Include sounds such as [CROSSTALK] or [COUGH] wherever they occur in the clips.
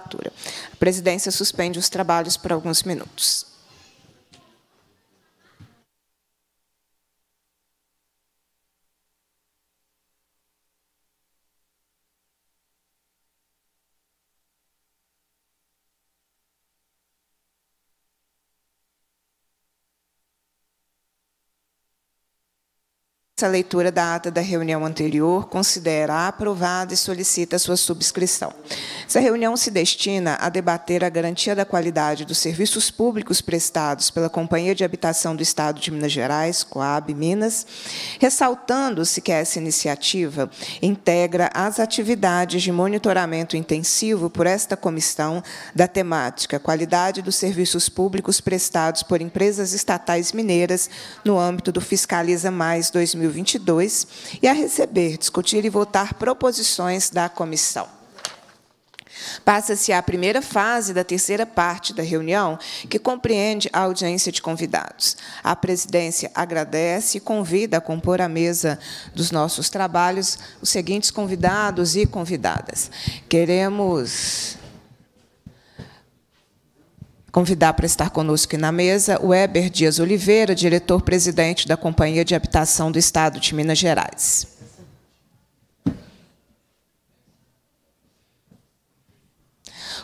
A presidência suspende os trabalhos por alguns minutos. a leitura da ata da reunião anterior, considera aprovada e solicita sua subscrição. Essa reunião se destina a debater a garantia da qualidade dos serviços públicos prestados pela Companhia de Habitação do Estado de Minas Gerais, Coab Minas, ressaltando-se que essa iniciativa integra as atividades de monitoramento intensivo por esta comissão da temática Qualidade dos Serviços Públicos Prestados por Empresas Estatais Mineiras no âmbito do Fiscaliza Mais 2020. 2022 e a receber, discutir e votar proposições da comissão. Passa-se à primeira fase da terceira parte da reunião, que compreende a audiência de convidados. A presidência agradece e convida a compor a mesa dos nossos trabalhos os seguintes convidados e convidadas. Queremos Convidar para estar conosco aqui na mesa o Weber Dias Oliveira, diretor-presidente da Companhia de Habitação do Estado de Minas Gerais.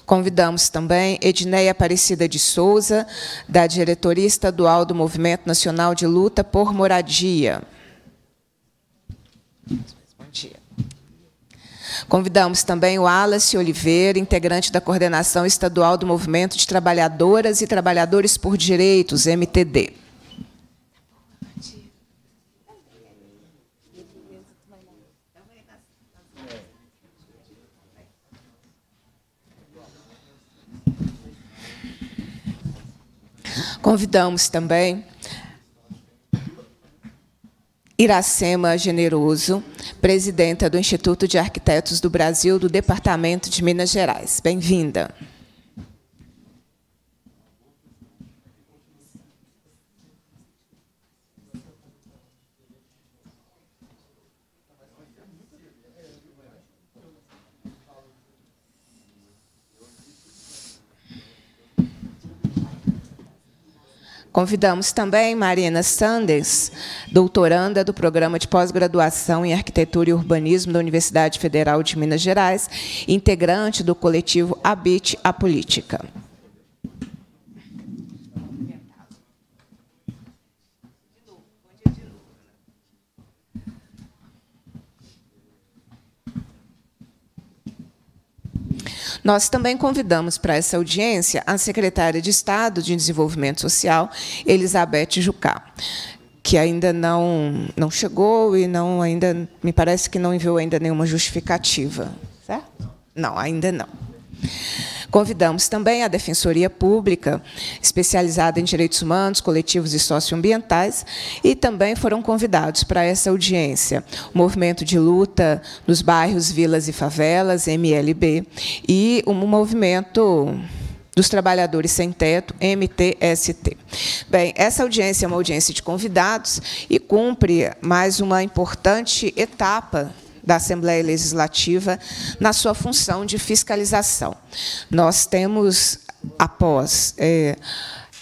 Convidamos também Edneia Aparecida de Souza, da diretoria estadual do Movimento Nacional de Luta por Moradia. Bom dia. Convidamos também o Wallace Oliveira, integrante da coordenação estadual do Movimento de Trabalhadoras e Trabalhadores por Direitos, MTD. Convidamos também Iracema Generoso, presidenta do Instituto de Arquitetos do Brasil, do Departamento de Minas Gerais. Bem-vinda. Convidamos também Marina Sanders, doutoranda do Programa de Pós-Graduação em Arquitetura e Urbanismo da Universidade Federal de Minas Gerais, integrante do coletivo Habite a Política. Nós também convidamos para essa audiência a secretária de Estado de Desenvolvimento Social, Elizabeth Jucá que ainda não não chegou e não ainda me parece que não enviou ainda nenhuma justificativa, certo? Não, ainda não. Convidamos também a Defensoria Pública, especializada em direitos humanos, coletivos e socioambientais, e também foram convidados para essa audiência o Movimento de Luta nos Bairros, Vilas e Favelas, MLB, e o um movimento dos Trabalhadores Sem Teto, MTST. Bem, essa audiência é uma audiência de convidados e cumpre mais uma importante etapa da Assembleia Legislativa na sua função de fiscalização. Nós temos, após. É,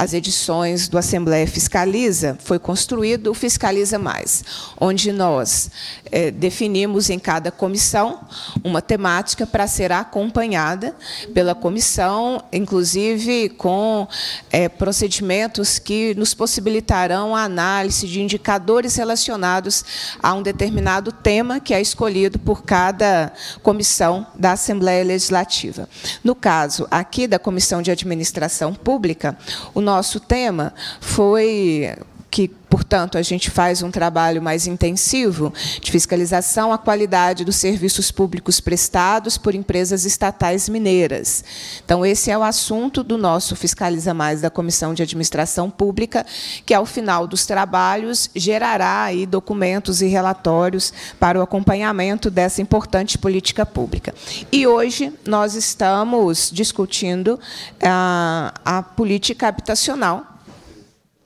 as edições do Assembleia Fiscaliza, foi construído o Fiscaliza Mais, onde nós é, definimos em cada comissão uma temática para ser acompanhada pela comissão, inclusive com é, procedimentos que nos possibilitarão a análise de indicadores relacionados a um determinado tema que é escolhido por cada comissão da Assembleia Legislativa. No caso aqui da Comissão de Administração Pública, o nosso nosso tema foi que, portanto, a gente faz um trabalho mais intensivo de fiscalização à qualidade dos serviços públicos prestados por empresas estatais mineiras. Então, esse é o assunto do nosso Fiscaliza Mais da Comissão de Administração Pública, que, ao final dos trabalhos, gerará aí documentos e relatórios para o acompanhamento dessa importante política pública. E hoje nós estamos discutindo a, ah, a política habitacional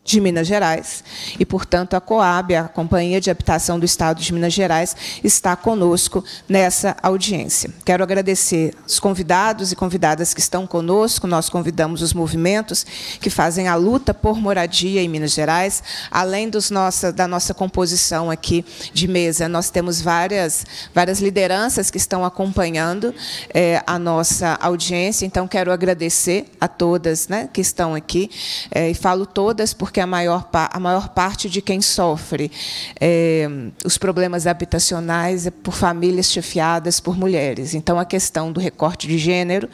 de Minas Gerais. E, portanto, a Coab, a Companhia de Habitação do Estado de Minas Gerais, está conosco nessa audiência. Quero agradecer os convidados e convidadas que estão conosco. Nós convidamos os movimentos que fazem a luta por moradia em Minas Gerais. Além dos nossa, da nossa composição aqui de mesa, nós temos várias, várias lideranças que estão acompanhando é, a nossa audiência. Então, quero agradecer a todas né, que estão aqui. É, e falo todas porque porque a maior, a maior parte de quem sofre é, os problemas habitacionais é por famílias chefiadas por mulheres. Então, a questão do recorte de gênero,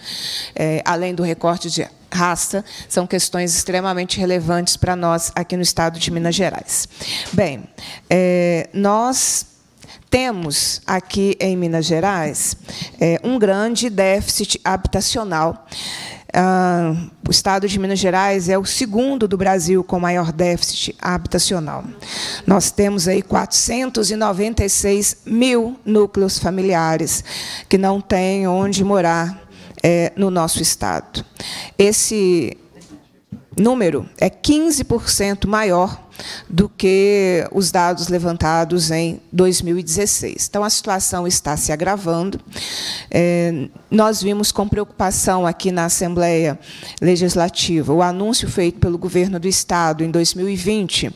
é, além do recorte de raça, são questões extremamente relevantes para nós aqui no estado de Minas Gerais. Bem, é, nós temos aqui em Minas Gerais é, um grande déficit habitacional ah, o estado de Minas Gerais é o segundo do Brasil com maior déficit habitacional. Nós temos aí 496 mil núcleos familiares que não têm onde morar é, no nosso estado. Esse número é 15% maior do que os dados levantados em 2016. Então, a situação está se agravando. É, nós vimos com preocupação aqui na Assembleia Legislativa o anúncio feito pelo governo do Estado em 2020.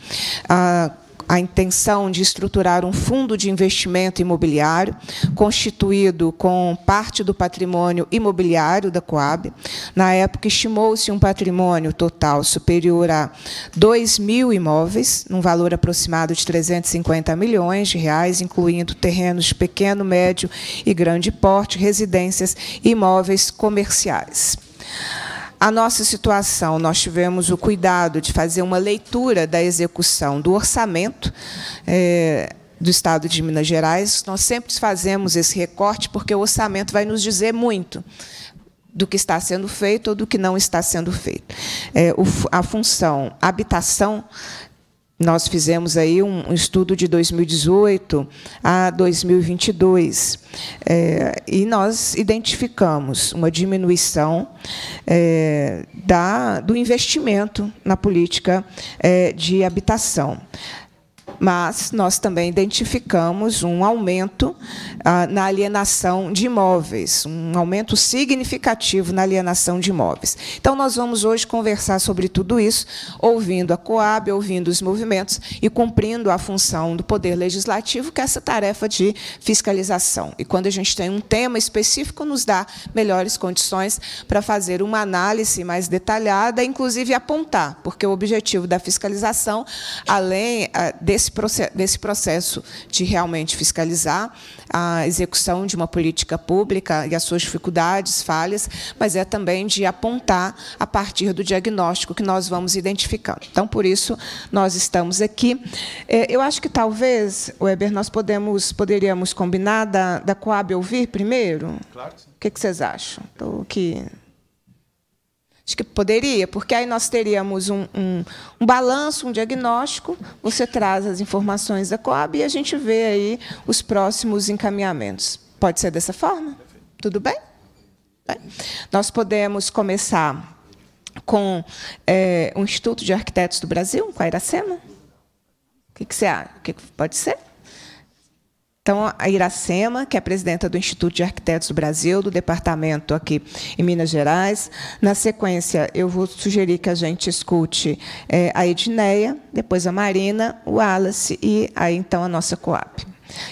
A, a intenção de estruturar um fundo de investimento imobiliário, constituído com parte do patrimônio imobiliário da Coab. Na época, estimou-se um patrimônio total superior a 2 mil imóveis, num valor aproximado de 350 milhões de reais, incluindo terrenos de pequeno, médio e grande porte, residências e imóveis comerciais. A nossa situação, nós tivemos o cuidado de fazer uma leitura da execução do orçamento. É, do Estado de Minas Gerais, nós sempre fazemos esse recorte porque o orçamento vai nos dizer muito do que está sendo feito ou do que não está sendo feito. É, o, a função habitação nós fizemos aí um, estudo de 2018 a 2022 é, e nós identificamos uma diminuição é, da, do investimento na política é, de habitação mas nós também identificamos um aumento ah, na alienação de imóveis, um aumento significativo na alienação de imóveis. Então, nós vamos hoje conversar sobre tudo isso, ouvindo a Coab, ouvindo os movimentos e cumprindo a função do Poder Legislativo, que é essa tarefa de fiscalização. E quando a gente tem um tema específico, nos dá melhores condições para fazer uma análise mais detalhada, inclusive apontar, porque o objetivo da fiscalização, além ah, desse nesse, processo de realmente fiscalizar a execução de uma política pública e as suas dificuldades, falhas, mas é também de apontar a partir do diagnóstico que nós vamos identificando. Então, por isso, nós estamos aqui. É, eu acho que talvez, Weber, nós podemos, poderíamos combinar da, da Coab ouvir primeiro? Claro que sim. O que vocês acham? Estou aqui. Acho que poderia, porque aí nós teríamos um, um, um balanço, um diagnóstico, você traz as informações da Coab e a gente vê aí os próximos encaminhamentos. Pode ser dessa forma? Tudo bem? bem. Nós podemos começar com é, o Instituto de Arquitetos do Brasil, com a Iracema? O que, que você acha? O que, que pode ser? Então, a Iracema, que é presidenta do Instituto de Arquitetos do Brasil, do departamento aqui em Minas Gerais. Na sequência, eu vou sugerir que a gente escute é, a Edneia, depois a Marina, o Wallace e aí, então, a nossa COAP.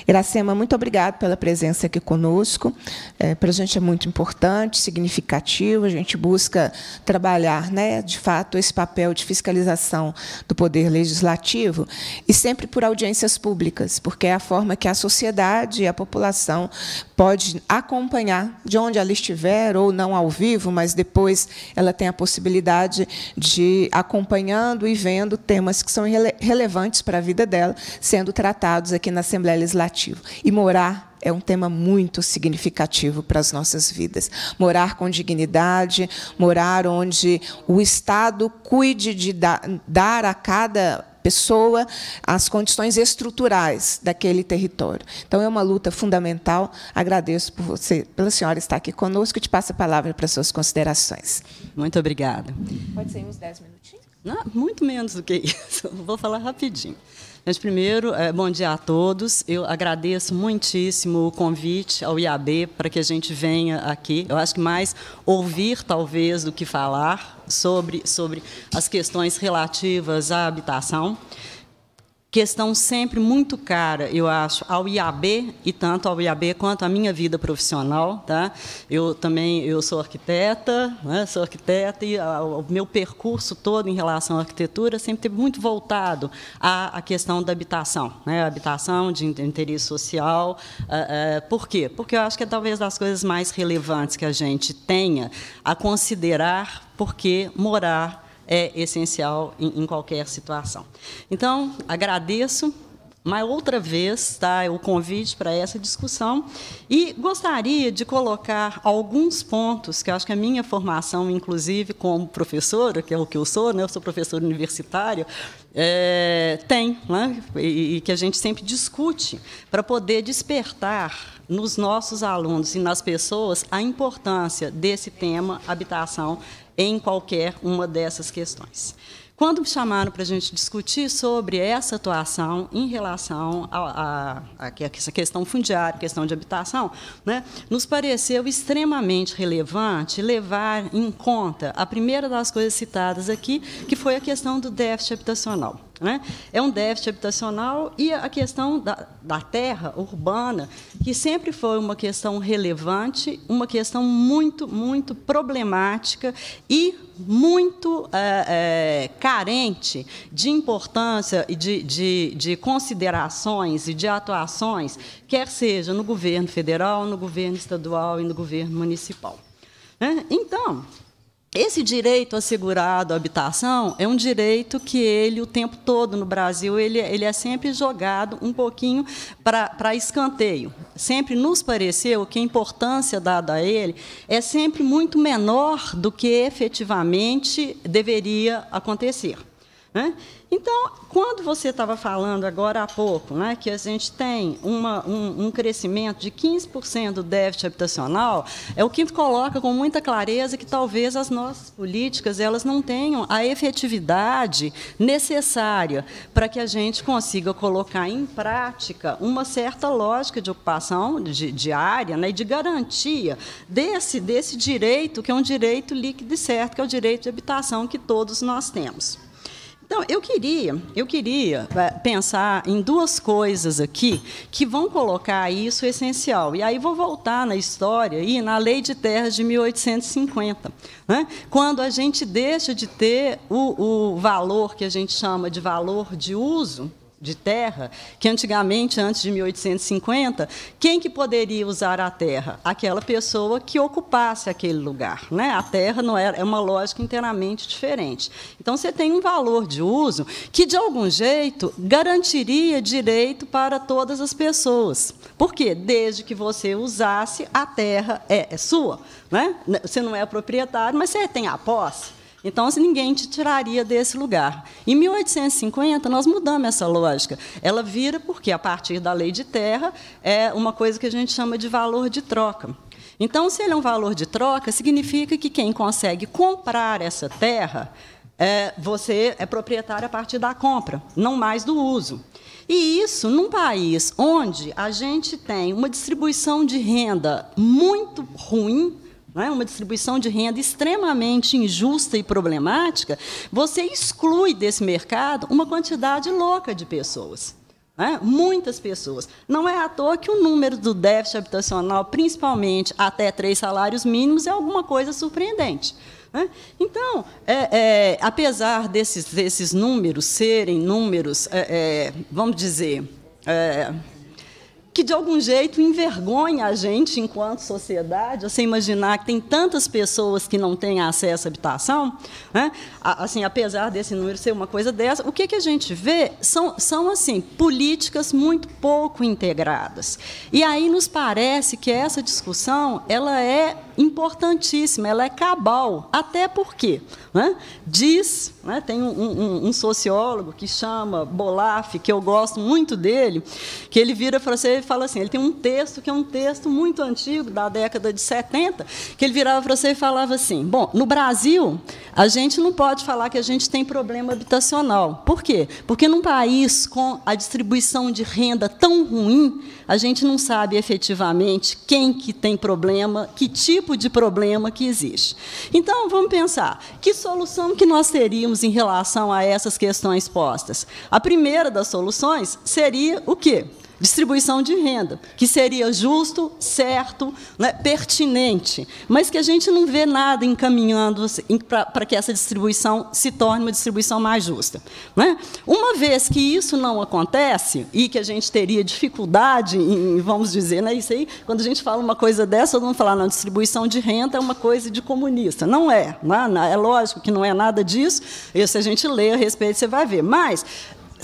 Iracema, muito obrigado pela presença aqui conosco. É, para a gente é muito importante, significativo. A gente busca trabalhar, né, de fato, esse papel de fiscalização do poder legislativo e sempre por audiências públicas, porque é a forma que a sociedade e a população pode acompanhar de onde ela estiver ou não ao vivo, mas depois ela tem a possibilidade de acompanhando e vendo temas que são rele relevantes para a vida dela sendo tratados aqui na Assembleia legislativo. E morar é um tema muito significativo para as nossas vidas. Morar com dignidade, morar onde o Estado cuide de dar a cada pessoa as condições estruturais daquele território. Então é uma luta fundamental. Agradeço por você, pela senhora estar aqui conosco e te passo a palavra para suas considerações. Muito obrigada. Pode ser uns 10 minutinhos? Não, muito menos do que isso. [LAUGHS] Vou falar rapidinho. Mas primeiro, é, bom dia a todos. Eu agradeço muitíssimo o convite ao IAB para que a gente venha aqui. Eu acho que mais ouvir, talvez, do que falar sobre, sobre as questões relativas à habitação questão sempre muito cara, eu acho, ao IAB e tanto ao IAB quanto à minha vida profissional, tá? Eu também eu sou arquiteta, né? sou arquiteta e o meu percurso todo em relação à arquitetura sempre teve muito voltado à, à questão da habitação, né? Habitação de interesse social. Uh, uh, por quê? Porque eu acho que é talvez das coisas mais relevantes que a gente tenha a considerar, porque morar é essencial em, em qualquer situação. Então, agradeço uma outra vez tá, o convite para essa discussão e gostaria de colocar alguns pontos que eu acho que a minha formação, inclusive como professora, que é o que eu sou, né, eu sou professora universitária, é, tem né, e, e que a gente sempre discute para poder despertar nos nossos alunos e nas pessoas a importância desse tema habitação em qualquer uma dessas questões. Quando me chamaram para a gente discutir sobre essa atuação em relação a, essa questão fundiária, questão de habitação, né, nos pareceu extremamente relevante levar em conta a primeira das coisas citadas aqui, que foi a questão do déficit habitacional. Né? É um déficit habitacional e a questão da, da terra urbana, que sempre foi uma questão relevante, uma questão muito, muito problemática e muito é, é, carente de importância e de, de, de, considerações e de atuações, quer seja no governo federal, no governo estadual e no governo municipal. Né? Então, esse direito assegurado à habitação é um direito que ele, o tempo todo no Brasil, ele, ele é sempre jogado um pouquinho para escanteio. Sempre nos pareceu que a importância dada a ele é sempre muito menor do que efetivamente deveria acontecer. Né? Então, quando você estava falando agora há pouco né, que a gente tem uma, um, um, crescimento de 15% do déficit habitacional, é o que coloca com muita clareza que talvez as nossas políticas elas não tenham a efetividade necessária para que a gente consiga colocar em prática uma certa lógica de ocupação de, de área né, e de garantia desse, desse direito, que é um direito líquido e certo, que é o direito de habitação que todos nós temos. Então eu queria, eu queria eh, pensar em duas coisas aqui que vão colocar isso essencial. E aí vou voltar na história e na Lei de Terras de 1850, né? quando a gente deixa de ter o, o valor que a gente chama de valor de uso de terra, que antigamente, antes de 1850, quem que poderia usar a terra? Aquela pessoa que ocupasse aquele lugar. Né? A terra não era, é uma lógica inteiramente diferente. Então, você tem um valor de uso que, de algum jeito, garantiria direito para todas as pessoas. Por quê? Desde que você usasse, a terra é, é sua. Né? Você não é proprietário, mas você tem a posse. Então, assim, ninguém te tiraria desse lugar. Em 1850, nós mudamos essa lógica. Ela vira porque, a partir da lei de terra, é uma coisa que a gente chama de valor de troca. Então, se ele é um valor de troca, significa que quem consegue comprar essa terra, é, você é proprietário a partir da compra, não mais do uso. E isso num país onde a gente tem uma distribuição de renda muito ruim né, uma distribuição de renda extremamente injusta e problemática, você exclui desse mercado uma quantidade louca de pessoas. Né? Muitas pessoas. Não é à toa que o número do déficit habitacional, principalmente até três salários mínimos, é alguma coisa surpreendente. Né? Então, é, é, apesar desses, desses números serem números, é, é vamos dizer, é, que de algum jeito envergonha a gente enquanto sociedade, você imaginar que tem tantas pessoas que não têm acesso à habitação, né? assim, apesar desse número ser uma coisa dessa, o que, que a gente vê são, são assim políticas muito pouco integradas. E aí nos parece que essa discussão ela é importantíssima, ela é cabal, até porque né? diz né? Tem um, um, um, sociólogo que chama Bolaf, que eu gosto muito dele, que ele vira para você e fala assim: ele tem um texto que é um texto muito antigo, da década de 70, que ele virava para você e falava assim: bom, no Brasil, a gente não pode falar que a gente tem problema habitacional. Por quê? Porque num país com a distribuição de renda tão ruim, a gente não sabe efetivamente quem que tem problema, que tipo de problema que existe. Então, vamos pensar: que solução que nós teríamos? temos em relação a essas questões postas? A primeira das soluções seria o quê? distribuição de renda, que seria justo, certo, né, pertinente, mas que a gente não vê nada encaminhando para que essa distribuição se torne uma distribuição mais justa. Né? Uma vez que isso não acontece, e que a gente teria dificuldade em, vamos dizer, né, isso aí, quando a gente fala uma coisa dessa, todo mundo fala, não, distribuição de renda é uma coisa de comunista. Não é. Não é, é lógico que não é nada disso, e se a gente ler a respeito, você vai ver. Mas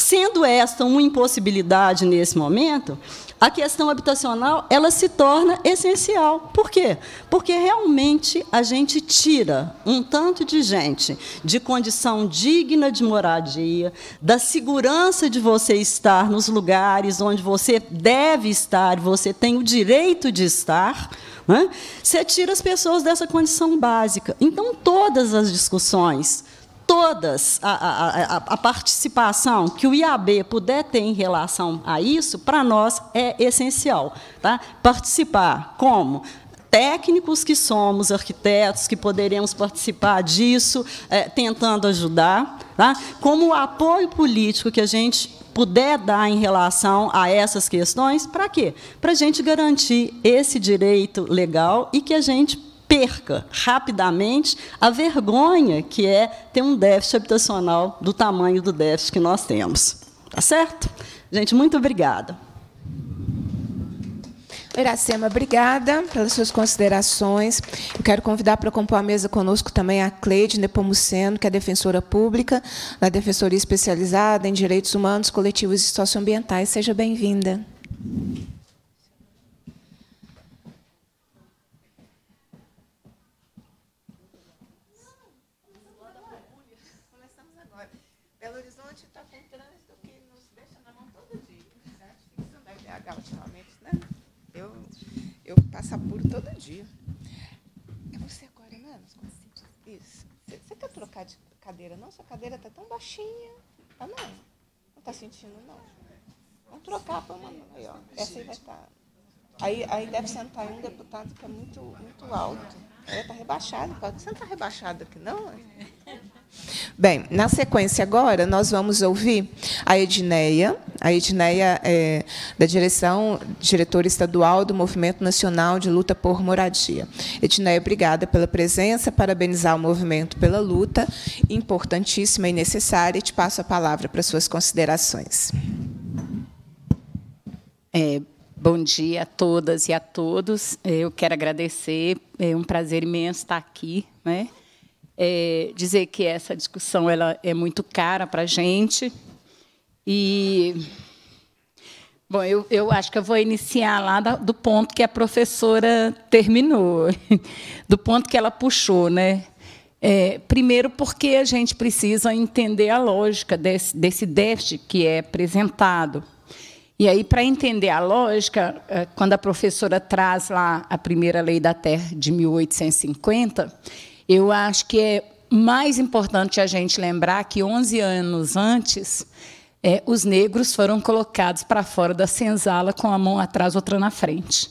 Sendo esta uma impossibilidade nesse momento, a questão habitacional ela se torna essencial. Por quê? Porque realmente a gente tira um tanto de gente de condição digna de moradia, da segurança de você estar nos lugares onde você deve estar, você tem o direito de estar. Né? Você tira as pessoas dessa condição básica. Então, todas as discussões todas a, a, a, participação que o IAB puder ter em relação a isso, para nós é essencial. Tá? Participar como? Técnicos que somos, arquitetos, que poderemos participar disso, é, tentando ajudar, tá? como o apoio político que a gente puder dar em relação a essas questões, para quê? Para a gente garantir esse direito legal e que a gente perca rapidamente a vergonha que é ter um déficit habitacional do tamanho do déficit que nós temos. Tá certo? Gente, muito obrigada. Iracema, obrigada pelas suas considerações. Eu quero convidar para compor a mesa conosco também a Cleide Nepomuceno, que é defensora pública da Defensoria Especializada em Direitos Humanos, Coletivos e Socioambientais. Seja bem-vinda. sapuro todo dia. É você agora, né? Isso. Você quer trocar de cadeira? Não, sua cadeira está tão baixinha. Ah, não. Não está sentindo, não. Vamos trocar para uma. Aí, ó. Essa aí vai estar. Tá. Aí, aí deve sentar um deputado que é muito, muito alto está rebaixado. Você não está rebaixado aqui, não? Né? [LAUGHS] Bem, na sequência agora, nós vamos ouvir a Edneia. A Edneia é da direção, diretora estadual do Movimento Nacional de Luta por Moradia. Edneia, obrigada pela presença, parabenizar o movimento pela luta, importantíssima e necessária, e te passo a palavra para suas considerações. É, Bom dia a todas e a todos. Eu quero agradecer, é um prazer imenso estar aqui. Né? É, dizer que essa discussão ela é muito cara para a gente. E, bom, eu, eu acho que eu vou iniciar lá do ponto que a professora terminou, [LAUGHS] do ponto que ela puxou. Né? É, primeiro, porque a gente precisa entender a lógica desse, desse déficit que é apresentado. E aí, para entender a lógica, eh, quando a professora traz lá a primeira lei da Terra de 1850, eu acho que é mais importante a gente lembrar que 11 anos antes, é, os negros foram colocados para fora da senzala com a mão atrás, outra na frente.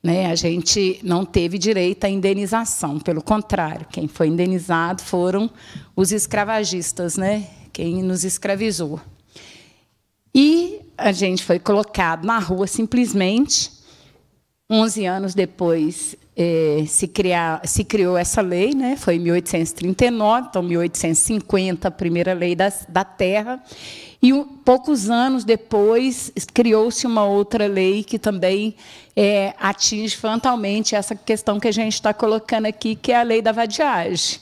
Né? A gente não teve direito à indenização, pelo contrário, quem foi indenizado foram os escravagistas, né? quem nos escravizou. E a gente foi colocado na rua simplesmente. 11 anos depois eh, se, criar, se criou essa lei, né? foi em 1839, então 1850, a primeira lei da, da terra. E um, poucos anos depois criou-se uma outra lei que também eh, atinge frontalmente essa questão que a gente está colocando aqui, que é a lei da vadiagem.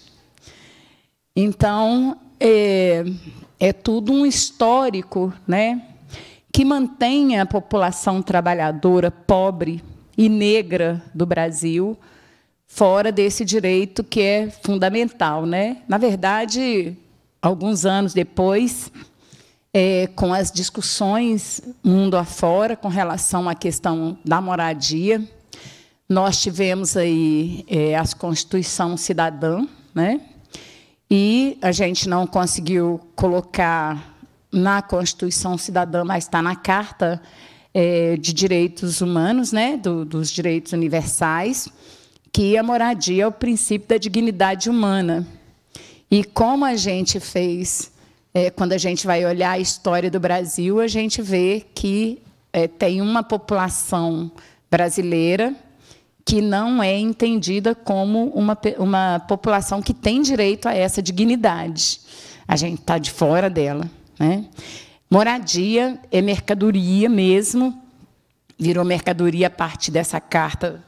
Então, eh, é tudo um histórico, né? Que mantenha a população trabalhadora pobre e negra do Brasil fora desse direito que é fundamental, né? Na verdade, alguns anos depois, é, com as discussões mundo afora com relação à questão da moradia, nós tivemos aí é, a Constituição Cidadã, né? E a gente não conseguiu colocar na Constituição Cidadã, mas está na Carta é, de Direitos Humanos, né, do, dos Direitos Universais, que a moradia é o princípio da dignidade humana. E como a gente fez, é, quando a gente vai olhar a história do Brasil, a gente vê que é, tem uma população brasileira que não é entendida como uma, uma população que tem direito a essa dignidade. A gente está de fora dela. Né? Moradia é mercadoria mesmo, virou mercadoria a partir dessa carta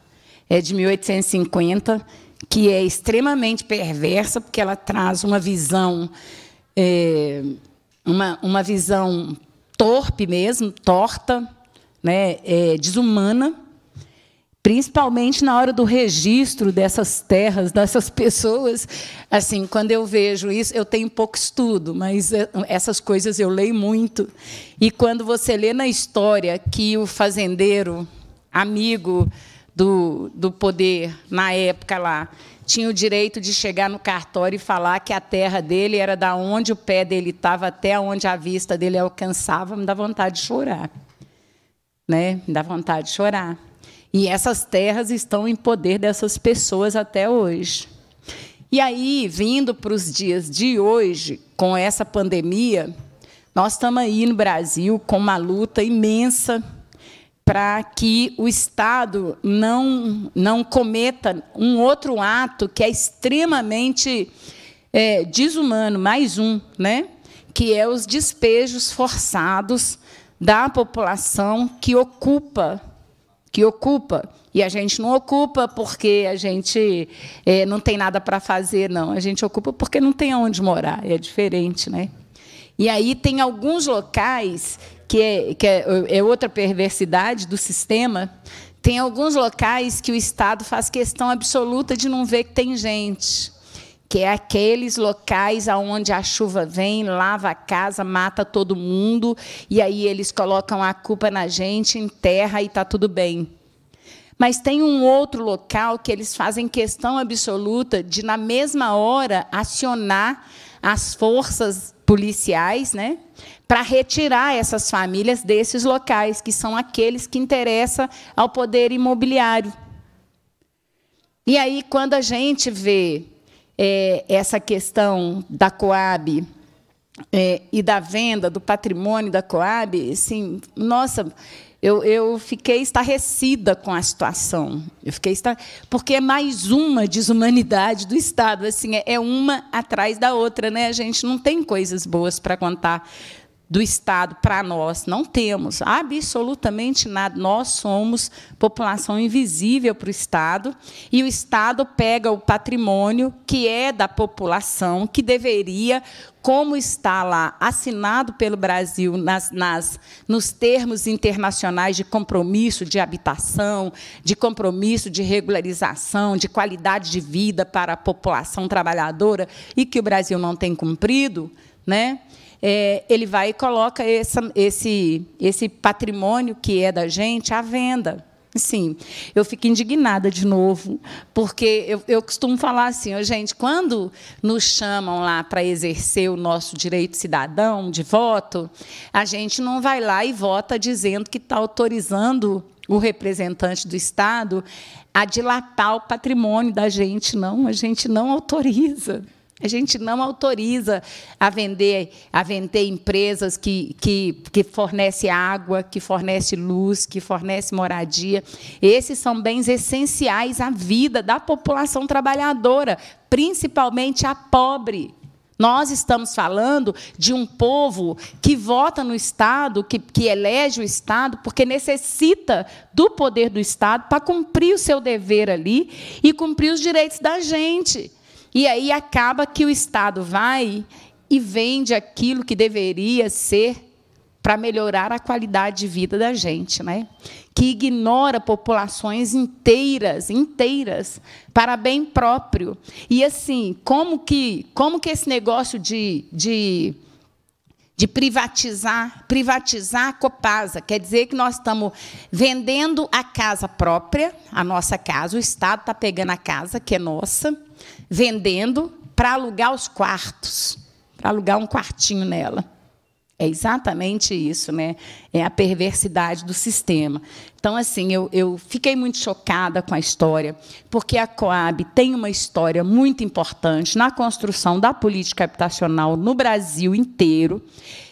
é de 1850, que é extremamente perversa, porque ela traz uma visão, é, uma, uma visão torpe mesmo, torta, né, é, desumana, Principalmente na hora do registro dessas terras, dessas pessoas. Assim, quando eu vejo isso, eu tenho pouco estudo, mas eh, essas coisas eu leio muito. E quando você lê na história que o fazendeiro, amigo do, do poder, na época lá, tinha o direito de chegar no cartório e falar que a terra dele era da onde o pé dele estava até onde a vista dele alcançava, me dá vontade de chorar. Né? Me dá vontade de chorar. E essas terras estão em poder dessas pessoas até hoje. E aí, vindo para os dias de hoje, com essa pandemia, nós estamos aí no Brasil com uma luta imensa para que o Estado não, não cometa um outro ato que é extremamente é, desumano, mais um, né? que é os despejos forçados da população que ocupa que ocupa. E a gente não ocupa porque a gente é, não tem nada para fazer, não. A gente ocupa porque não tem aonde morar. É diferente, né? E aí tem alguns locais que é, que é, é outra perversidade do sistema. Tem alguns locais que o Estado faz questão absoluta de não ver que tem gente que é aqueles locais aonde a chuva vem, lava a casa, mata todo mundo, e aí eles colocam a culpa na gente, enterra e está tudo bem. Mas tem um outro local que eles fazem questão absoluta de, na mesma hora, acionar as forças policiais né, para retirar essas famílias desses locais, que são aqueles que interessam ao poder imobiliário. E aí, quando a gente vê é, essa questão da Coab é, e da venda do patrimônio da Coab, assim, nossa, eu, eu fiquei estarrecida com a situação. Eu fiquei estar... porque é mais uma desumanidade do Estado, assim, é, é uma atrás da outra, né? A gente não tem coisas boas para contar do Estado para nós. Não temos absolutamente nada. Nós somos população invisível para o Estado e o Estado pega o patrimônio que é da população, que deveria, como está lá assinado pelo Brasil nas, nas, nos termos internacionais de compromisso de habitação, de compromisso de regularização, de qualidade de vida para a população trabalhadora e que o Brasil não tem cumprido, né? é, ele vai e coloca essa, esse, esse patrimônio que é da gente à venda. Sim, eu fico indignada de novo, porque eu, eu costumo falar assim, oh, gente, quando nos chamam lá para exercer o nosso direito cidadão de voto, a gente não vai lá e vota dizendo que está autorizando o representante do Estado a dilatar o patrimônio da gente, não, a gente não autoriza. A gente não autoriza a vender, a vender empresas que, que, que fornecem água, que fornece luz, que fornece moradia. Esses são bens essenciais à vida da população trabalhadora, principalmente a pobre. Nós estamos falando de um povo que vota no Estado, que, que elege o Estado, porque necessita do poder do Estado para cumprir o seu dever ali e cumprir os direitos da gente. E aí acaba que o Estado vai e vende aquilo que deveria ser para melhorar a qualidade de vida da gente, né? Que ignora populações inteiras, inteiras, para bem próprio. E assim, como que, como que esse negócio de, de de privatizar, privatizar a Copasa, quer dizer que nós estamos vendendo a casa própria, a nossa casa, o Estado está pegando a casa que é nossa vendendo para alugar os quartos, para alugar um quartinho nela. É exatamente isso, né? É a perversidade do sistema. Então, assim, eu, eu, fiquei muito chocada com a história, porque a Coab tem uma história muito importante na construção da política habitacional no Brasil inteiro.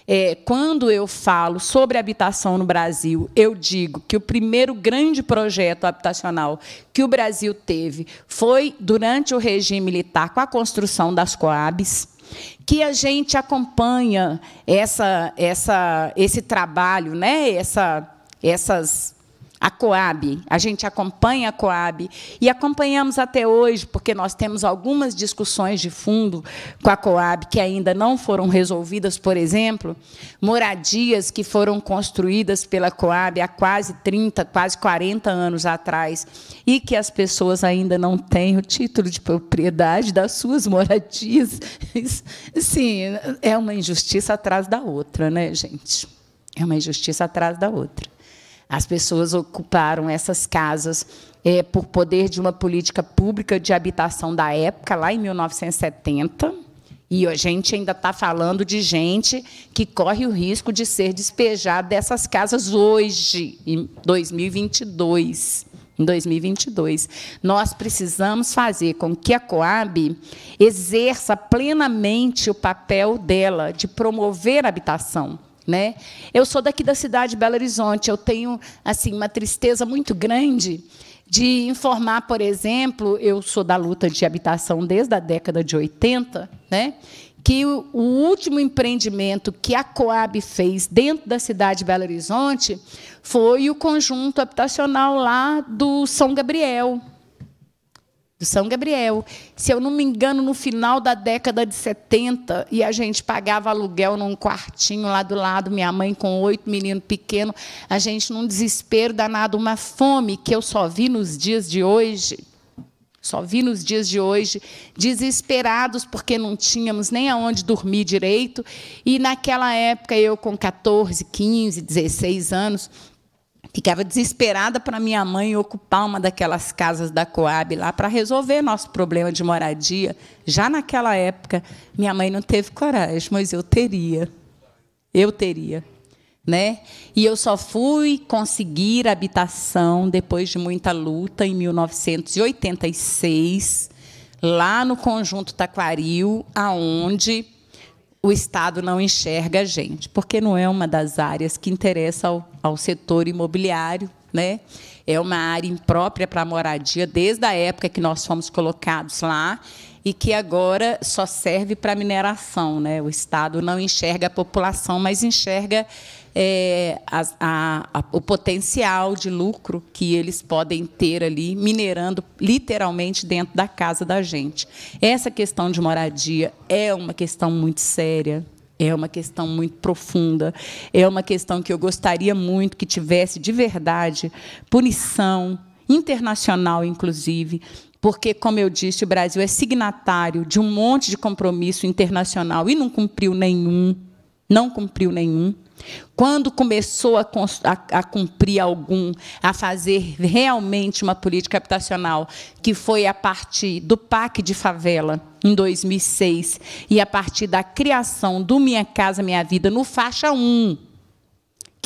É, quando eu falo sobre habitação no Brasil, eu digo que o primeiro grande projeto habitacional que o Brasil teve foi durante o regime militar, com a construção das Coabs que a gente acompanha essa, essa, esse trabalho, né? Essa, essas a Coab. A gente acompanha a Coab e acompanhamos até hoje, porque nós temos algumas discussões de fundo com a Coab que ainda não foram resolvidas, por exemplo, moradias que foram construídas pela Coab há quase 30, quase 40 anos atrás e que as pessoas ainda não têm o título de propriedade das suas moradias. [LAUGHS] Sim, é uma injustiça atrás da outra, né, gente? É uma injustiça atrás da outra. As pessoas ocuparam essas casas é, por poder de uma política pública de habitação da época, lá em 1970. E a gente ainda está falando de gente que corre o risco de ser despejada dessas casas hoje, em 2022 em 2022. Nós precisamos fazer com que a Coab exerça plenamente o papel dela de promover a habitação, né? Eu sou daqui da cidade de Belo Horizonte, eu tenho assim uma tristeza muito grande de informar, por exemplo, eu sou da luta de habitação desde a década de 80, né? que o, o último empreendimento que a Coab fez dentro da cidade de Belo Horizonte foi o conjunto habitacional lá do São Gabriel, do São Gabriel. Se eu não me engano, no final da década de 70, e a gente pagava aluguel num quartinho lá do lado, minha mãe com oito meninos pequenos, a gente num desespero danado, uma fome que eu só vi nos dias de hoje. Só vi nos dias de hoje, desesperados porque não tínhamos nem aonde dormir direito. E naquela época, eu com 14, 15, 16 anos, Ficava desesperada para minha mãe ocupar uma daquelas casas da Coab lá para resolver nosso problema de moradia. Já naquela época, minha mãe não teve coragem, mas eu teria. Eu teria. Né? E eu só fui conseguir habitação depois de muita luta, em 1986, lá no Conjunto Taquaril, aonde o Estado não enxerga a gente, porque não é uma das áreas que interessa ao, ao setor imobiliário, né? É uma área imprópria para moradia desde a época que nós fomos colocados lá e que agora só serve para mineração, né? O Estado não enxerga a população, mas enxerga é, a, a, a, o potencial de lucro que eles podem ter ali, minerando literalmente dentro da casa da gente. Essa questão de moradia é uma questão muito séria. É uma questão muito profunda, é uma questão que eu gostaria muito que tivesse de verdade punição internacional, inclusive, porque, como eu disse, o Brasil é signatário de um monte de compromisso internacional e não cumpriu nenhum, não cumpriu nenhum. Quando começou a, a, a, cumprir algum, a fazer realmente uma política habitacional, que foi a partir do PAC de favela, em 2006, e a partir da criação do Minha Casa Minha Vida no Faixa 1,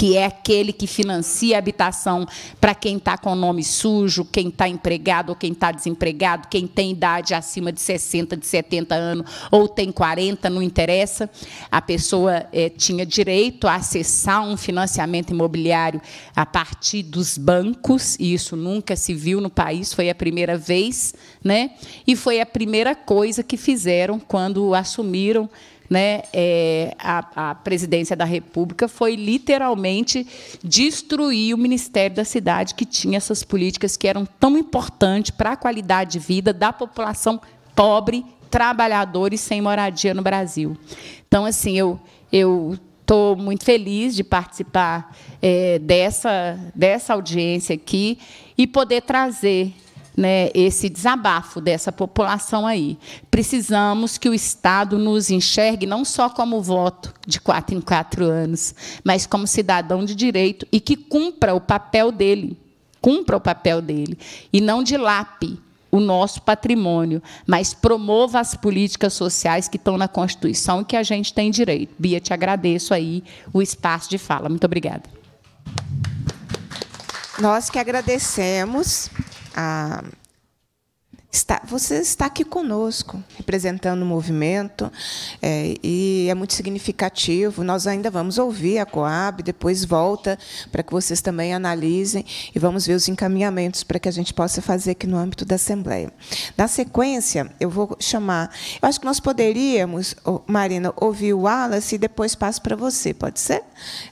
que é aquele que financia a habitação para quem está com nome sujo, quem está empregado ou quem está desempregado, quem tem idade acima de 60, de 70 anos ou tem 40, não interessa. A pessoa é, tinha direito a acessar um financiamento imobiliário a partir dos bancos, e isso nunca se viu no país, foi a primeira vez, né? e foi a primeira coisa que fizeram quando assumiram né, é, a, a presidência da República foi literalmente destruir o Ministério da Cidade, que tinha essas políticas que eram tão importantes para a qualidade de vida da população pobre, trabalhadora e sem moradia no Brasil. Então, assim, eu. eu Estou muito feliz de participar é, dessa, dessa audiência aqui e poder trazer né, esse desabafo dessa população aí. Precisamos que o Estado nos enxergue não só como voto de quatro em quatro anos, mas como cidadão de direito e que cumpra o papel dele, cumpra o papel dele e não dilape o nosso patrimônio, mas promova as políticas sociais que estão na Constituição e que a gente tem direito. Bia, te agradeço aí o espaço de fala. Muito obrigada. Nós que agradecemos. um, Está, você está aqui conosco, representando o movimento, é, e é muito significativo. Nós ainda vamos ouvir a Coab, depois volta para que vocês também analisem e vamos ver os encaminhamentos para que a gente possa fazer aqui no âmbito da Assembleia. Na sequência, eu vou chamar. Eu acho que nós poderíamos, Marina, ouvir o Wallace e depois passo para você, pode ser?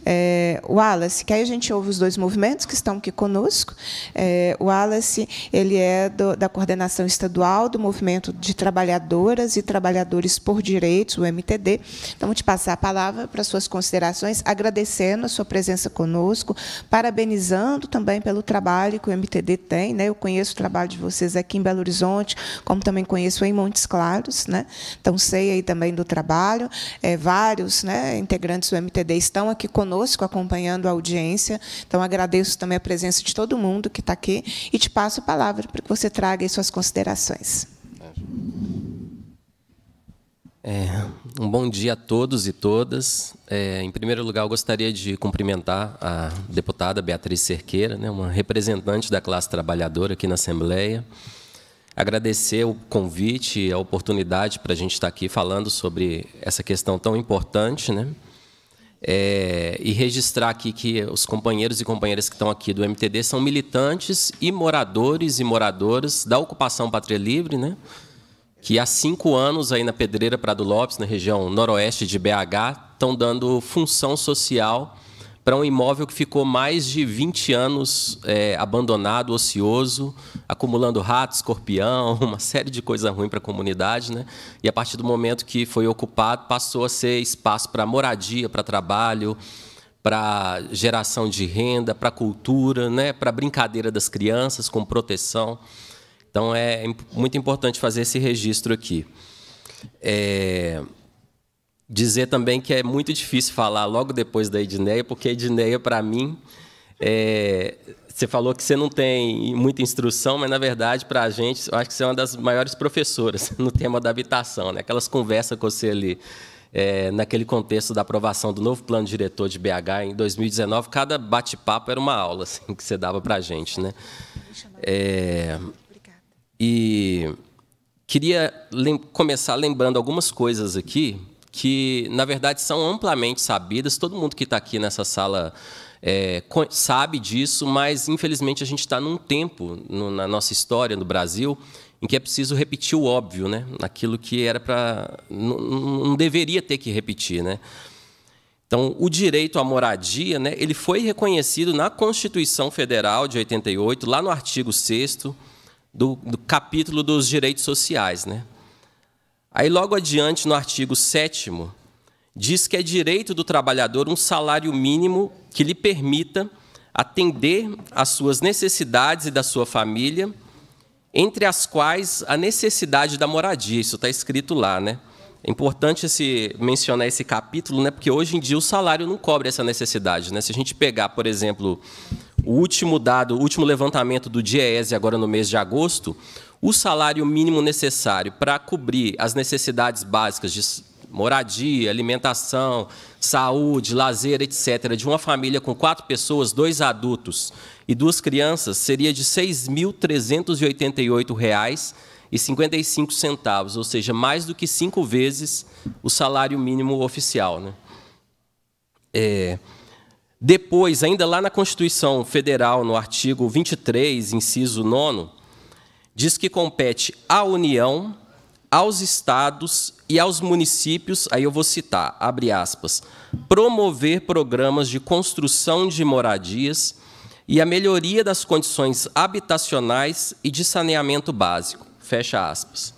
É, o Wallace, que aí a gente ouve os dois movimentos que estão aqui conosco. É, o Wallace, ele é do, da coordenação estadual do Movimento de Trabalhadoras e Trabalhadores por Direitos, o MTD. Então, vou te passar a palavra para suas considerações, agradecendo a sua presença conosco, parabenizando também pelo trabalho que o MTD tem. Né? Eu conheço o trabalho de vocês aqui em Belo Horizonte, como também conheço em Montes Claros. Né? Então, sei aí também do trabalho. É, vários né, integrantes do MTD estão aqui conosco, acompanhando a audiência. Então, agradeço também a presença de todo mundo que está aqui e te passo a palavra para que você traga aí suas considerações considerações. É, um bom dia a todos e todas. É, em primeiro lugar, eu gostaria de cumprimentar a deputada Beatriz Cerqueira, né, uma representante da classe trabalhadora aqui na Assembleia. Agradecer o convite e a oportunidade para a gente estar aqui falando sobre essa questão tão importante, né? É, e registrar aqui que os companheiros e companheiras que estão aqui do MTD são militantes e moradores e moradoras da ocupação Pátria Livre, né? que há cinco anos aí na Pedreira Prado Lopes, na região noroeste de BH, estão dando função social para um imóvel que ficou mais de 20 anos é, abandonado, ocioso, acumulando rato, escorpião, [LAUGHS] uma série de coisas ruins para a comunidade. Né? E a partir do momento que foi ocupado, passou a ser espaço para moradia, para trabalho, para geração de renda, para cultura, né? para brincadeira das crianças, com proteção. Então é muito importante fazer esse registro aqui. É dizer também que é muito difícil falar logo depois da Edneia, porque a Edneia, para mim, é... você falou que você não tem muita instrução, mas, na verdade, para a gente, eu acho que você é uma das maiores professoras [LAUGHS] no tema da habitação. Né? Aquelas conversas com você ali, é... naquele contexto da aprovação do novo plano diretor de BH em 2019, cada bate-papo era uma aula assim, que você dava para a gente. Né? É... E queria lem... começar lembrando algumas coisas aqui que, na verdade, são amplamente sabidas. Todo mundo que está aqui nessa sala é, sabe disso, mas, infelizmente, a gente está num tempo no, na nossa história no Brasil em que é preciso repetir o óbvio, né? Aquilo que era para não, deveria ter que repetir, né? Então, o direito à moradia, né, ele foi reconhecido na Constituição Federal de 88, lá no artigo 6 do, do capítulo dos direitos sociais, né? Aí, logo adiante, no artigo 7, diz que é direito do trabalhador um salário mínimo que lhe permita atender às suas necessidades e da sua família, entre as quais a necessidade da moradia. Isso está escrito lá, né? É importante esse, mencionar esse capítulo, né? porque hoje em dia o salário não cobre essa necessidade. Né? Se a gente pegar, por exemplo, o último dado, o último levantamento do DIEESE agora no mês de agosto, o salário mínimo necessário para cobrir as necessidades básicas de moradia, alimentação, saúde, lazer, etc., de uma família com quatro pessoas, dois adultos e duas crianças, seria de R$ 6.388,55, ou seja, mais do que cinco vezes o salário mínimo oficial. Né? É... Depois, ainda lá na Constituição Federal, no artigo 23, inciso 9 diz que compete à União, aos estados e aos municípios, aí eu vou citar, abre aspas, promover programas de construção de moradias e a melhoria das condições habitacionais e de saneamento básico, fecha aspas.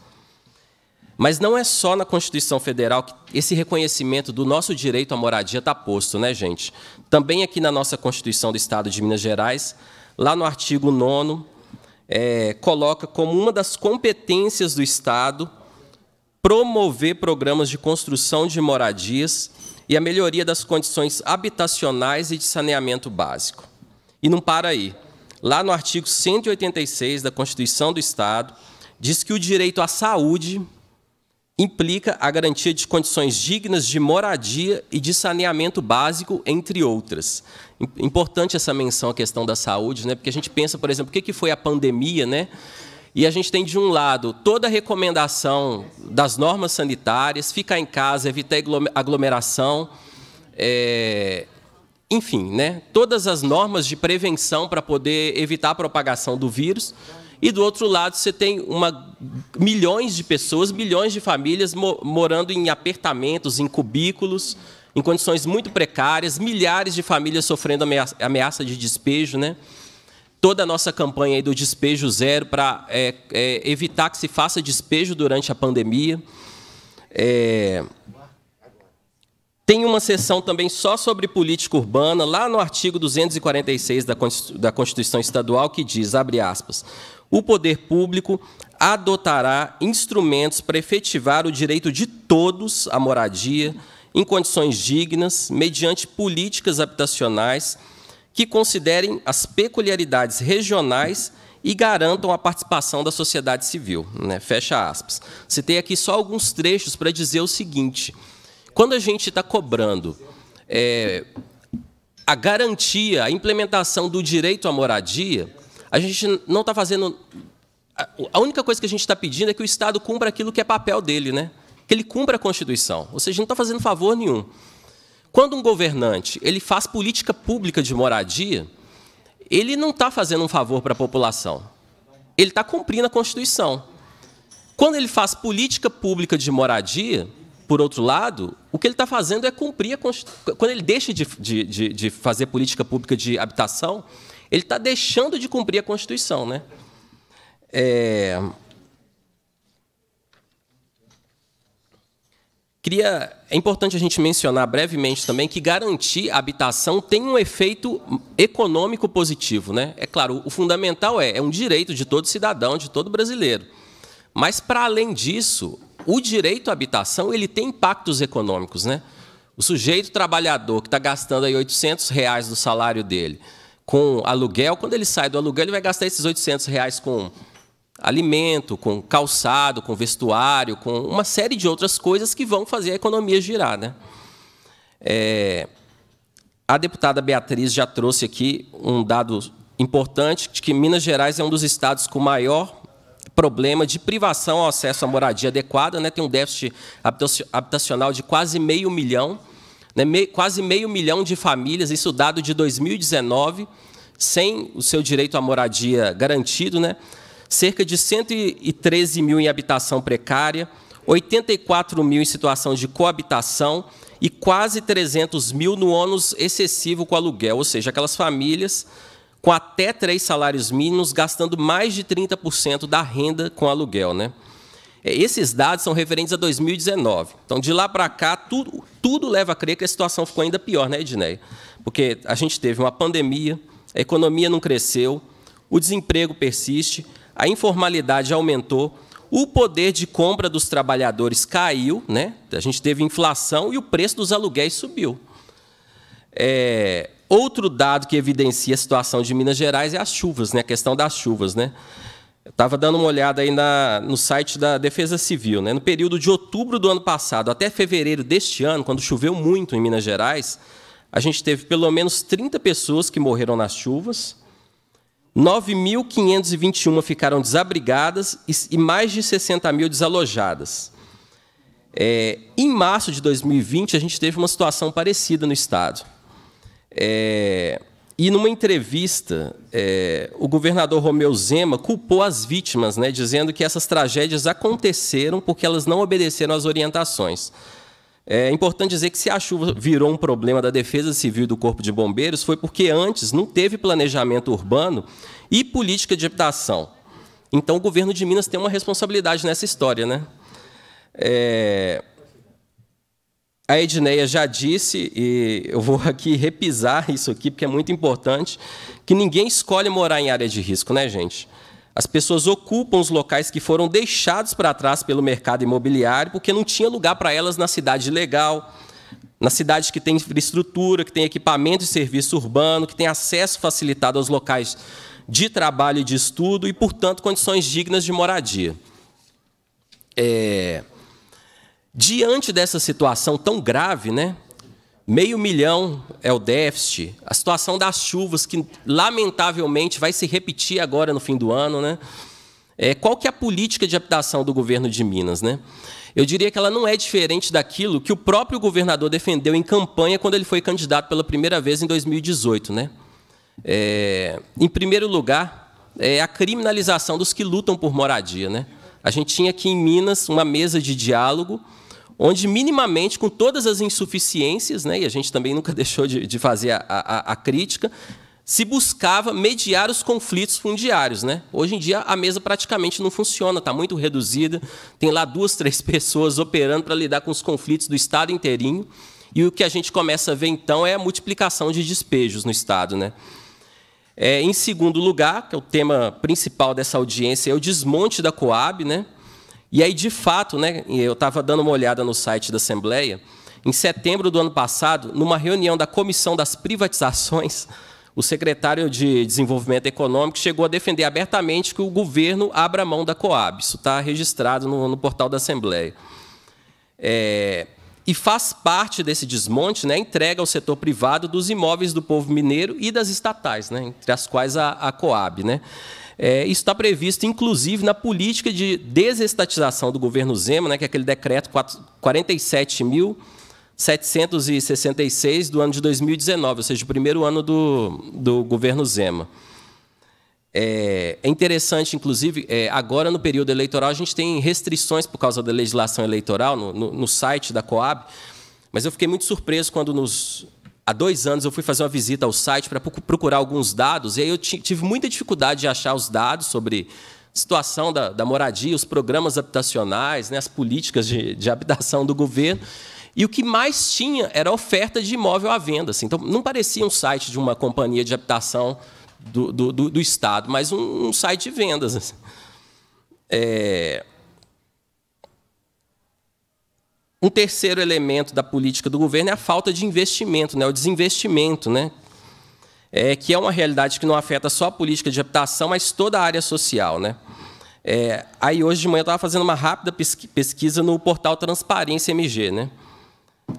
Mas não é só na Constituição Federal que esse reconhecimento do nosso direito à moradia está posto, né, gente? Também aqui na nossa Constituição do Estado de Minas Gerais, lá no artigo 9 é, coloca como uma das competências do Estado promover programas de construção de moradias e a melhoria das condições habitacionais e de saneamento básico. E não para aí. Lá no artigo 186 da Constituição do Estado, diz que o direito à saúde implica a garantia de condições dignas de moradia e de saneamento básico, entre outras. Importante essa menção à questão da saúde, né? porque a gente pensa, por exemplo, o que, que foi a pandemia, né? E a gente tem, de um lado, toda a recomendação das normas sanitárias, ficar em casa, evitar aglomeração, é... enfim, né? todas as normas de prevenção para poder evitar a propagação do vírus. E, do outro lado, você tem uma... milhões de pessoas, milhões de famílias morando em apertamentos, em cubículos, em condições muito precárias, milhares de famílias sofrendo ameaça de despejo, né? Toda a nossa campanha do despejo zero para é, é, evitar que se faça despejo durante a pandemia. É... Tem uma sessão também só sobre política urbana, lá no artigo 246 da Constituição Estadual, que diz, abre aspas, o poder público adotará instrumentos para efetivar o direito de todos à moradia, em condições dignas, mediante políticas habitacionais que considerem as peculiaridades regionais e garantam a participação da sociedade civil. Né? Fecha aspas. Citei aqui só alguns trechos para dizer o seguinte: quando a gente está cobrando é, a garantia, a implementação do direito à moradia, a gente não está fazendo. A única coisa que a gente está pedindo é que o Estado cumpra aquilo que é papel dele, né? que ele cumpra a Constituição. Ou seja, não está fazendo favor nenhum. Quando um governante ele faz política pública de moradia, ele não está fazendo um favor para a população. Ele está cumprindo a Constituição. Quando ele faz política pública de moradia, por outro lado, o que ele está fazendo é cumprir a Constituição. Quando ele deixa de, de, de, de fazer política pública de habitação, ele está deixando de cumprir a Constituição. Né? É... queria. É importante a gente mencionar brevemente também que garantir habitação tem um efeito econômico positivo. Né? É claro, o fundamental é, é um direito de todo cidadão, de todo brasileiro. Mas, para além disso, o direito à habitação ele tem impactos econômicos. Né? O sujeito trabalhador que está gastando aí 800 reais do salário dele com aluguel, quando ele sai do aluguel, ele vai gastar esses 800 reais com alimento, com calçado, com vestuário, com uma série de outras coisas que vão fazer a economia girar. Né? É, a deputada Beatriz já trouxe aqui um dado importante de que Minas Gerais é um dos estados com maior problema de privação ao acesso à moradia adequada, né? tem um déficit habitacional de quase meio milhão, né? Me, quase meio milhão de famílias, isso dado de 2019, sem o seu direito à moradia garantido, né? cerca de 113 mil em habitação precária, 84 mil em situação de coabitação e quase 300 mil no ônus excessivo com aluguel, ou seja, aquelas famílias com até três salários mínimos gastando mais de 30% da renda com aluguel. Né? É, esses dados são referentes a 2019. Então, de lá para cá, tudo, tudo leva a crer que a situação ficou ainda pior, né, Edneia? Porque a gente teve uma pandemia, a economia não cresceu, o desemprego persiste, a informalidade aumentou, o poder de compra dos trabalhadores caiu, né? a gente teve inflação e o preço dos aluguéis subiu. É, outro dado que evidencia a situação de Minas Gerais é as chuvas, né? a questão das chuvas. Né? Eu estava dando uma olhada aí na, no site da Defesa Civil. Né? No período de outubro do ano passado até fevereiro deste ano, quando choveu muito em Minas Gerais, a gente teve pelo menos 30 pessoas que morreram nas chuvas, 9.521 ficaram desabrigadas e mais de 60 mil desalojadas. É, em março de 2020, a gente teve uma situação parecida no Estado. É, e numa entrevista, é, o governador Romeu Zema culpou as vítimas, né, dizendo que essas tragédias aconteceram porque elas não obedeceram às orientações. É importante dizer que se a chuva virou um problema da Defesa Civil e do Corpo de Bombeiros foi porque antes não teve planejamento urbano e política de habitação. Então o governo de Minas tem uma responsabilidade nessa história, né? É... A Edneia já disse, e eu vou aqui repisar isso aqui, porque é muito importante, que ninguém escolhe morar em área de risco, né, gente? As pessoas ocupam os locais que foram deixados para trás pelo mercado imobiliário porque não tinha lugar para elas na cidade legal, na cidade que tem infraestrutura, que tem equipamento e serviço urbano, que tem acesso facilitado aos locais de trabalho e de estudo e, portanto, condições dignas de moradia. É... Diante dessa situação tão grave, né, Meio milhão é o déficit. A situação das chuvas, que lamentavelmente vai se repetir agora no fim do ano. Né? É, qual que é a política de habitação do governo de Minas? Né? Eu diria que ela não é diferente daquilo que o próprio governador defendeu em campanha quando ele foi candidato pela primeira vez em 2018. Né? É, em primeiro lugar, é a criminalização dos que lutam por moradia. Né? A gente tinha aqui em Minas uma mesa de diálogo onde minimamente, com todas as insuficiências, né, e a gente também nunca [LAUGHS] deixou de, de fazer a, a, a, crítica, se buscava mediar os conflitos fundiários. Né? Hoje em dia, a mesa praticamente não funciona, está muito reduzida, tem lá duas, [LAUGHS] três pessoas operando para lidar com os conflitos do Estado inteirinho, e o que a gente começa a ver, então, é a multiplicação de despejos no Estado. Né? É, em segundo lugar, que é o tema principal dessa audiência, é o desmonte da Coab, né? E aí, de fato, né, eu estava dando uma olhada no site da Assembleia, em setembro do ano passado, numa reunião da Comissão das Privatizações, [LAUGHS] o secretário de Desenvolvimento Econômico chegou a defender abertamente que o governo abra mão da Coab. Isso está registrado no, no, portal da Assembleia. É, e faz parte desse desmonte né, a entrega ao setor privado dos imóveis do povo mineiro e das estatais, né, entre as quais a, a Coab. Né? É, isso está previsto, inclusive, na política de desestatização do governo Zema, né, que é aquele decreto 47.766 do ano de 2019, ou seja, o primeiro ano do, do governo Zema. É, é, interessante, inclusive, é, agora no período eleitoral a gente tem restrições por causa da legislação eleitoral no, no, no site da Coab, mas eu fiquei muito surpreso quando nos, há dois anos eu fui fazer uma visita ao site para procurar alguns dados, e aí eu tive muita dificuldade de achar os dados sobre situação da, da moradia, os programas habitacionais, né, as políticas de, de habitação do governo. E o que mais tinha era oferta de imóvel à venda. Assim. Então, não parecia um site de uma companhia de habitação do, do, do, do Estado, mas um, um, site de vendas. Assim. É... Um terceiro elemento da política do governo é a falta de investimento, né? o desinvestimento, né? É, que é uma realidade que não afeta só a política de habitação, mas toda a área social. Né? É, aí hoje de manhã eu estava fazendo uma rápida pesquisa no portal Transparência MG. Né?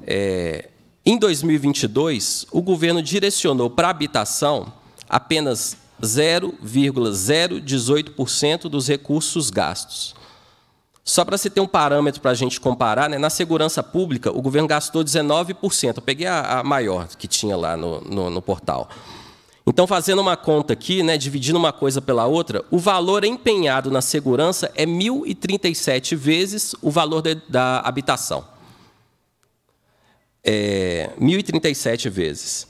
É, em 2022, o governo direcionou para a habitação apenas 0,018% dos recursos gastos. Só para você ter um parâmetro para a gente comparar, né, na segurança pública, o governo gastou 19%. Eu peguei a, a maior que tinha lá no, no, no, portal. Então, fazendo uma conta aqui, né, dividindo uma coisa pela outra, o valor empenhado na segurança é 1.037 vezes o valor de, da habitação. É, 1.037 vezes.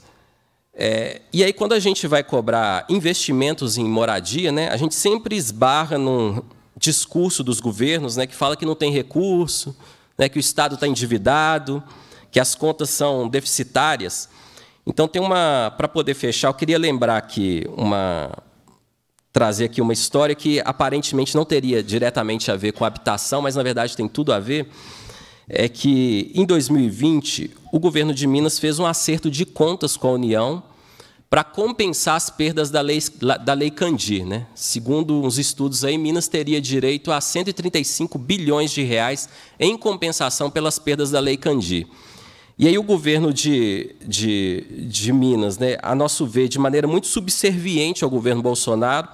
É, e aí, quando a gente vai cobrar investimentos em moradia, né, a gente sempre esbarra num, discurso dos governos, né, que fala que não tem recurso, né, que o Estado está endividado, que as contas são deficitárias. Então tem uma, para poder fechar, eu queria lembrar que uma trazer aqui uma história que aparentemente não teria diretamente a ver com a habitação, mas na verdade tem tudo a ver, é que em 2020 o governo de Minas fez um acerto de contas com a União para compensar as perdas da lei, da lei Candir. Né? Segundo uns estudos, aí, Minas teria direito a 135 bilhões de reais em compensação pelas perdas da lei Candir. E aí o governo de, de, de Minas, né, a nosso ver, de maneira muito subserviente ao governo Bolsonaro,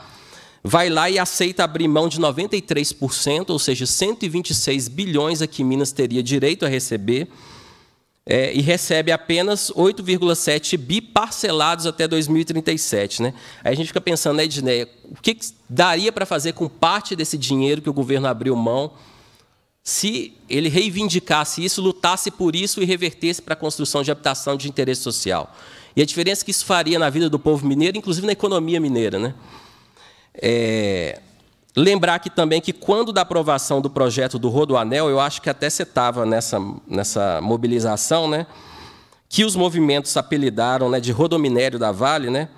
vai lá e aceita abrir mão de 93%, ou seja, 126 bilhões a que Minas teria direito a receber, é, e recebe apenas 8,7 bi parcelados até 2037. Né? Aí a gente fica pensando, né, Edneia, o que, que daria para fazer com parte desse dinheiro que o governo abriu mão se ele reivindicasse isso, lutasse por isso e revertesse para a construção de habitação de interesse social? E a diferença que isso faria na vida do povo mineiro, inclusive na economia mineira. Né? É, Lembrar aqui também que quando da aprovação do projeto do Rodoanel, eu acho que até você estava nessa, nessa mobilização, né? que os movimentos apelidaram né, de Rodominério da Vale, né?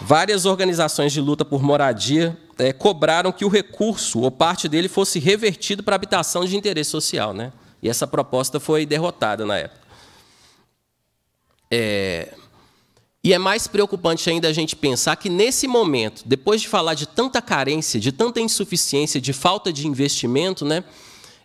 várias organizações de luta por moradia é, cobraram que o recurso, ou parte dele, fosse revertido para habitação de interesse social. Né? E essa proposta foi derrotada na época. É, e é mais preocupante ainda a gente pensar que, nesse momento, depois de falar de tanta carência, de tanta insuficiência, de falta de investimento, né,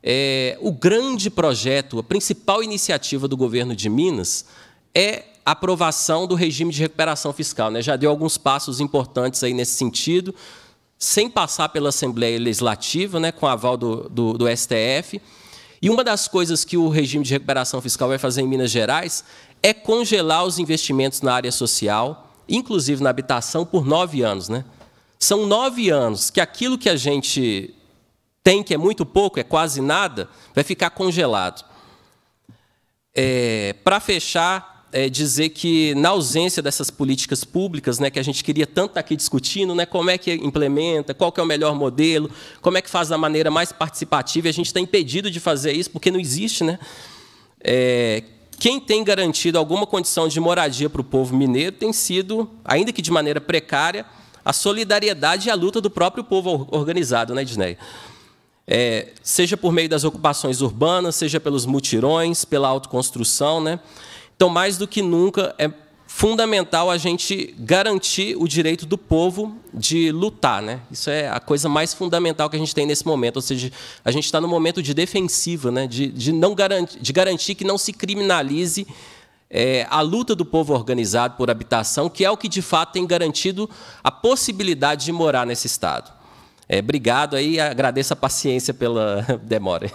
é, o grande projeto, a principal iniciativa do governo de Minas é a aprovação do regime de recuperação fiscal. Né? Já deu alguns passos importantes aí nesse sentido, sem passar pela Assembleia Legislativa, né, com aval do, do, do STF. E uma das coisas que o regime de recuperação fiscal vai fazer em Minas Gerais é congelar os investimentos na área social, inclusive na habitação, por nove anos. Né? São nove anos que aquilo que a gente tem, que é muito pouco, é quase nada, vai ficar congelado. É, Para fechar, é dizer que, na ausência dessas políticas públicas, né, que a gente queria tanto estar tá aqui discutindo, né, como é que implementa, qual que é o melhor modelo, como é que faz da maneira mais participativa, e a gente está impedido de fazer isso porque não existe. Né? É, quem tem garantido alguma condição de moradia para o povo mineiro tem sido, ainda que de maneira precária, a solidariedade e a luta do próprio povo organizado, né, Disney? É, seja por meio das ocupações urbanas, seja pelos mutirões, pela autoconstrução. Né? Então, mais do que nunca, é fundamental a gente garantir o direito do povo de lutar. Né? Isso é a coisa mais fundamental que a gente tem nesse momento. Ou seja, a gente está no momento de defensiva, né? de, de, não garantir, de garantir que não se criminalize é, a luta do povo organizado por habitação, que é o que de fato tem garantido a possibilidade de morar nesse Estado. É, obrigado aí, agradeço a paciência pela [LAUGHS] demora.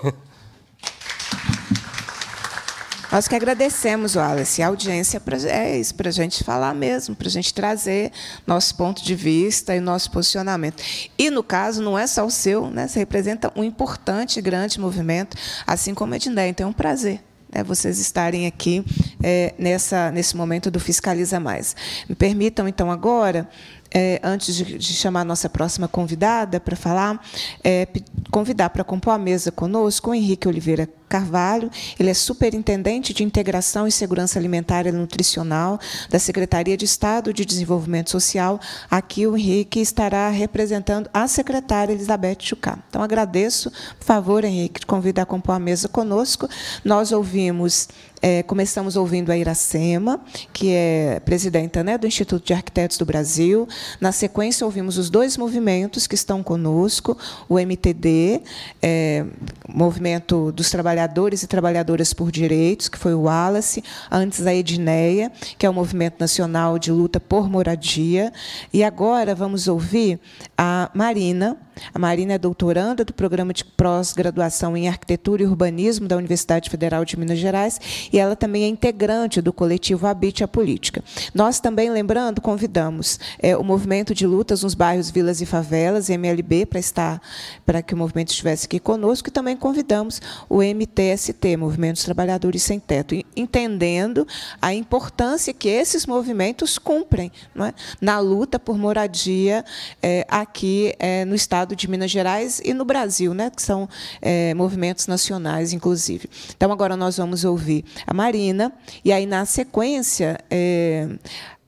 Nós que agradecemos, Wallace. A audiência é isso, para a gente falar mesmo, para a gente trazer nosso ponto de vista e nosso posicionamento. E, no caso, não é só o seu, né? você representa um importante e grande movimento, assim como a Edneia. Então, é um prazer né, vocês estarem aqui é, nessa, nesse momento do Fiscaliza Mais. Me permitam, então, agora, é, antes de, de, chamar a nossa próxima convidada para falar, é, convidar para compor a mesa conosco o Henrique Oliveira Carvalho, ele é superintendente de Integração e Segurança Alimentar e Nutricional da Secretaria de Estado de Desenvolvimento Social. Aqui o Henrique estará representando a secretária Elizabeth Chucá. Então agradeço, por favor, Henrique, te convido a compor a mesa conosco. Nós ouvimos é, começamos ouvindo a Iracema, que é presidenta né, do Instituto de Arquitetos do Brasil. Na sequência, ouvimos os dois movimentos que estão conosco, o MTD, é, Movimento dos Trabalhadores Trabalhadores e Trabalhadoras por Direitos, que foi o Wallace, antes a Edneia, que é o Movimento Nacional de Luta por Moradia. E agora vamos ouvir a Marina. A Marina é doutoranda do Programa de Pós-Graduação em Arquitetura e Urbanismo da Universidade Federal de Minas Gerais e ela também é integrante do coletivo Habite a Política. Nós também, lembrando, convidamos é, o Movimento de Lutas nos Bairros, Vilas e Favelas, MLB, para estar para que o movimento estivesse aqui conosco e também convidamos o MT TST, Movimentos Trabalhadores Sem Teto, entendendo a importância que esses movimentos cumprem é? na luta por moradia é, aqui é, no estado de Minas Gerais e no Brasil, né, que são é, movimentos nacionais, inclusive. Então, agora nós vamos ouvir a Marina, e aí, na sequência, é,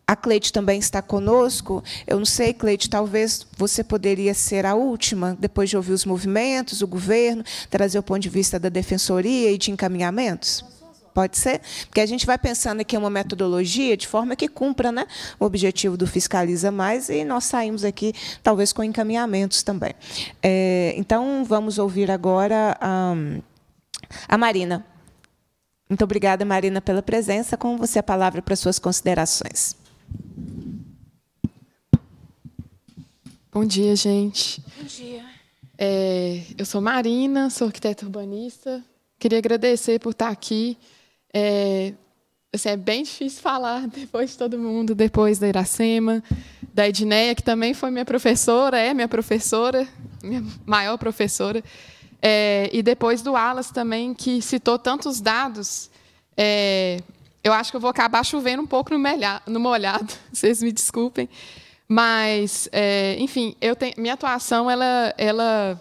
a Cleite também está conosco. Eu não sei, Cleite, talvez você poderia ser a última, depois de ouvir os movimentos, o governo, trazer o ponto de vista da defensoria e de encaminhamentos? Pode ser? Porque a gente vai pensando aqui uma metodologia de forma que cumpra né, o objetivo do Fiscaliza Mais e nós saímos aqui, talvez, com encaminhamentos também. É, então, vamos ouvir agora a, a Marina. Muito obrigada, Marina, pela presença. Com você a palavra para suas considerações. Bom dia, gente. Bom dia. É, eu sou Marina, sou arquiteta urbanista. Queria agradecer por estar aqui. É, assim, é bem difícil falar [LAUGHS] depois de todo mundo, depois da Iracema, da Edneia, que também foi minha professora, é minha professora, minha maior professora, é, e depois do Alas também, que citou tantos dados é, eu acho que eu vou acabar chovendo um pouco no, melha, no molhado, [LAUGHS] vocês me desculpem. Mas, é, enfim, eu tenho, minha atuação ela, ela,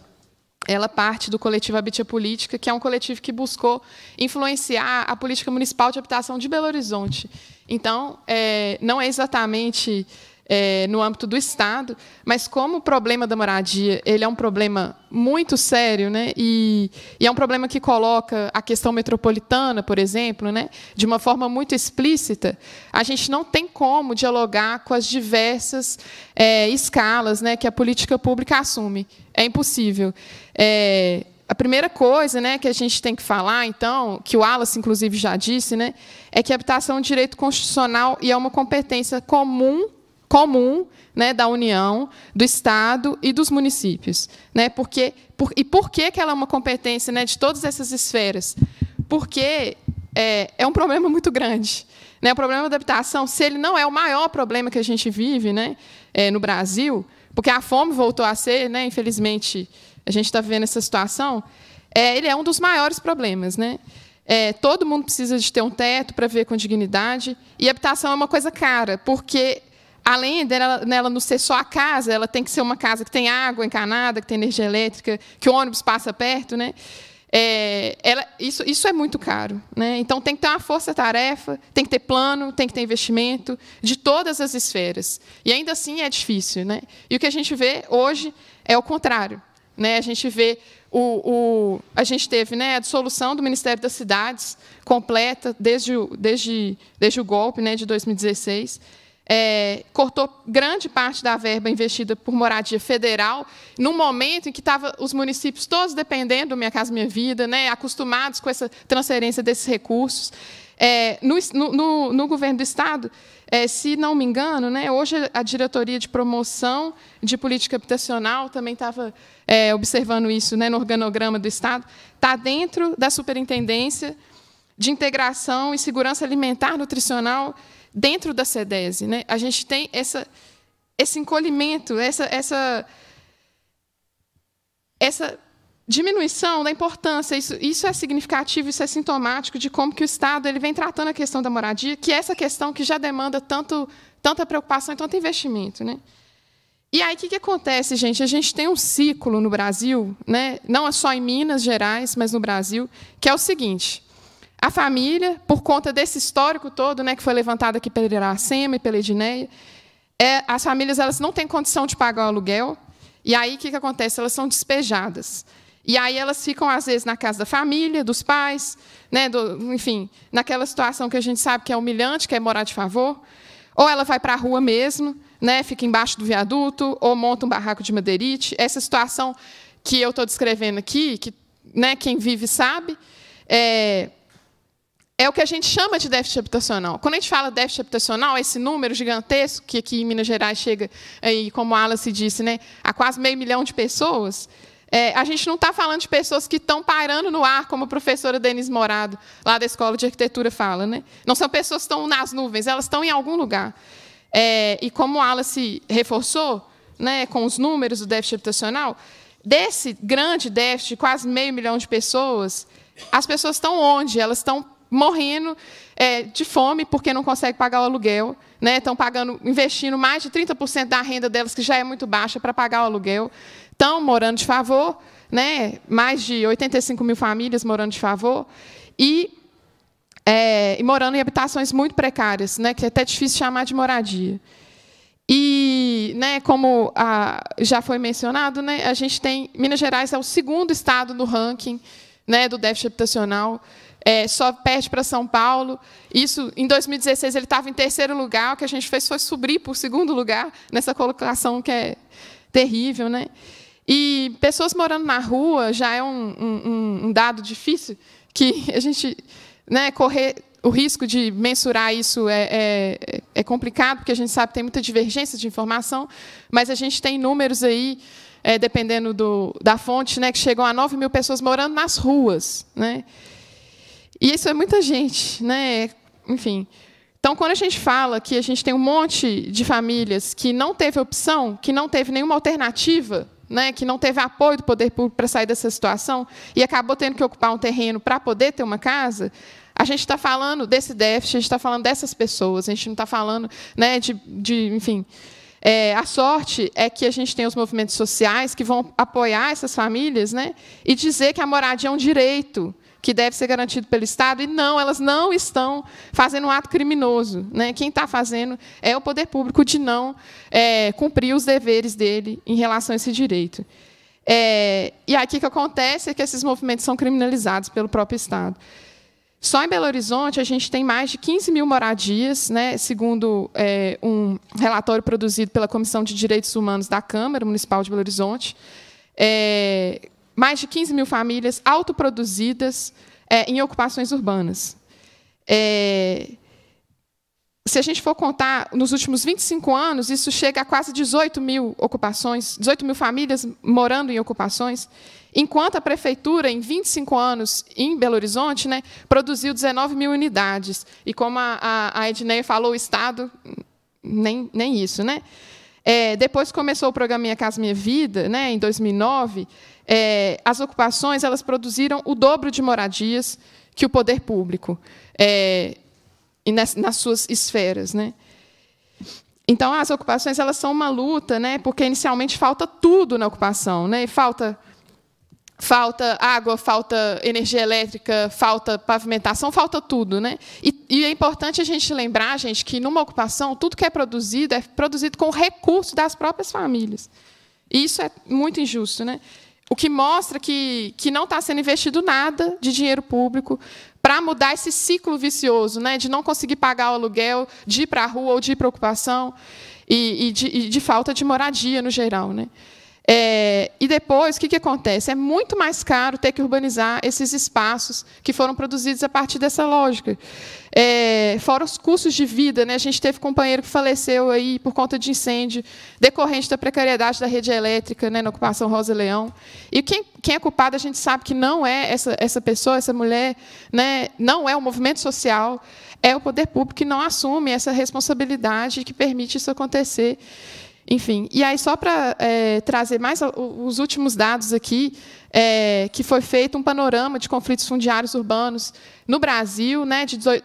ela parte do coletivo Habitia Política, que é um coletivo que buscou influenciar a política municipal de habitação de Belo Horizonte. Então, é, não é exatamente é, no âmbito do Estado, mas como o problema da moradia ele é um problema muito sério, né? E, e, é um problema que coloca a questão metropolitana, por exemplo, né? De uma forma muito explícita, a gente não tem como dialogar com as diversas é, escalas, né? Que a política pública assume, é impossível. É, a primeira coisa, né, que a gente tem que falar, então, que o Alas inclusive já disse, né, é que a habitação é um direito constitucional e é uma competência comum comum né, da União, do Estado e dos municípios. Né? Porque, por, e por que, que ela é uma competência né, de todas essas esferas? Porque é, é um problema muito grande. Né? O problema da habitação, se ele não é o maior problema que a gente vive né, é, no Brasil, porque a fome voltou a ser, né, infelizmente, a gente está vivendo essa situação, é, ele é um dos maiores problemas. Né? É, todo mundo precisa de ter um teto para viver com dignidade. E habitação é uma coisa cara, porque além dela não ser só a casa, ela tem que ser uma casa que tem água encanada, que tem energia elétrica, que o ônibus passa perto, né? É, ela, isso, isso é muito caro. Né? Então, tem que ter uma força-tarefa, tem que ter plano, tem que ter investimento, de todas as esferas. E ainda assim é difícil. Né? E o que a gente vê hoje é o contrário. Né? A gente vê o, o, a gente teve né, a dissolução do Ministério das Cidades completa desde o, desde, desde o golpe né, de 2016. É, cortou grande parte da verba investida por moradia federal, num momento em que tava os municípios todos dependendo do Minha Casa Minha Vida, né, acostumados com essa transferência desses recursos. É, no, no, no, governo do Estado, é, se não me engano, né, hoje a diretoria de promoção de política habitacional também estava é, observando isso né, no organograma do Estado, está dentro da superintendência de integração e segurança alimentar nutricional dentro da SEDESI. Né? A gente tem essa, esse encolhimento, essa, essa, essa diminuição da importância. Isso, isso é significativo, isso é sintomático de como que o Estado ele vem tratando a questão da moradia, que é essa questão que já demanda tanto, tanta preocupação e tanto investimento. Né? E aí, o que, que acontece, gente? A gente tem um ciclo no Brasil, né? não é só em Minas Gerais, mas no Brasil, que é o seguinte: a família, por conta desse histórico todo, né, que foi levantado aqui pela Iracema e pela Edineia, é, as famílias elas não têm condição de pagar o aluguel, e aí o que, que acontece? Elas são despejadas. E aí elas ficam, às vezes, na casa da família, dos pais, né, do, enfim, naquela situação que a gente sabe que é humilhante, que é morar de favor. Ou ela vai para a rua mesmo, né, fica embaixo do viaduto, ou monta um barraco de madeirite. Essa situação que eu estou descrevendo aqui, que né, quem vive sabe, é, é o que a gente chama de déficit habitacional. Quando a gente fala déficit habitacional, esse número gigantesco que aqui em Minas Gerais chega, aí, como a Alice disse, né, a quase meio milhão de pessoas, é, a gente não está falando de pessoas que estão pairando no ar, como a professora Denise Morado, lá da Escola de Arquitetura, fala. Né? Não são pessoas que estão nas nuvens, elas estão em algum lugar. É, e como a Alice reforçou, né, com os números do déficit habitacional, desse grande déficit, quase meio milhão de pessoas, as pessoas estão onde? Elas estão morrendo é, de fome porque não consegue pagar o aluguel, né? estão pagando, investindo mais de 30% da renda delas, que já é muito baixa, para pagar o aluguel, estão morando de favor, né? mais de 85 mil famílias morando de favor, e, é, e morando em habitações muito precárias, né? que é até difícil chamar de moradia. E, né, como a, já foi mencionado, né, a gente tem Minas Gerais é o segundo estado no ranking né, do déficit habitacional é, só perde para São Paulo. Isso, em 2016, ele estava em terceiro lugar. O que a gente fez foi subir para o segundo lugar nessa colocação que é terrível, né? E pessoas morando na rua já é um, um, um dado difícil que a gente né, correr o risco de mensurar isso é, é, é, complicado, porque a gente sabe que tem muita divergência de informação, mas a gente tem números aí, é, dependendo do, da fonte, né, que chegam a 9 mil pessoas morando nas ruas. Né? E isso é muita gente, né? Enfim. Então, quando a gente fala que a gente tem um monte de famílias que não teve opção, que não teve nenhuma alternativa, né, que não teve apoio do poder público para sair dessa situação e acabou tendo que ocupar um terreno para poder ter uma casa, a gente está falando desse déficit, a gente está falando dessas pessoas, a gente não está falando né, de, de enfim, é, a sorte é que a gente tem os movimentos sociais que vão apoiar essas famílias né, e dizer que a moradia é um direito, que deve ser garantido pelo Estado, e não, elas não estão fazendo um ato criminoso. Né? Quem está fazendo é o poder público de não é, cumprir os deveres dele em relação a esse direito. É, e aqui o que acontece é que esses movimentos são criminalizados pelo próprio Estado. Só em Belo Horizonte, a gente tem mais de 15 mil moradias, né, segundo é, um relatório produzido pela Comissão de Direitos Humanos da Câmara Municipal de Belo Horizonte, é, mais de 15 mil famílias autoproduzidas é, em ocupações urbanas. É, se a gente for contar, nos últimos 25 anos, isso chega a quase 18 mil ocupações, 18 mil famílias morando em ocupações, enquanto a prefeitura, em 25 anos, em Belo Horizonte, né, produziu 19 mil unidades. E como a, a Edneia falou, o Estado, nem, nem isso. Né? É, depois começou o programa Minha Casa Minha Vida, né, em 2009, é, as ocupações elas produziram o dobro de moradias que o poder público é, nas, nas, suas esferas, né? Então as ocupações elas são uma luta, né? Porque inicialmente falta tudo na ocupação, né? Falta falta água, falta energia elétrica, falta pavimentação, falta tudo, né? E, e, é importante a gente lembrar, gente, que numa ocupação tudo que é produzido é produzido com recurso das próprias famílias. E isso é muito injusto, né? O que mostra que, que não está sendo investido nada de dinheiro público para mudar esse ciclo vicioso né, de não conseguir pagar o aluguel, de ir para a rua ou de ir para a ocupação e, e, de, e de falta de moradia no geral. Né? É, e depois, o que, que acontece? É muito mais caro ter que urbanizar esses espaços que foram produzidos a partir dessa lógica. É, fora os custos de vida, né? a gente teve companheiro que faleceu aí por conta de incêndio decorrente da precariedade da rede elétrica né, na ocupação Rosa Leão. E quem, quem é culpado, a gente sabe que não é essa, essa pessoa, essa mulher, né? não é o movimento social, é o poder público que não assume essa responsabilidade que permite isso acontecer. Enfim, e aí só para é, trazer mais os últimos dados aqui, é, que foi feito um panorama de conflitos fundiários urbanos no Brasil, né, de 18,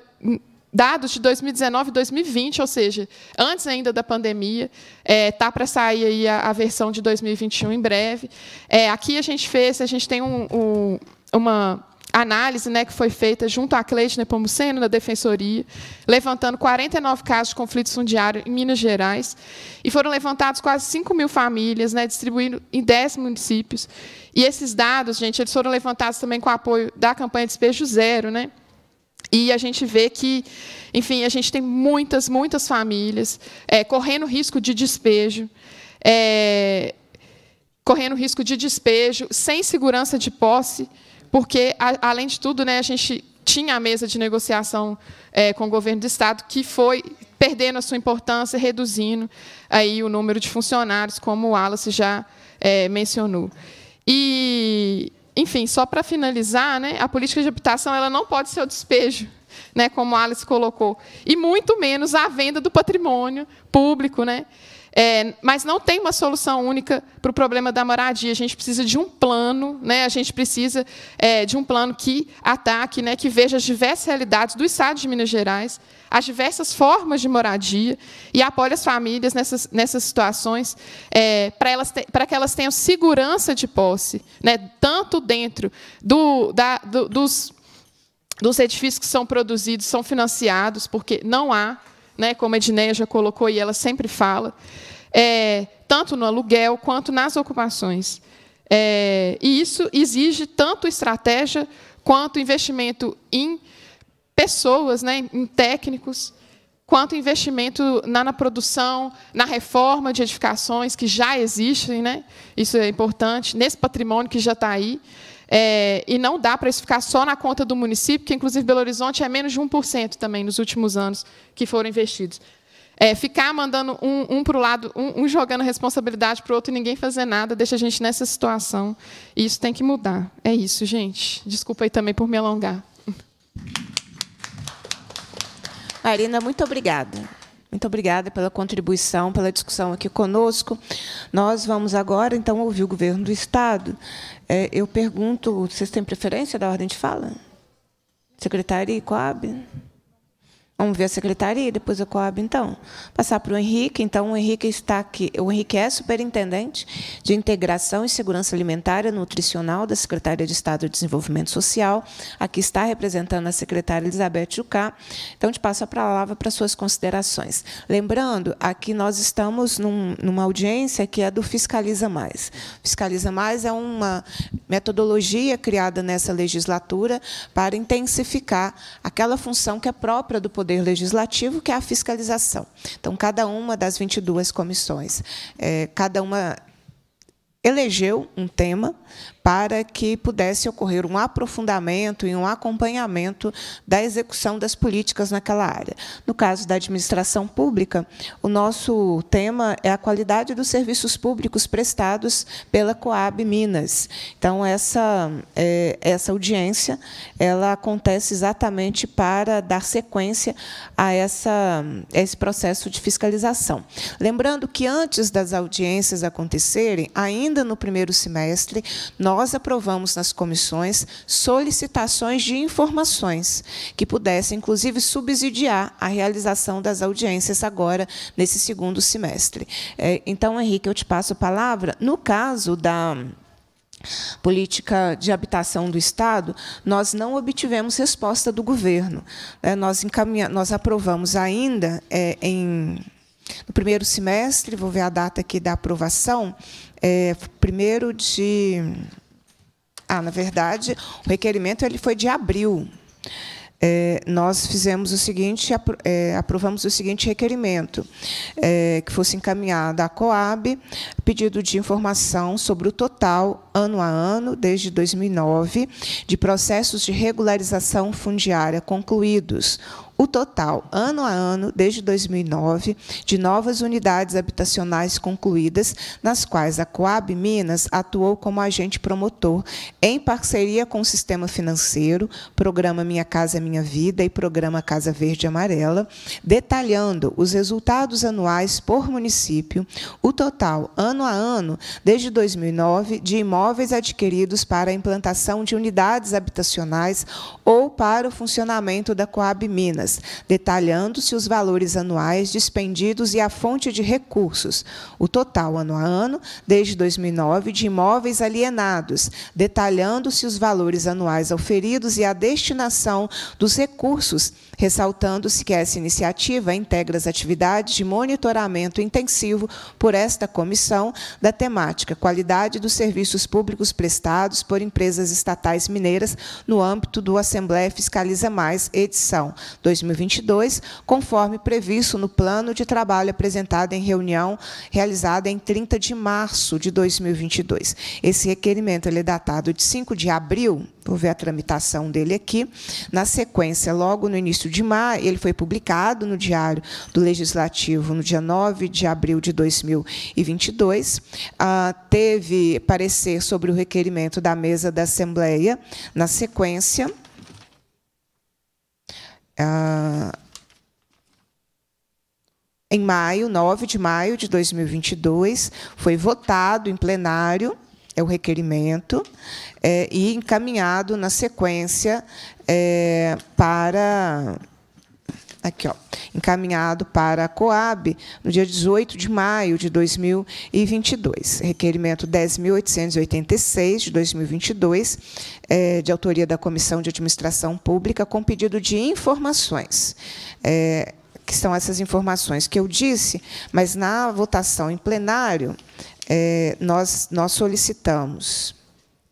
dados de 2019 e 2020, ou seja, antes ainda da pandemia, está é, tá para sair aí a, a, versão de 2021 em breve. É, aqui a gente fez, a gente tem um, um, uma análise né, que foi feita junto à Cleiton Nepomuceno, da Defensoria, levantando 49 casos de conflitos fundiários em Minas Gerais. E foram levantados quase 5 mil famílias, né, distribuídos em 10 municípios. E esses dados, gente, eles foram levantados também com o apoio da campanha Despejo Zero. Né? E a gente vê que, enfim, a gente tem muitas, muitas famílias é, correndo risco de despejo. É, correndo risco de despejo, sem segurança de posse, porque, a, além de tudo, né, a gente tinha a mesa de negociação é, com o governo do Estado, que foi perdendo a sua importância, reduzindo aí o número de funcionários, como o Wallace já é, mencionou. E, enfim, só para finalizar, né, a política de habitação ela não pode ser o despejo, né, como o Alice colocou, e muito menos a venda do patrimônio público. Né? É, mas não tem uma solução única para o problema da moradia. A gente precisa de um plano, né? a gente precisa é, de um plano que ataque, né? que veja as diversas realidades do Estado de Minas Gerais, as diversas formas de moradia e apoie as famílias nessas, nessas situações é, para, elas te, para que elas tenham segurança de posse, né? tanto dentro do, da, do, dos, dos edifícios que são produzidos, são financiados, porque não há né, como a Edneia já colocou e ela sempre fala, é, tanto no aluguel quanto nas ocupações. É, e isso exige tanto estratégia quanto investimento em pessoas, né, em técnicos, quanto investimento na, na, produção, na reforma de edificações que já existem, né? isso é importante, nesse patrimônio que já está aí, é, e não dá para isso ficar só na conta do município, que inclusive Belo Horizonte é menos de 1% também nos últimos anos que foram investidos. É, ficar mandando um, um para o lado, um, um, jogando responsabilidade para o outro e ninguém fazer nada, deixa a gente nessa situação. E isso tem que mudar. É isso, gente. Desculpa aí também por me alongar. Marina, muito obrigada. Muito obrigada pela contribuição, pela discussão aqui conosco. Nós vamos agora, então, ouvir o governo do Estado é, eu pergunto, vocês têm preferência da ordem de fala? Secretária e Coab? Vamos ver a secretaria, depois a Coab, então. Passar para o Henrique. Então, o Henrique está aqui. O Henrique é superintendente de Integração e Segurança Alimentar e Nutricional da Secretaria de Estado de Desenvolvimento Social. Aqui está representando a secretária Elizabeth Jucá. Então, te passo a palavra para suas considerações. Lembrando, aqui nós estamos num, numa audiência que é do Fiscaliza Mais. Fiscaliza Mais é uma metodologia criada nessa legislatura para intensificar aquela função que é própria do Poder Poder Legislativo, que é a fiscalização. Então, cada uma das 22 comissões, é, cada uma elegeu um tema para que pudesse ocorrer um aprofundamento e um acompanhamento da execução das políticas naquela área. No caso da administração pública, o nosso tema é a qualidade dos serviços públicos prestados pela Coab Minas. Então, essa, é, essa audiência ela acontece exatamente para dar sequência a, essa, a esse processo de fiscalização. Lembrando que, antes das audiências acontecerem, ainda no primeiro semestre, nós nós aprovamos nas comissões solicitações de informações que pudessem, inclusive, subsidiar a realização das audiências agora, nesse segundo semestre. É, então, Henrique, eu te passo a palavra. No caso da política de habitação do Estado, nós não obtivemos resposta do governo. É, nós, nós aprovamos ainda é, em no primeiro semestre, vou ver a data aqui da aprovação, é, primeiro de ah, na verdade, o requerimento ele foi de abril. É, nós fizemos o seguinte, é, aprovamos o seguinte requerimento, é, que fosse encaminhado à Coab pedido de informação sobre o total, ano a ano, desde 2009, de processos de regularização fundiária concluídos, o total, ano a ano, desde 2009, de novas unidades habitacionais concluídas, nas quais a Coab Minas atuou como agente promotor, em parceria com o sistema financeiro, programa Minha Casa Minha Vida e programa Casa Verde Amarela, detalhando os resultados anuais por município, o total, ano a ano, desde 2009, de imóveis adquiridos para a implantação de unidades habitacionais ou para o funcionamento da Coab Minas detalhando-se os valores anuais dispendidos e a fonte de recursos, o total ano a ano, desde 2009, de imóveis alienados, detalhando-se os valores anuais auferidos e a destinação dos recursos, ressaltando-se que essa iniciativa integra as atividades de monitoramento intensivo por esta comissão da temática qualidade dos serviços públicos prestados por empresas estatais mineiras no âmbito do Assembleia Fiscaliza Mais, edição 2020. 2022, conforme previsto no plano de trabalho apresentado em reunião realizada em 30 de março de 2022. Esse requerimento é datado de 5 de abril, vou ver a tramitação dele aqui. Na sequência, logo no início de maio, ele foi publicado no Diário do Legislativo no dia 9 de abril de 2022. Ah, teve parecer sobre o requerimento da mesa da Assembleia. Na sequência, ah, em maio, 9 de maio de 2022, foi votado em plenário é o requerimento é, e encaminhado na sequência é, para aqui, ó, encaminhado para a Coab no dia 18 de maio de 2022. Requerimento 10.886 de 2022, é, eh, de autoria da Comissão de Administração Pública, com pedido de informações. É, que são essas informações que eu disse, mas na votação em plenário, é, nós, nós solicitamos.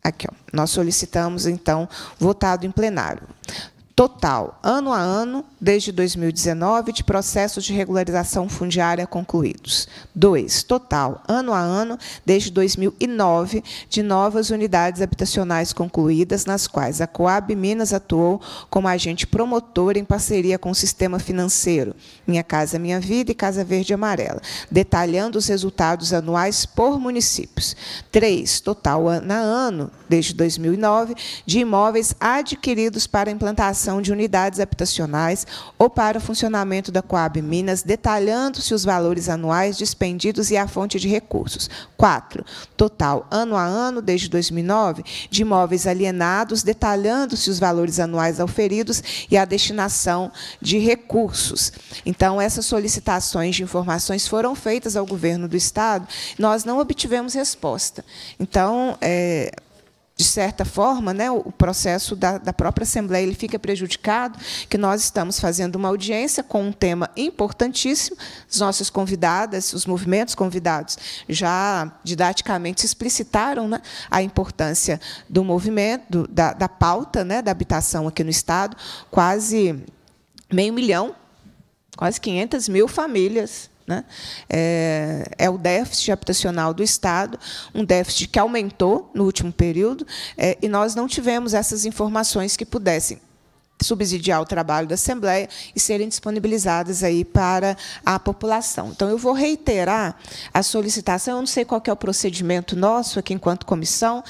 Aqui, ó, nós solicitamos, então, votado em plenário total, ano a ano, desde 2019, de processos de regularização fundiária concluídos. 2. Total, ano a ano, desde 2009, de novas unidades habitacionais concluídas, nas quais a Coab Minas atuou como agente promotor em parceria com o sistema financeiro Minha Casa Minha Vida e Casa Verde Amarela, detalhando os resultados anuais por municípios. 3. Total, ano a ano, desde 2009, de imóveis adquiridos para implantação de unidades habitacionais ou para o funcionamento da Coab Minas, detalhando-se os valores anuais dispendidos e a fonte de recursos. 4. Total, ano a ano, desde 2009, de imóveis alienados, detalhando-se os valores anuais auferidos e a destinação de recursos. Então, essas solicitações de informações foram feitas ao governo do Estado, nós não obtivemos resposta. Então, é, de certa forma, né, o processo da, da, própria Assembleia ele fica prejudicado, que nós estamos fazendo uma audiência com um tema importantíssimo, as nossas convidadas, os movimentos convidados já didaticamente explicitaram né, a importância do movimento, da, da pauta né, da habitação aqui no Estado, quase meio milhão, quase 500 mil famílias né? É, é, o déficit habitacional do Estado, um déficit que aumentou no último período, é, e nós não tivemos essas informações que pudessem subsidiar o trabalho da Assembleia e serem disponibilizadas aí para a população. Então, eu vou reiterar a solicitação, eu não sei qual é o procedimento nosso aqui enquanto comissão,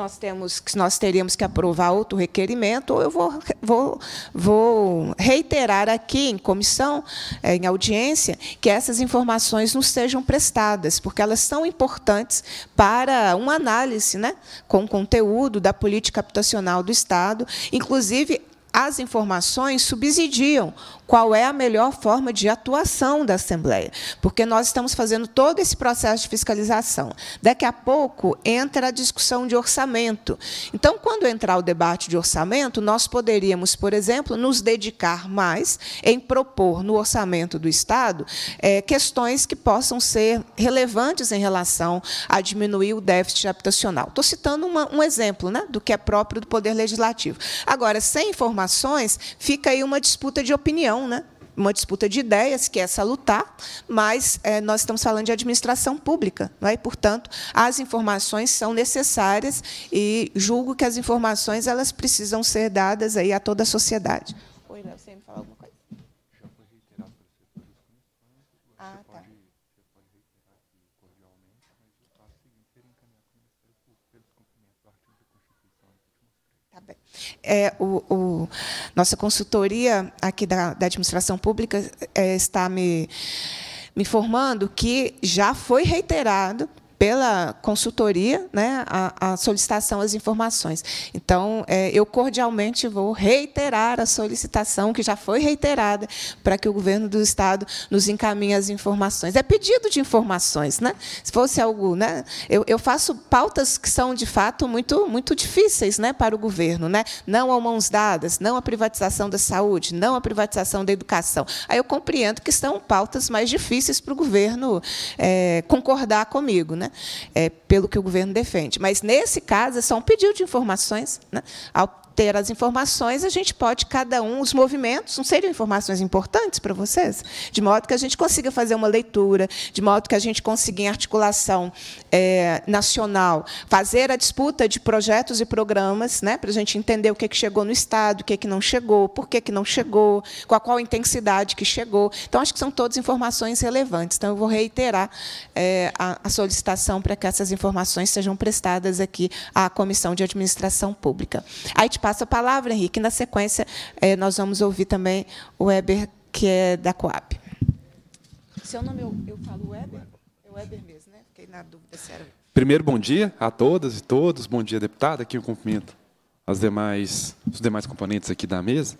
nós temos que nós teríamos que aprovar outro requerimento, ou eu vou, vou, vou reiterar aqui em comissão, eh, em audiência, que essas informações nos sejam prestadas, porque elas são importantes para uma análise né, com conteúdo da política habitacional do Estado, inclusive as informações subsidiam qual é a melhor forma de atuação da Assembleia, porque nós estamos fazendo todo esse processo de fiscalização. Daqui a pouco entra a discussão de orçamento. Então, quando entrar o debate de orçamento, nós poderíamos, por exemplo, nos dedicar mais em propor no orçamento do Estado é, questões que possam ser relevantes em relação a diminuir o déficit habitacional. Estou citando uma, um exemplo né, do que é próprio do Poder Legislativo. Agora, sem informações, fica aí uma disputa de opinião então, né? uma disputa de ideias que é salutar, mas é, nós estamos falando de administração pública, não é? E, portanto, as informações são necessárias e julgo que as informações elas precisam ser dadas aí a toda a sociedade. é, o, o, nossa consultoria aqui da, da administração pública é, está me, me informando que já foi reiterado pela consultoria né, a, a solicitação às informações. Então, é, eu cordialmente vou reiterar a solicitação, que já foi reiterada, para que o governo do Estado nos encaminhe as informações. É pedido de informações. Né? Se fosse algo. Né, eu, eu faço pautas que são, de fato, muito, muito difíceis né, para o governo. Né? Não a mãos dadas, não a privatização da saúde, não a privatização da educação. Aí eu compreendo que são pautas mais difíceis para o governo é, concordar comigo. Né? Né, é, pelo que o governo defende. Mas, nesse caso, é só um pedido de informações né? ao ter as informações, a gente pode, cada um, os movimentos, não seriam informações importantes para vocês? De modo que a gente consiga fazer uma leitura, de modo que a gente consiga, em articulação é, nacional, fazer a disputa de projetos e programas, né, para a gente entender o que, é que chegou no Estado, o que, é que não chegou, por que, que não chegou, com a qual intensidade que chegou. Então, acho que são todas informações relevantes. Então, eu vou reiterar eh, a, a solicitação para que essas informações sejam prestadas aqui à Comissão de Administração Pública. Aí, passo a palavra, Henrique. Na sequência, eh, nós vamos ouvir também o Weber, que é da Coab. Seu nome eu, eu falo Weber? É Weber mesmo, né? Fiquei na dúvida se era. Primeiro, bom dia a todas e todos. Bom dia, deputada. Aqui eu cumprimento as demais, os demais componentes aqui da mesa.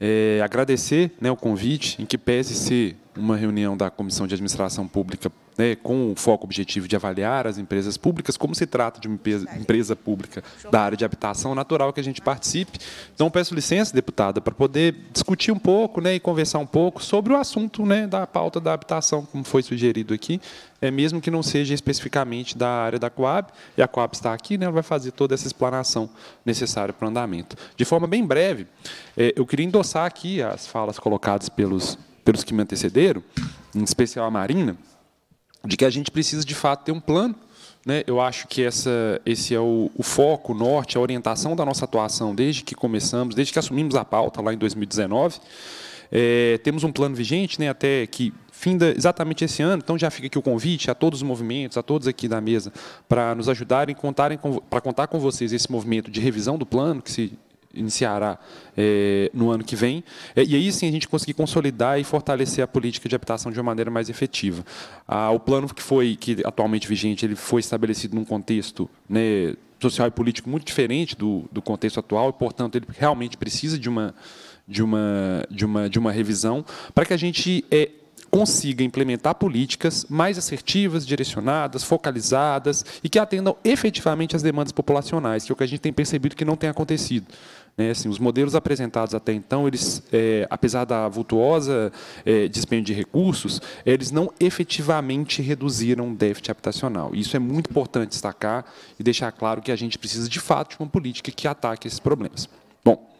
É, agradecer né, o convite, em que pese ser uma reunião da Comissão de Administração Pública né, com o foco objetivo de avaliar as empresas públicas, como se trata de uma empresa pública da área de habitação, natural que a gente participe. Então, peço licença, deputada, para poder discutir um pouco né, e conversar um pouco sobre o assunto né, da pauta da habitação, como foi sugerido aqui, é mesmo que não seja especificamente da área da Coab, e a Coab está aqui, né, ela vai fazer toda essa explanação necessária para o andamento. De forma bem breve, é, eu queria endossar aqui as falas colocadas pelos pelos que me antecederam, em especial a Marina, de que a gente precisa, de fato, ter um plano. Né? Eu acho que essa, esse é o, o foco, o norte, a orientação da nossa atuação desde que começamos, desde que assumimos a pauta lá em 2019. É, temos um plano vigente né, até que finda exatamente esse ano, então já fica aqui o convite a todos os movimentos, a todos aqui da mesa, para nos ajudarem, contarem para contar com vocês esse movimento de revisão do plano, que se iniciará é, eh, no ano que vem. Eh, e aí sim a gente conseguir consolidar e fortalecer a política de habitação de uma maneira mais efetiva. Ah, o plano que foi que atualmente vigente, ele foi estabelecido num contexto né, social e político muito diferente do, do contexto atual e, portanto, ele realmente precisa de uma de uma de uma de uma revisão para que a gente é, consiga implementar políticas mais assertivas, direcionadas, focalizadas e que atendam efetivamente às demandas populacionais, que é o que a gente tem percebido que não tem acontecido. Né, assim, os modelos apresentados até então, eles, é, apesar da vultuosa é, dispêndio de recursos, eles não efetivamente reduziram o déficit habitacional. Isso é muito importante destacar e deixar claro que a gente precisa, de fato, de uma política que ataque esses problemas. Bom,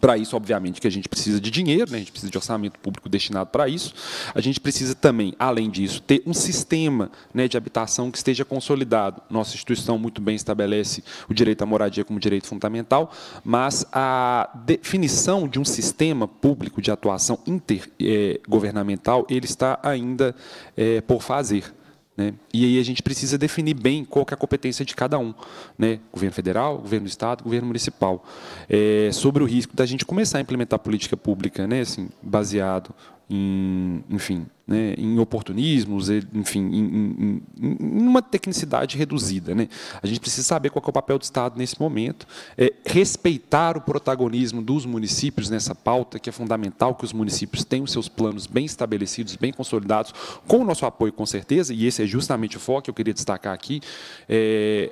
para isso, obviamente, que a gente precisa de dinheiro, né? a gente precisa de orçamento público destinado para isso. A gente precisa também, além disso, ter um sistema né, de habitação que esteja consolidado. Nossa instituição muito bem estabelece o direito à moradia como direito fundamental, mas a definição de um sistema público de atuação intergovernamental, eh, ele está ainda eh, por fazer. Né? E aí a gente precisa definir bem qual é a competência de cada um, né? governo federal, governo do estado, governo municipal, é, sobre o risco da gente começar a implementar política pública, né? assim, baseado em, enfim, né, em oportunismos, enfim, em, em, em, uma tecnicidade reduzida. Né? A gente precisa saber qual é o papel do Estado nesse momento, é, respeitar o protagonismo dos municípios nessa pauta, que é fundamental que os municípios tenham seus planos bem estabelecidos, bem consolidados, com o nosso apoio, com certeza, e esse é justamente o foco que eu queria destacar aqui, é,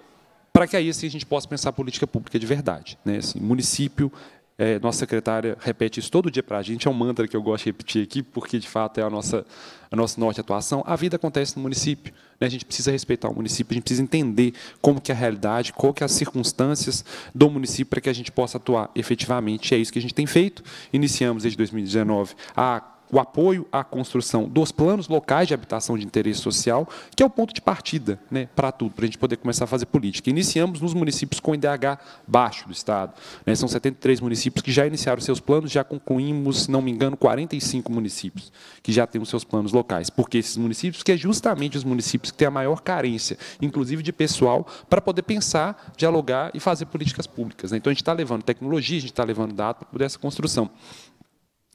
para que aí assim, a gente possa pensar política pública de verdade. Né? Assim, município é, nossa secretária repete isso todo dia para a gente, é um mantra que eu gosto de repetir aqui, porque de fato é a nossa, a nossa norte atuação. A vida acontece no município. Né? A gente precisa respeitar o município, a gente precisa entender como que é a realidade, qual que é as circunstâncias do município para que a gente possa atuar efetivamente. E é isso que a gente tem feito. Iniciamos desde 2019 a o apoio à construção dos planos locais de habitação de interesse social, que é o ponto de partida né, para tudo, para a gente poder começar a fazer política. Iniciamos nos municípios com IDH baixo do Estado. Né, são 73 municípios que já iniciaram seus planos, já concluímos, se não me engano, 45 municípios que já têm os seus planos locais. Porque esses municípios, que é justamente os municípios que têm a maior carência, inclusive de pessoal, para poder pensar, dialogar e fazer políticas públicas. Né? Então, a gente está levando tecnologia, a gente está levando dados para poder essa construção.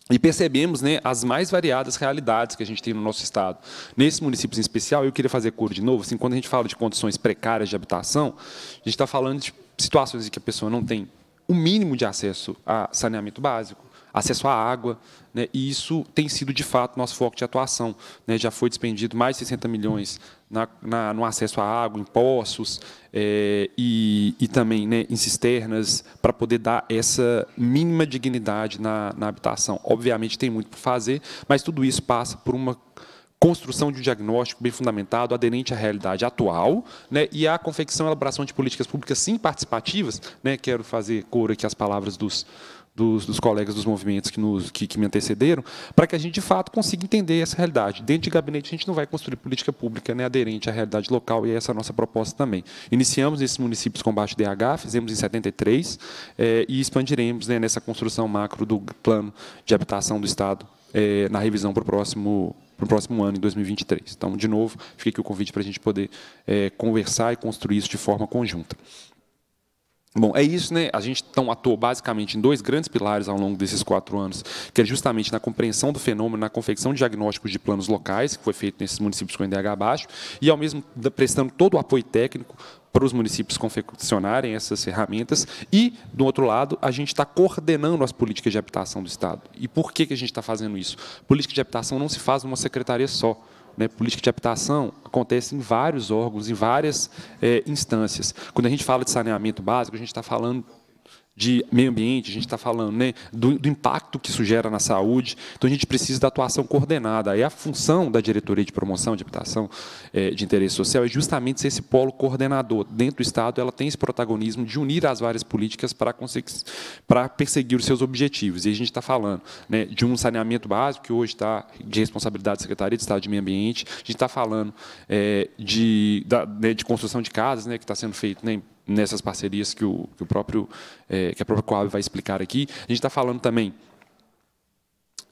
E percebemos né, as mais variadas realidades que a gente tem no nosso estado. Nesses municípios em especial, eu queria fazer cor de novo, assim, quando a gente fala de condições precárias de habitação, a gente está falando de situações em que a pessoa não tem o mínimo de acesso a saneamento básico, acesso à água, né, e isso tem sido, de fato, nosso foco de atuação. Né, já foi despendido mais de 60 milhões na, na, no acesso à água, em poços é, e, e, também né, em cisternas, para poder dar essa mínima dignidade na, na habitação. Obviamente, tem muito por fazer, mas tudo isso passa por uma construção de um diagnóstico bem fundamentado, aderente à realidade atual, né, e à confecção e elaboração de políticas públicas sim participativas, né, quero fazer coro aqui as palavras dos dos, dos colegas dos movimentos que, nos, que, que me antecederam, para que a gente, de fato, consiga entender essa realidade. Dentro de gabinete, a gente não vai construir política pública né, aderente à realidade local, e essa é a nossa proposta também. Iniciamos esses municípios com baixo DH, fizemos em 73, é, eh, e expandiremos né, nessa construção macro do plano de habitação do Estado é, na revisão para o próximo para o próximo ano, em 2023. Então, de novo, fica aqui o convite para a gente poder é, conversar e construir isso de forma conjunta. Bom, é isso, né? A gente então atuou basicamente em dois grandes pilares ao longo desses quatro anos, que é justamente na compreensão do fenômeno, na confecção de diagnósticos de planos locais, que foi feito nesses municípios com IDH baixo, e ao mesmo prestando todo o apoio técnico para os municípios confeccionarem essas ferramentas e, do outro lado, a gente está coordenando as políticas de habitação do Estado. E por que, que a gente está fazendo isso? Política de habitação não se faz numa secretaria só né, política de habitação acontece em vários órgãos, em várias é, instâncias. Quando a gente fala de saneamento básico, a gente está falando de meio ambiente, a gente está falando né, do, do, impacto que isso gera na saúde. Então, a gente precisa da atuação coordenada. E a função da Diretoria de Promoção de Habitação é, de Interesse Social é justamente ser esse polo coordenador. Dentro do Estado, ela tem esse protagonismo de unir as várias políticas para, conseguir, para perseguir os seus objetivos. E a gente está falando né, de um saneamento básico, que hoje está de responsabilidade da Secretaria de Estado de Meio Ambiente. A gente está falando é, de, da, né, de construção de casas, né, que está sendo feito né, nessas parcerias que o, que o próprio é, que a própria Coab vai explicar aqui. A gente está falando também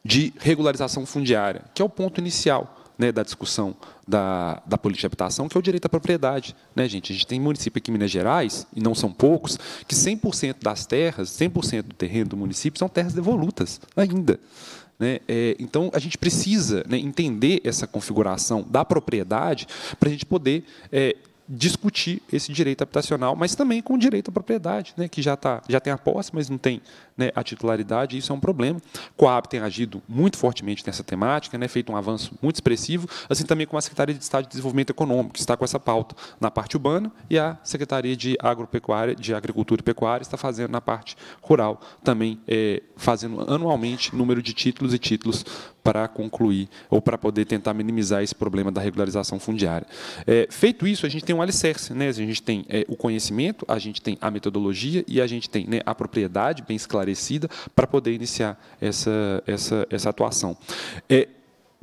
de regularização fundiária, que é o ponto inicial né, da discussão da, da política de habitação, que é o direito à propriedade. Né, gente? A gente tem município aqui em Minas Gerais, e não são poucos, que 100% das terras, 100% do terreno do município são terras devolutas ainda. Né? É, então, a gente precisa né, entender essa configuração da propriedade para a gente poder é, discutir esse direito habitacional, mas também com o direito à propriedade, né, que já, tá, já tem a posse, mas não tem né, a titularidade, e isso é um problema. O Coab tem agido muito fortemente nessa temática, né, feito um avanço muito expressivo, assim também com a Secretaria de Estado de Desenvolvimento Econômico, que está com essa pauta na parte urbana, e a Secretaria de Agropecuária, de Agricultura e Pecuária, está fazendo na parte rural, também é, fazendo anualmente número de títulos e títulos para concluir ou para poder tentar minimizar esse problema da regularização fundiária. É, feito isso, a gente tem um alicerce, né? a gente tem é, o conhecimento, a gente tem a metodologia e a gente tem né, a propriedade bem esclarecida para poder iniciar essa, essa, essa atuação. É,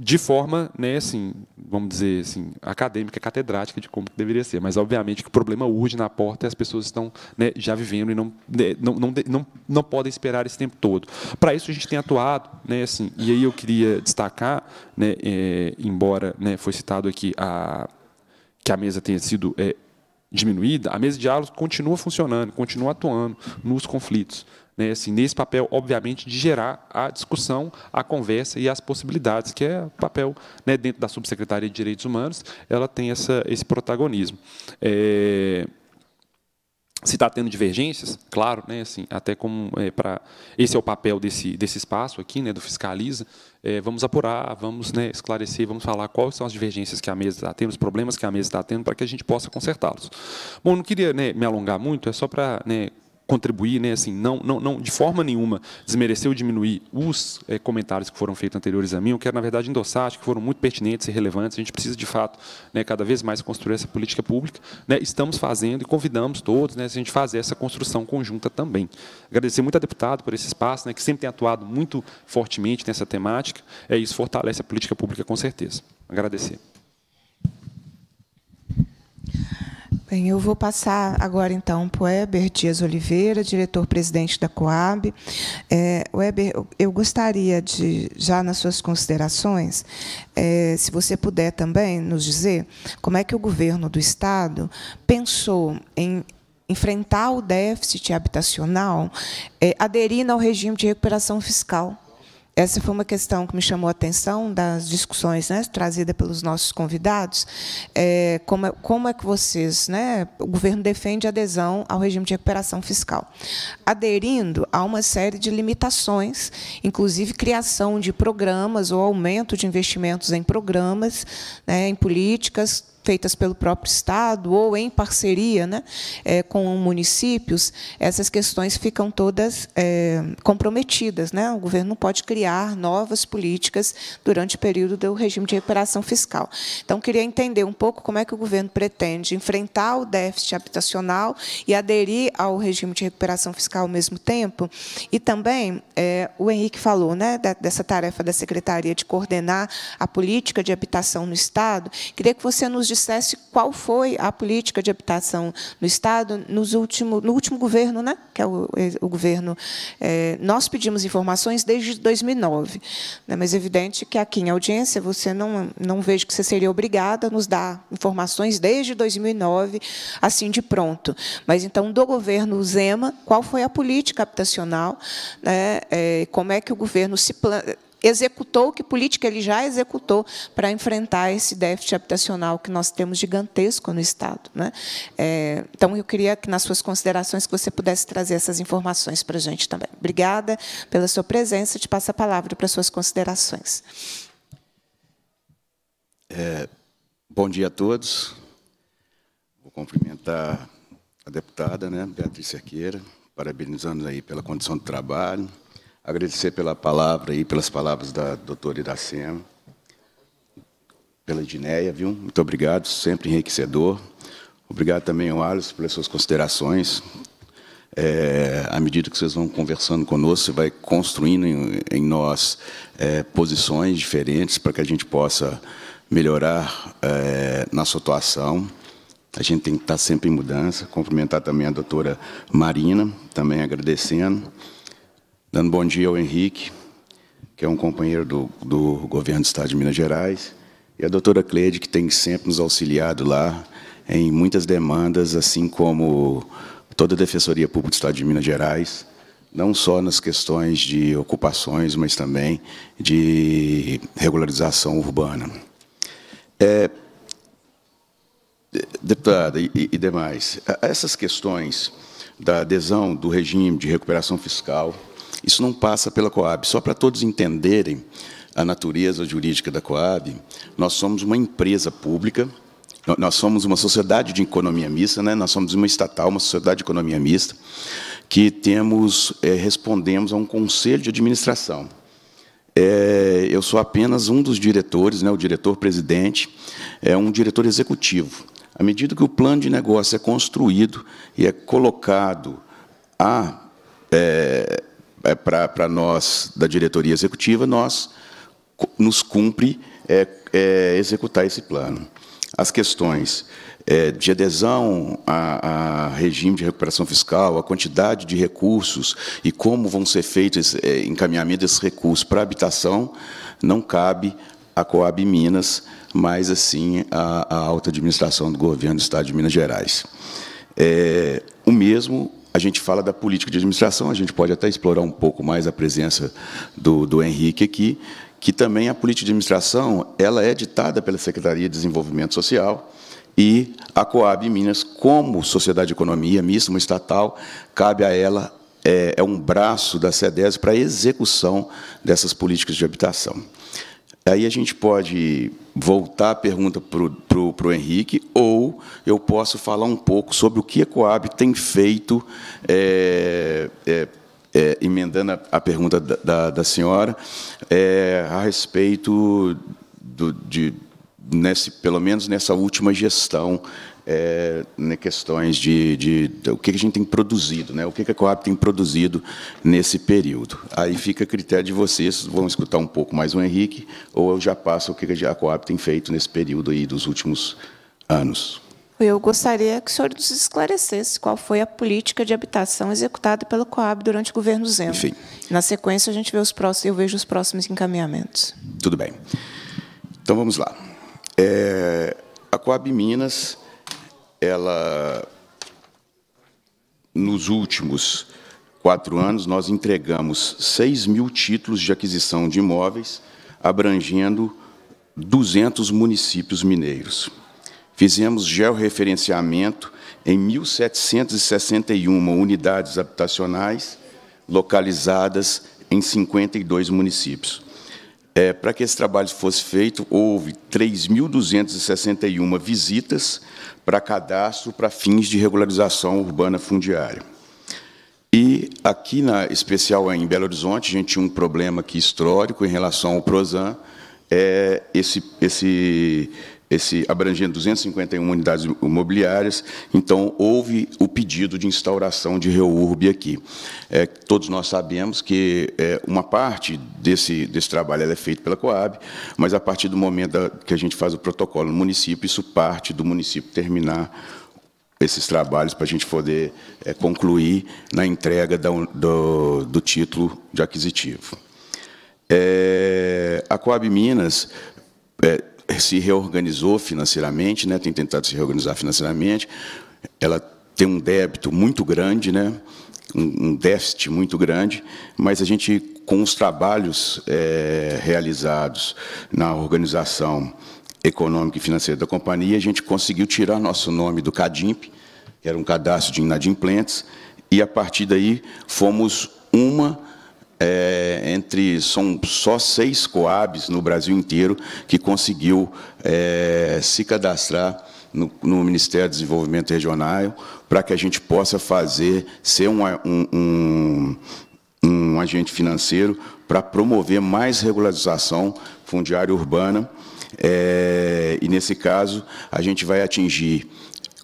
de forma, né, assim, vamos dizer assim, acadêmica, catedrática de como deveria ser. Mas, obviamente, que o problema urge na porta e as pessoas estão né, já vivendo e não, né, não, não, não, não podem esperar esse tempo todo. Para isso, a gente tem atuado. Né, assim, e aí eu queria destacar, né, é, embora né, foi citado aqui a, que a mesa tenha sido é, diminuída, a mesa de diálogos continua funcionando, continua atuando nos conflitos né, assim, nesse papel, obviamente, de gerar a discussão, a conversa e as possibilidades, que é o papel né, dentro da Subsecretaria de Direitos Humanos, ela tem essa, esse protagonismo. É... Se está tendo divergências, claro, né, assim, até como é, para esse é o papel desse, desse espaço aqui, né, do fiscaliza, é, vamos apurar, vamos né, esclarecer, vamos falar quais são as divergências que a mesa está tendo, os problemas que a mesa está tendo, para que a gente possa consertá-los. Bom, não queria né, me alongar muito, é só para né, contribuir, né? Assim, não, não, não, de forma nenhuma desmerecer ou diminuir os é, comentários que foram feitos anteriores a mim. Eu quero, na verdade, endossar, acho que foram muito pertinentes e relevantes. A gente precisa, de fato, né, cada vez mais construir essa política pública. Né? Estamos fazendo e convidamos todos, né, a gente fazer essa construção conjunta também. Agradecer muito a deputado por esse espaço, né, que sempre tem atuado muito fortemente nessa temática. É isso fortalece a política pública com certeza. Agradecer. Bem, eu vou passar agora então para o Weber Dias Oliveira, diretor-presidente da Coab. É, Weber, eu gostaria de, já nas suas considerações, é, se você puder também nos dizer como é que o governo do Estado pensou em enfrentar o déficit habitacional é, aderindo ao regime de recuperação fiscal essa foi uma questão que me chamou a atenção das discussões né, trazidas pelos nossos convidados. É, como, é, como é que vocês, né, o governo defende adesão ao regime de recuperação fiscal, aderindo a uma série de limitações, inclusive criação de programas ou aumento de investimentos em programas, né, em políticas feitas pelo próprio Estado ou em parceria né, é, com municípios, essas questões ficam todas é, comprometidas. Né? O governo não pode criar novas políticas durante o período do regime de recuperação fiscal. Então, queria entender um pouco como é que o governo pretende enfrentar o déficit habitacional e aderir ao regime de recuperação fiscal ao mesmo tempo. E também, é, o Henrique falou né, dessa tarefa da Secretaria de coordenar a política de habitação no Estado. Queria que você nos dissesse qual foi a política de habitação no Estado nos último, no último governo, né? que é o, é, o governo. É, nós pedimos informações desde 2009, né? mas é evidente que aqui em audiência você não, não vejo que você seria obrigada a nos dar informações desde 2009, assim de pronto. Mas, então, do governo Zema, qual foi a política habitacional, né? É, como é que o governo se executou, que política ele já executou para enfrentar esse déficit habitacional que nós temos gigantesco no Estado. Né? É, então, eu queria que, nas suas considerações, que você pudesse trazer essas informações para a gente também. Obrigada pela sua presença. Te passo a palavra para as suas considerações. É, bom dia a todos. Vou cumprimentar a deputada, né, Beatriz Cerqueira, parabenizando aí pela condição de trabalho, agradecer pela palavra e pelas palavras da doutora Iracema, pela Dinéia, viu? Muito obrigado, sempre enriquecedor. Obrigado também ao Alisson pelas suas considerações. É, à medida que vocês vão conversando conosco, você vai construindo em, em nós é, posições diferentes para que a gente possa melhorar é, nossa atuação. A gente tem que estar sempre em mudança. Cumprimentar também a doutora Marina, também agradecendo. Dando bom dia ao Henrique, que é um companheiro do, do governo do Estado de Minas Gerais, e à doutora Cleide, que tem sempre nos auxiliado lá em muitas demandas, assim como toda a Defensoria Pública do Estado de Minas Gerais, não só nas questões de ocupações, mas também de regularização urbana. É, deputada e, e demais, essas questões da adesão do regime de recuperação fiscal, isso não passa pela Coab. Só para todos entenderem a natureza jurídica da Coab, nós somos uma empresa pública, nós somos uma sociedade de economia mista, né? nós somos uma estatal, uma sociedade de economia mista, que temos, é, respondemos a um conselho de administração. É, eu sou apenas um dos diretores, né, o diretor-presidente, é um diretor executivo. À medida que o plano de negócio é construído e é colocado a, é, é, para nós, da diretoria executiva, nós nos cumpre é, é, executar esse plano. As questões é, de adesão a, a, regime de recuperação fiscal, a quantidade de recursos e como vão ser feitos é, encaminhamento desses recursos para habitação, não cabe à Coab Minas, mas assim à alta administração do governo do Estado de Minas Gerais. É, o mesmo a gente fala da política de administração, a gente pode até explorar um pouco mais a presença do, do Henrique aqui, que também a política de administração ela é ditada pela Secretaria de Desenvolvimento Social e a Coab Minas, como sociedade de economia mista, estatal, cabe a ela é, é um braço da SEDES para a execução dessas políticas de habitação. Aí a gente pode voltar a pergunta para o Henrique, ou eu posso falar um pouco sobre o que a Coab tem feito, é, é, é, emendando a, a pergunta da, da, da senhora, é, a respeito do, de, nesse, pelo menos nessa última gestão é, né, questões de, de, de, o que a gente tem produzido, né, o que a Coab tem produzido nesse período. Aí fica a critério de vocês, vão escutar um pouco mais o Henrique, ou eu já passo o que a Coab tem feito nesse período aí dos últimos anos. Eu gostaria que o senhor nos esclarecesse qual foi a política de habitação executada pelo Coab durante o governo Zeno. Enfim. Na sequência, a gente vê os próximos, eu vejo os próximos encaminhamentos. Tudo bem. Então, vamos lá. É, a Coab Minas ela, nos últimos quatro anos, nós entregamos 6 mil títulos de aquisição de imóveis, abrangendo 200 municípios mineiros. Fizemos georreferenciamento em 1.761 unidades habitacionais, localizadas em 52 municípios. É, Para que esse trabalho fosse feito, houve 3.261 visitas para cadastro para fins de regularização urbana fundiária. E aqui, na especial em Belo Horizonte, a gente tinha um problema aqui histórico em relação ao Prozan é esse, esse esse abrangendo 251 unidades imobiliárias, então houve o pedido de instauração de REURB aqui. É, todos nós sabemos que é, uma parte desse, desse trabalho é feito pela Coab, mas a partir do momento da, que a gente faz o protocolo no município, isso parte do município terminar esses trabalhos para a gente poder é, concluir na entrega da, do, do, título de aquisitivo. É, a Coab Minas é, se reorganizou financeiramente, né? tem tentado se reorganizar financeiramente. Ela tem um débito muito grande, né? um, déficit muito grande, mas a gente, com os trabalhos é, realizados na organização econômica e financeira da companhia, a gente conseguiu tirar nosso nome do CADIMP, que era um cadastro de inadimplentes, e a partir daí fomos uma é, entre são só seis coabs no Brasil inteiro que conseguiu é, se cadastrar no, no, Ministério do Desenvolvimento Regional para que a gente possa fazer ser um, um um agente financeiro para promover mais regularização fundiária urbana. É, e, nesse caso, a gente vai atingir,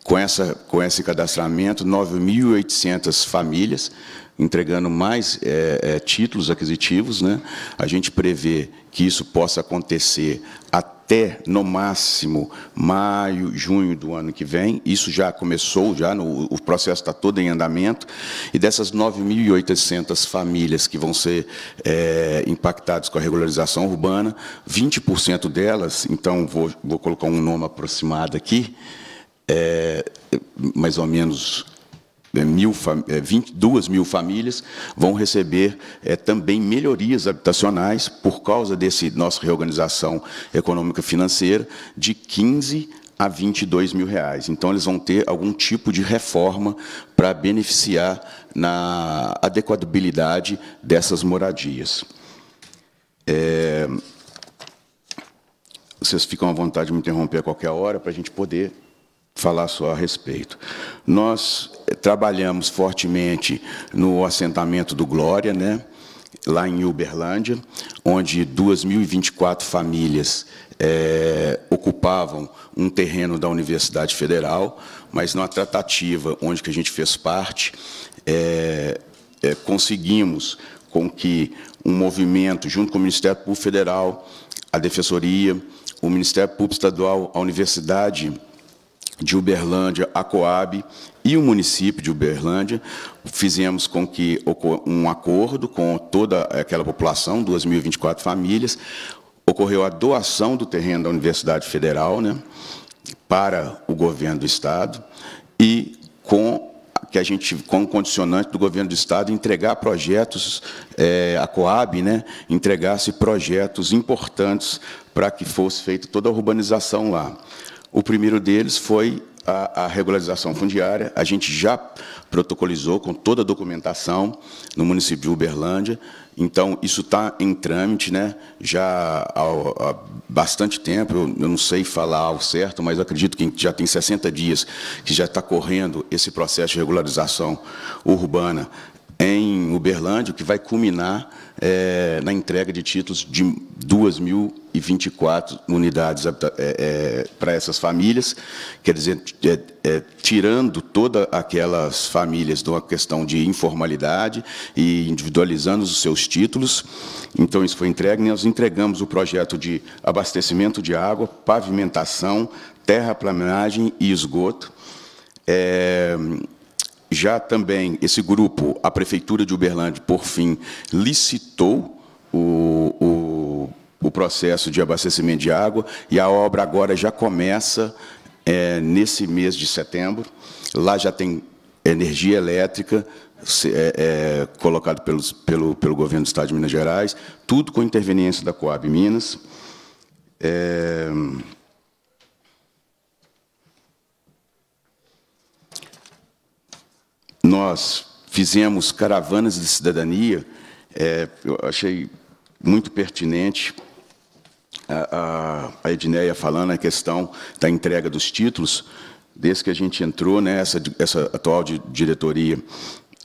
com, essa, com esse cadastramento, 9.800 famílias, entregando mais é, é, títulos aquisitivos. Né? A gente prevê que isso possa acontecer até, no máximo, maio, junho do ano que vem. Isso já começou, já no, o processo está todo em andamento. E dessas 9.800 famílias que vão ser é, impactadas com a regularização urbana, 20% delas, então vou, vou colocar um nome aproximado aqui, é, mais ou menos é, mil, 22 é, mil famílias vão receber é, também melhorias habitacionais por causa desse nossa reorganização econômica financeira de 15 a 22 mil reais. Então, eles vão ter algum tipo de reforma para beneficiar na adequabilidade dessas moradias. É... Vocês ficam à vontade de me interromper a qualquer hora para a gente poder falar só a respeito. Nós eh, trabalhamos fortemente no assentamento do Glória, né? lá em Uberlândia, onde 2.024 famílias é, ocupavam um terreno da Universidade Federal, mas na tratativa onde que a gente fez parte, é, é, conseguimos com que um movimento, junto com o Ministério Público Federal, a Defensoria, o Ministério Público Estadual, a Universidade de Uberlândia, a Coab e o município de Uberlândia, fizemos com que um acordo com toda aquela população, 2.024 famílias, ocorreu a doação do terreno da Universidade Federal né, para o governo do Estado e com que a gente, o condicionante do governo do Estado, entregar projetos, é, a Coab né, entregasse projetos importantes para que fosse feita toda a urbanização lá. O primeiro deles foi a, a regularização fundiária. A gente já protocolizou com toda a documentação no município de Uberlândia. Então, isso está em trâmite né? já há, há bastante tempo. Eu, eu, não sei falar ao certo, mas acredito que já tem 60 dias que já está correndo esse processo de regularização urbana em Uberlândia, que vai culminar é, na entrega de títulos de 2 mil 1.124 unidades é, é, para essas famílias, quer dizer, é, é tirando todas aquelas famílias de uma questão de informalidade e individualizando os seus títulos. Então, isso foi entregue. Nós entregamos o projeto de abastecimento de água, pavimentação, terraplanagem e esgoto. É, já também, esse grupo, a Prefeitura de Uberlândia, por fim, licitou o, o o processo de abastecimento de água e a obra agora já começa é, nesse mês de setembro. Lá já tem energia elétrica é, é, colocado pelos, pelo, pelo governo do Estado de Minas Gerais, tudo com interveniência da Coab Minas. É... Nós fizemos caravanas de cidadania, é, eu achei muito pertinente a, a Edneia falando a questão da entrega dos títulos, desde que a gente entrou nessa né, essa atual diretoria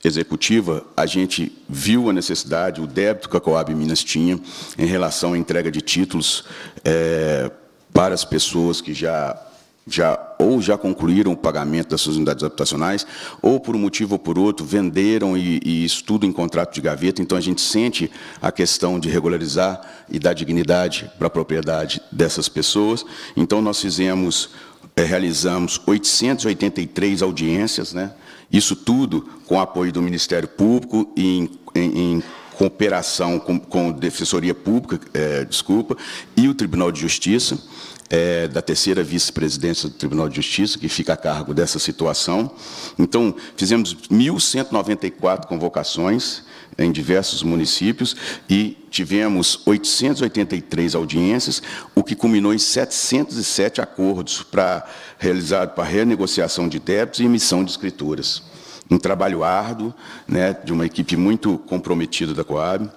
executiva, a gente viu a necessidade, o débito que a Coab Minas tinha em relação à entrega de títulos é, para as pessoas que já já ou já concluíram o pagamento das suas unidades habitacionais, ou por um motivo ou por outro venderam e, e isso tudo em contrato de gaveta. Então a gente sente a questão de regularizar e dar dignidade para a propriedade dessas pessoas. Então nós fizemos, é, realizamos 883 audiências, né? Isso tudo com apoio do Ministério Público e em, em, em cooperação com, com Defensoria Pública, é, desculpa, e o Tribunal de Justiça, é, da terceira vice-presidência do Tribunal de Justiça, que fica a cargo dessa situação. Então, fizemos 1.194 convocações em diversos municípios e tivemos 883 audiências, o que culminou em 707 acordos para realizado para renegociação de débitos e emissão de escrituras um trabalho árduo, né, de uma equipe muito comprometida da Coab.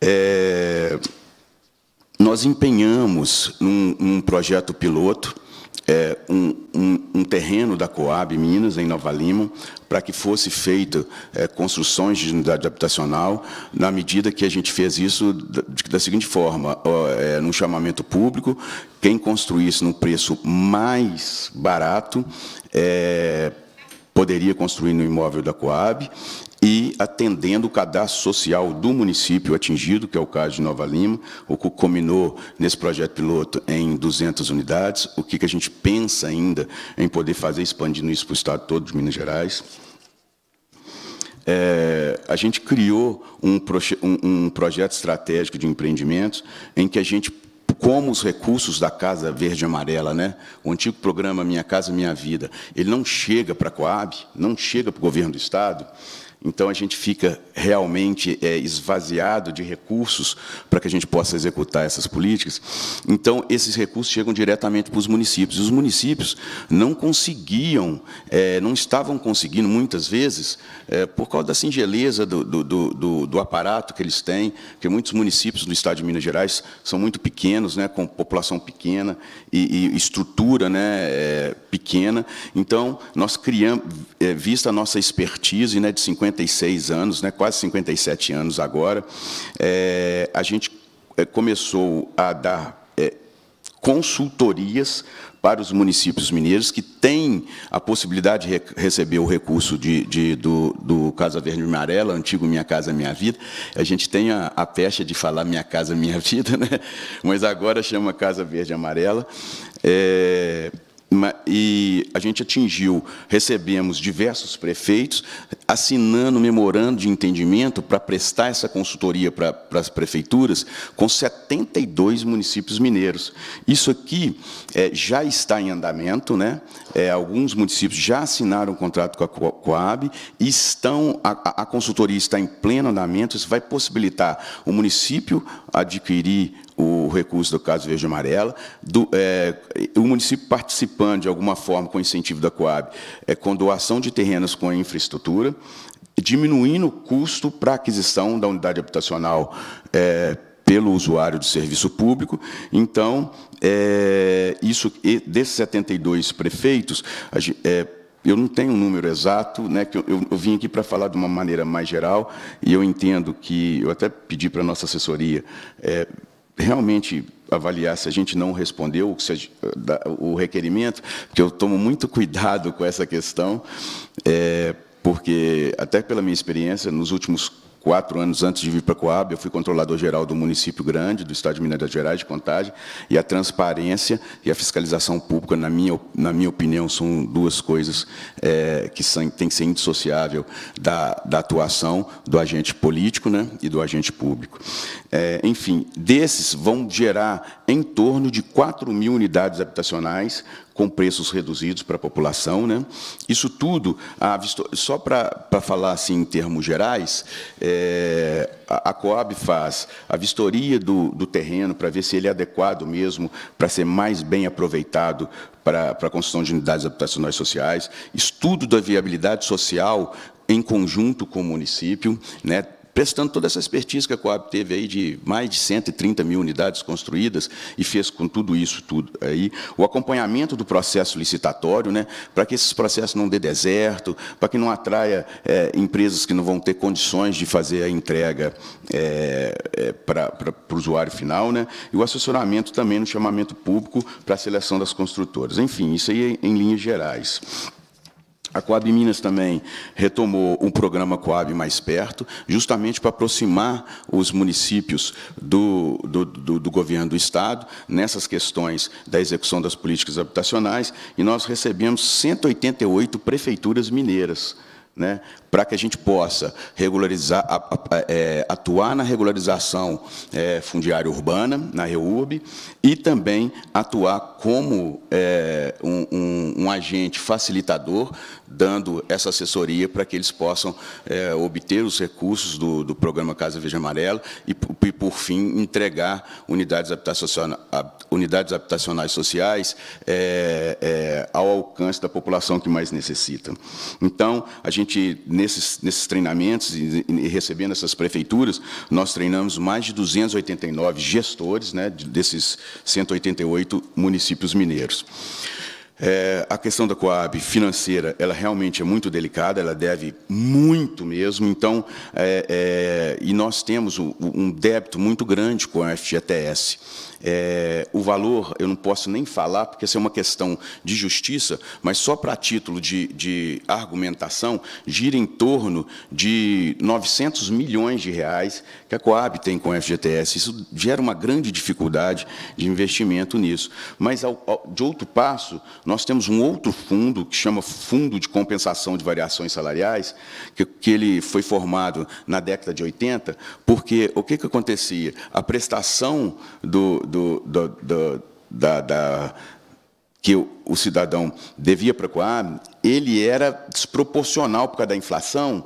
É, nós empenhamos num, num projeto piloto é, um, um, um, terreno da Coab Minas, em Nova Lima, para que fosse feita é, construções de unidade habitacional, na medida que a gente fez isso da, da seguinte forma, ó, é, num chamamento público, quem construísse num preço mais barato, é, poderia construir no imóvel da Coab e atendendo o cadastro social do município atingido, que é o caso de Nova Lima, o que combinou nesse projeto piloto em 200 unidades, o que, que a gente pensa ainda em poder fazer expandindo isso para o estado todo de Minas Gerais. É, a gente criou um, proje um, um, projeto estratégico de empreendimentos em que a gente como os recursos da Casa Verde e Amarela, né? o antigo programa Minha Casa Minha Vida, ele não chega para a Coab, não chega para o governo do Estado, então a gente fica realmente é, esvaziado de recursos para que a gente possa executar essas políticas. Então esses recursos chegam diretamente para os municípios. Os municípios não conseguiam, é, não estavam conseguindo muitas vezes é, por causa da singeleza do, do, do, do, aparato que eles têm, porque muitos municípios do Estado de Minas Gerais são muito pequenos, né, com população pequena e, e estrutura né, é, pequena. Então nós criamos, é, vista a nossa expertise né, de 50 56 anos, né, quase 57 anos agora, é, a gente é, começou a dar é, consultorias para os municípios mineiros que têm a possibilidade de receber o recurso de, de do, do, Casa Verde Amarela, antigo Minha Casa Minha Vida. A gente tem a, a pecha de falar Minha Casa Minha Vida, [LAUGHS] né? mas agora chama Casa Verde Amarela. É, e a gente atingiu, recebemos diversos prefeitos assinando memorando de entendimento para prestar essa consultoria para, para as prefeituras com 72 municípios mineiros. Isso aqui é, já está em andamento, né? É, alguns municípios já assinaram o contrato com a Coab, estão, a, a consultoria está em pleno andamento, isso vai possibilitar o município adquirir o recurso do caso verde e amarela, do, é, o município participando de alguma forma com incentivo da Coab, é, com doação de terrenos com infraestrutura, diminuindo o custo para aquisição da unidade habitacional é, pelo usuário do serviço público. Então, é, isso desses 72 prefeitos, é, eu não tenho um número exato, né, que eu, eu, vim aqui para falar de uma maneira mais geral, e eu entendo que, eu até pedi para a nossa assessoria é, realmente avaliar se a gente não respondeu se, da, o requerimento, porque eu tomo muito cuidado com essa questão, é, porque, até pela minha experiência, nos últimos quatro anos antes de vir para a Coab, eu fui controlador geral do município grande, do estado de Minas Gerais, de Contagem, e a transparência e a fiscalização pública, na minha, na minha opinião, são duas coisas é, que são, têm que ser indissociável da, da atuação do agente político né, e do agente público. É, enfim, desses vão gerar em torno de 4 mil unidades habitacionais, com preços reduzidos para a população. Né? Isso tudo, só para falar assim, em termos gerais, é, a, a Coab faz a vistoria do, do terreno para ver se ele é adequado mesmo para ser mais bem aproveitado para, para a construção de unidades habitacionais sociais, estudo da viabilidade social em conjunto com o município, né, prestando toda essa expertise que a Coab teve aí de mais de 130 mil unidades construídas e fez com tudo isso tudo aí o acompanhamento do processo licitatório, né, para que esses processos não dê deserto, para que não atraia é, empresas que não vão ter condições de fazer a entrega é, é, para o usuário final, né, e o assessoramento também no chamamento público para a seleção das construtoras. Enfim, isso aí é em linhas gerais. A Coab Minas também retomou um programa Coab Mais Perto, justamente para aproximar os municípios do, do, do, do, governo do Estado nessas questões da execução das políticas habitacionais, e nós recebemos 188 prefeituras mineiras né, para que a gente possa regularizar, a, a, é, atuar na regularização é, fundiária urbana, na REURB, e também atuar como é, um, um, um, agente facilitador, dando essa assessoria para que eles possam é, obter os recursos do, do, programa Casa Verde Amarela e, e, por fim, entregar unidades habitacionais, unidades habitacionais sociais é, é, ao alcance da população que mais necessita. Então, a gente, nesses, nesses treinamentos e, e recebendo essas prefeituras, nós treinamos mais de 289 gestores né, desses 188 municípios mineiros. É, a questão da Coab financeira, ela realmente é muito delicada, ela deve muito mesmo, então, é, é, e nós temos um, um, débito muito grande com a FGTS. É, o valor eu não posso nem falar, porque isso é uma questão de justiça, mas só para título de, de argumentação, gira em torno de 900 milhões de reais que a Coab tem com a FGTS. Isso gera uma grande dificuldade de investimento nisso. Mas, ao, ao, de outro passo, nós temos um outro fundo, que chama Fundo de Compensação de Variações Salariais, que, que ele foi formado na década de 80, porque o que, que acontecia? A prestação do, do, do, do da, da, que o, o cidadão devia para Coab, ele era desproporcional por causa da inflação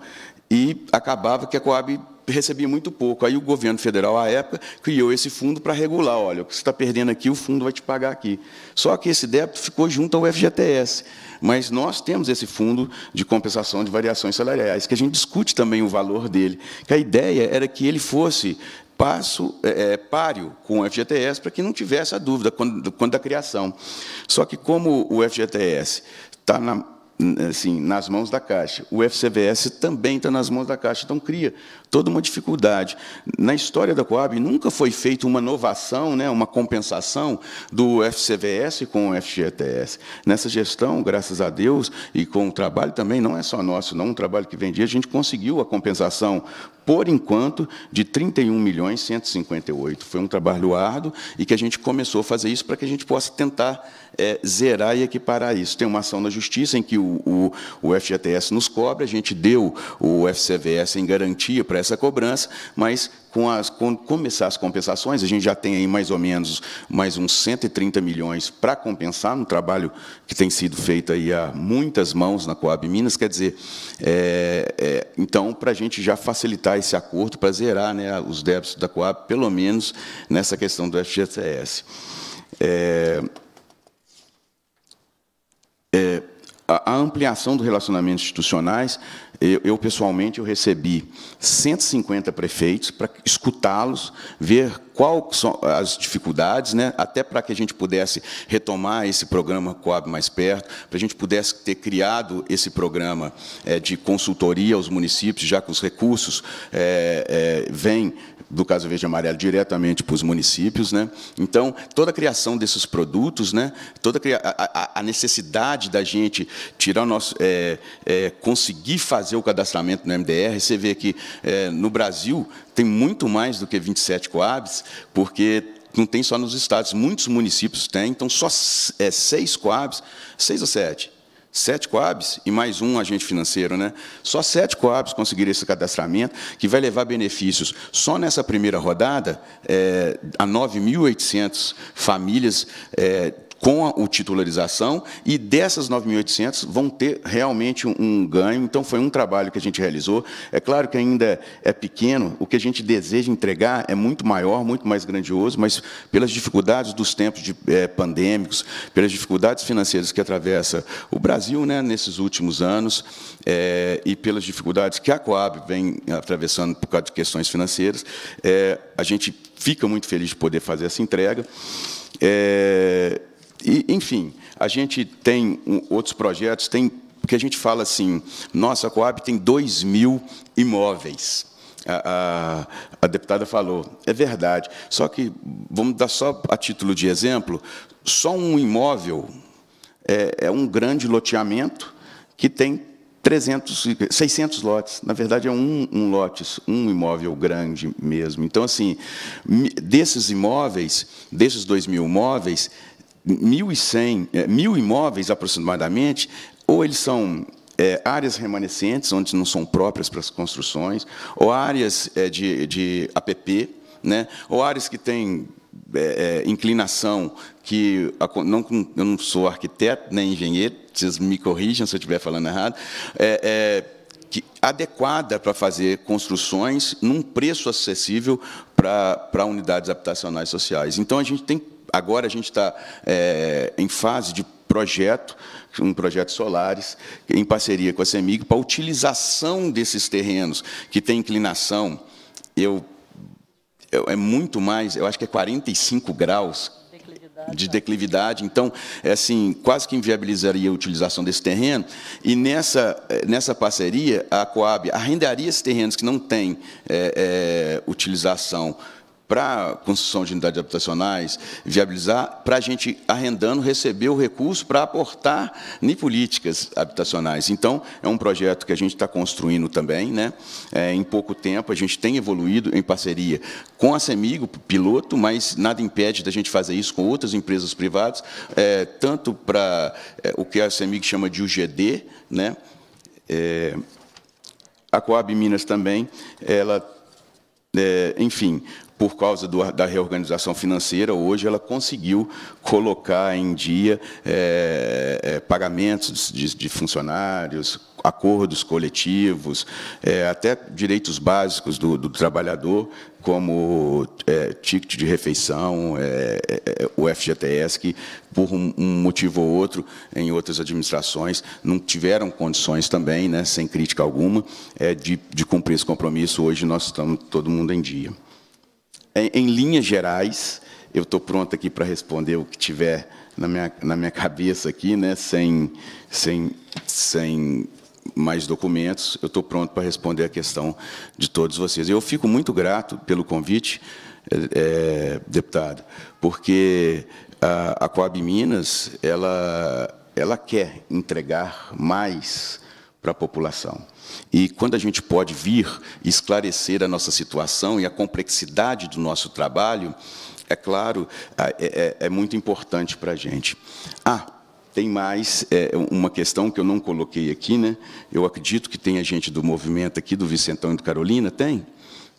e acabava que a Coab recebia muito pouco. Aí o governo federal, à época, criou esse fundo para regular. Olha, o que você está perdendo aqui, o fundo vai te pagar aqui. Só que esse débito ficou junto ao FGTS. Mas nós temos esse fundo de compensação de variações salariais, que a gente discute também o valor dele. Que a ideia era que ele fosse passo é, é, páreo com o FGTS para que não tivesse a dúvida quando, quando da criação. Só que como o FGTS está na, assim, nas mãos da Caixa, o FCVS também está nas mãos da Caixa, então cria toda uma dificuldade. Na história da Coab, nunca foi feita uma inovação, né, uma compensação do FCVS com o FGTS. Nessa gestão, graças a Deus, e com o trabalho também, não é só nosso, não um trabalho que vem dia, a gente conseguiu a compensação por enquanto, de 31 milhões 158. Foi um trabalho árduo e que a gente começou a fazer isso para que a gente possa tentar é, zerar e equiparar isso. Tem uma ação na justiça em que o, o, o FGTS nos cobra, a gente deu o FCVS em garantia para essa cobrança, mas com as, quando começar as compensações, a gente já tem aí mais ou menos mais uns 130 milhões para compensar no trabalho que tem sido feito aí a muitas mãos na Coab Minas, quer dizer, é, é, então, para a gente já facilitar esse acordo, para zerar né, os débitos da Coab, pelo menos nessa questão do FGTS. É, é, a ampliação dos relacionamentos institucionais eu, eu pessoalmente, eu recebi 150 prefeitos para escutá-los, ver quais são as dificuldades, né? até para que a gente pudesse retomar esse programa Coab Mais Perto, para a gente pudesse ter criado esse programa é, de consultoria aos municípios, já que os recursos é, é vêm do caso Verde Amarelo diretamente para os municípios. Né? Então, toda a criação desses produtos, né? toda a, a, a necessidade da gente tirar o nosso. É, é, conseguir fazer o cadastramento no MDR, você vê que é, no Brasil tem muito mais do que 27 coabs, porque não tem só nos estados, muitos municípios têm, então só é, seis coabs, seis ou sete, Sete coabs e mais um agente financeiro, né? Só sete coabs conseguiram esse cadastramento, que vai levar benefícios. Só nessa primeira rodada, é, a 9.800 famílias é, com a, o titularização, e dessas 9.800 vão ter realmente um, um ganho. Então, foi um trabalho que a gente realizou. É claro que ainda é pequeno, o que a gente deseja entregar é muito maior, muito mais grandioso, mas pelas dificuldades dos tempos de, é, pandêmicos, pelas dificuldades financeiras que atravessa o Brasil né, nesses últimos anos, é, e pelas dificuldades que a Coab vem atravessando por causa de questões financeiras, é, a gente fica muito feliz de poder fazer essa entrega. É, e, enfim, a gente tem outros projetos, tem porque a gente fala assim, nossa, a Coab tem 2 mil imóveis. A, a, a, deputada falou, é verdade. Só que, vamos dar só a título de exemplo, só um imóvel é, é um grande loteamento que tem 300, 600 lotes. Na verdade, é um, um lote, um imóvel grande mesmo. Então, assim, desses imóveis, desses 2 mil imóveis, 1.100, é, mil imóveis aproximadamente, ou eles são é, áreas remanescentes, onde não são próprias para as construções, ou áreas é, de, de APP, né? ou áreas que têm é, é inclinação que não, eu não sou arquiteto nem engenheiro, vocês me corrijam se eu estiver falando errado, é, é, que, adequada para fazer construções num preço acessível para, para unidades habitacionais sociais. Então, a gente tem agora a gente está é, eh, em fase de projeto, um projeto Solares, em parceria com a CEMIG, para a utilização desses terrenos que têm inclinação. Eu, eu, é muito mais, eu acho que é 45 graus de declividade. Então, é assim, quase que inviabilizaria a utilização desse terreno. E nessa, eh, nessa parceria, a Coab arrendaria esses terrenos que não têm é, é, utilização para construção de unidades habitacionais, viabilizar, para a gente, arrendando, receber o recurso para aportar em políticas habitacionais. Então, é um projeto que a gente está construindo também. Né? É, em pouco tempo, a gente tem evoluído em parceria com a CEMIG, o piloto, mas nada impede da gente fazer isso com outras empresas privadas, é, tanto para é, o que a CEMIG chama de UGD, né? É, a Coab Minas também, ela é, enfim, por causa do, da reorganização financeira, hoje ela conseguiu colocar em dia é, é, pagamentos de, de, funcionários, acordos coletivos, é, até direitos básicos do, do trabalhador, como ticket de refeição, o FGTS, que por um, um, motivo ou outro, em outras administrações, não tiveram condições também, né, sem crítica alguma, de, de cumprir esse compromisso. Hoje nós estamos todo mundo em dia em, em linhas gerais, eu estou pronto aqui para responder o que tiver na minha, na minha cabeça aqui, né? sem, sem, sem mais documentos, eu estou pronto para responder a questão de todos vocês. Eu fico muito grato pelo convite, é, é, deputado, porque a, a Coab Minas ela, ela quer entregar mais para a população. E quando a gente pode vir esclarecer a nossa situação e a complexidade do nosso trabalho, é claro, é, é, é muito importante para a gente. Ah, tem mais é, uma questão que eu não coloquei aqui, né? Eu acredito que tem a gente do movimento aqui, do Vicentão e do Carolina, tem? Tem.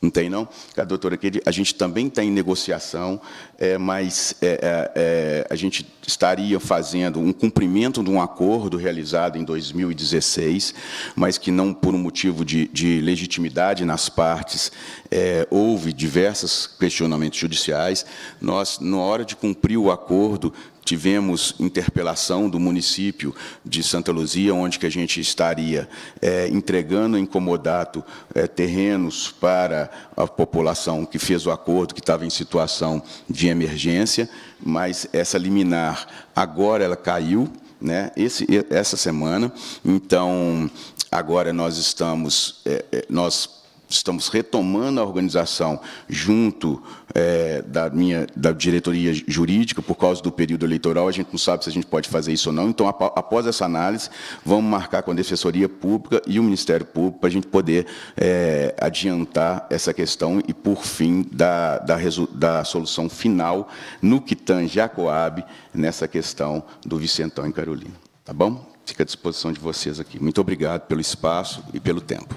Não tem, não? A doutora a gente também está em negociação, é, mas é, é, é, a gente estaria fazendo um cumprimento de um acordo realizado em 2016, mas que não por um motivo de, de legitimidade nas partes, é, houve diversos questionamentos judiciais. Nós, na hora de cumprir o acordo, tivemos interpelação do município de Santa Luzia, onde que a gente estaria é, entregando em comodato é, terrenos para a população que fez o acordo, que estava em situação de emergência, mas essa liminar agora ela caiu, né, esse, essa semana, então agora nós estamos, é, é nós estamos retomando a organização junto é, da minha da diretoria jurídica por causa do período eleitoral a gente não sabe se a gente pode fazer isso ou não então após essa análise vamos marcar com a defensoria pública e o Ministério Público para a gente poder é, adiantar essa questão e por fim da, da, da solução final no que tange a Coab nessa questão do Vicentão e Carolina tá bom fica à disposição de vocês aqui muito obrigado pelo espaço e pelo tempo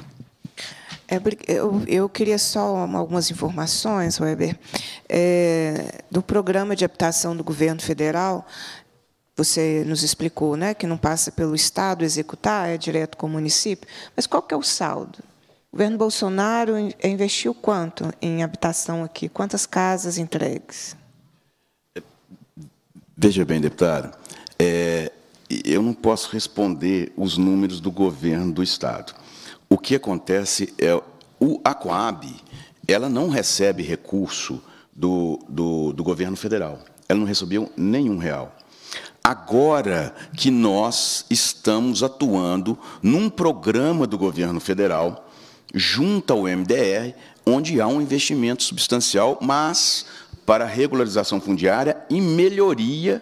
é eu, eu, queria só algumas informações, Weber, é, do programa de habitação do governo federal. Você nos explicou né, que não passa pelo Estado executar, é direto com o município. Mas qual que é o saldo? O governo Bolsonaro investiu quanto em habitação aqui? Quantas casas entregues? Veja bem, deputado, é, eu não posso responder os números do governo do Estado. O que acontece é o, a Coab ela não recebe recurso do, do, do governo federal. Ela não recebeu nenhum real. Agora que nós estamos atuando num programa do governo federal, junto ao MDR, onde há um investimento substancial, mas para regularização fundiária e melhoria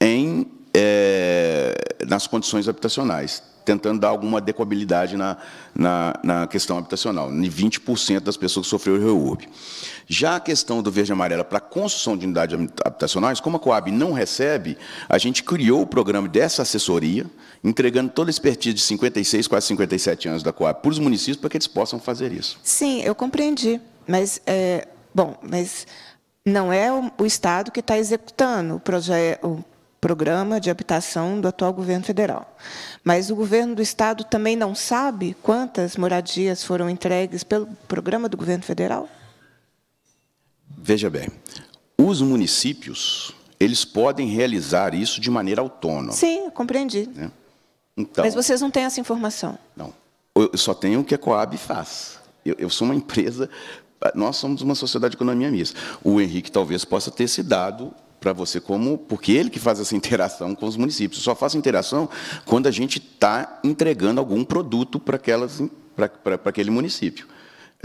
em, é, nas condições habitacionais tentando dar alguma decobilidade na, na, na questão habitacional, 20% das pessoas que sofreram reurb. Já a questão do verde e amarelo para construção de unidades habitacionais, como a Coab não recebe, a gente criou o programa dessa assessoria, entregando toda a expertise de 56, quase 57 anos da Coab para os municípios para que eles possam fazer isso. Sim, eu compreendi, mas é, bom, mas não é o, o Estado que está executando o, proje o programa de habitação do atual governo federal. Mas o governo do Estado também não sabe quantas moradias foram entregues pelo programa do governo federal? Veja bem, os municípios eles podem realizar isso de maneira autônoma. Sim, eu compreendi. Né? Então, Mas vocês não têm essa informação? Não. Eu só tenho o que a Coab faz. Eu, eu sou uma empresa, nós somos uma sociedade de economia mista. O Henrique talvez possa ter se dado para você como porque ele que faz essa [LAUGHS] interação com os municípios. Eu só faço interação quando a gente está entregando algum produto para aquelas para, para, para aquele município.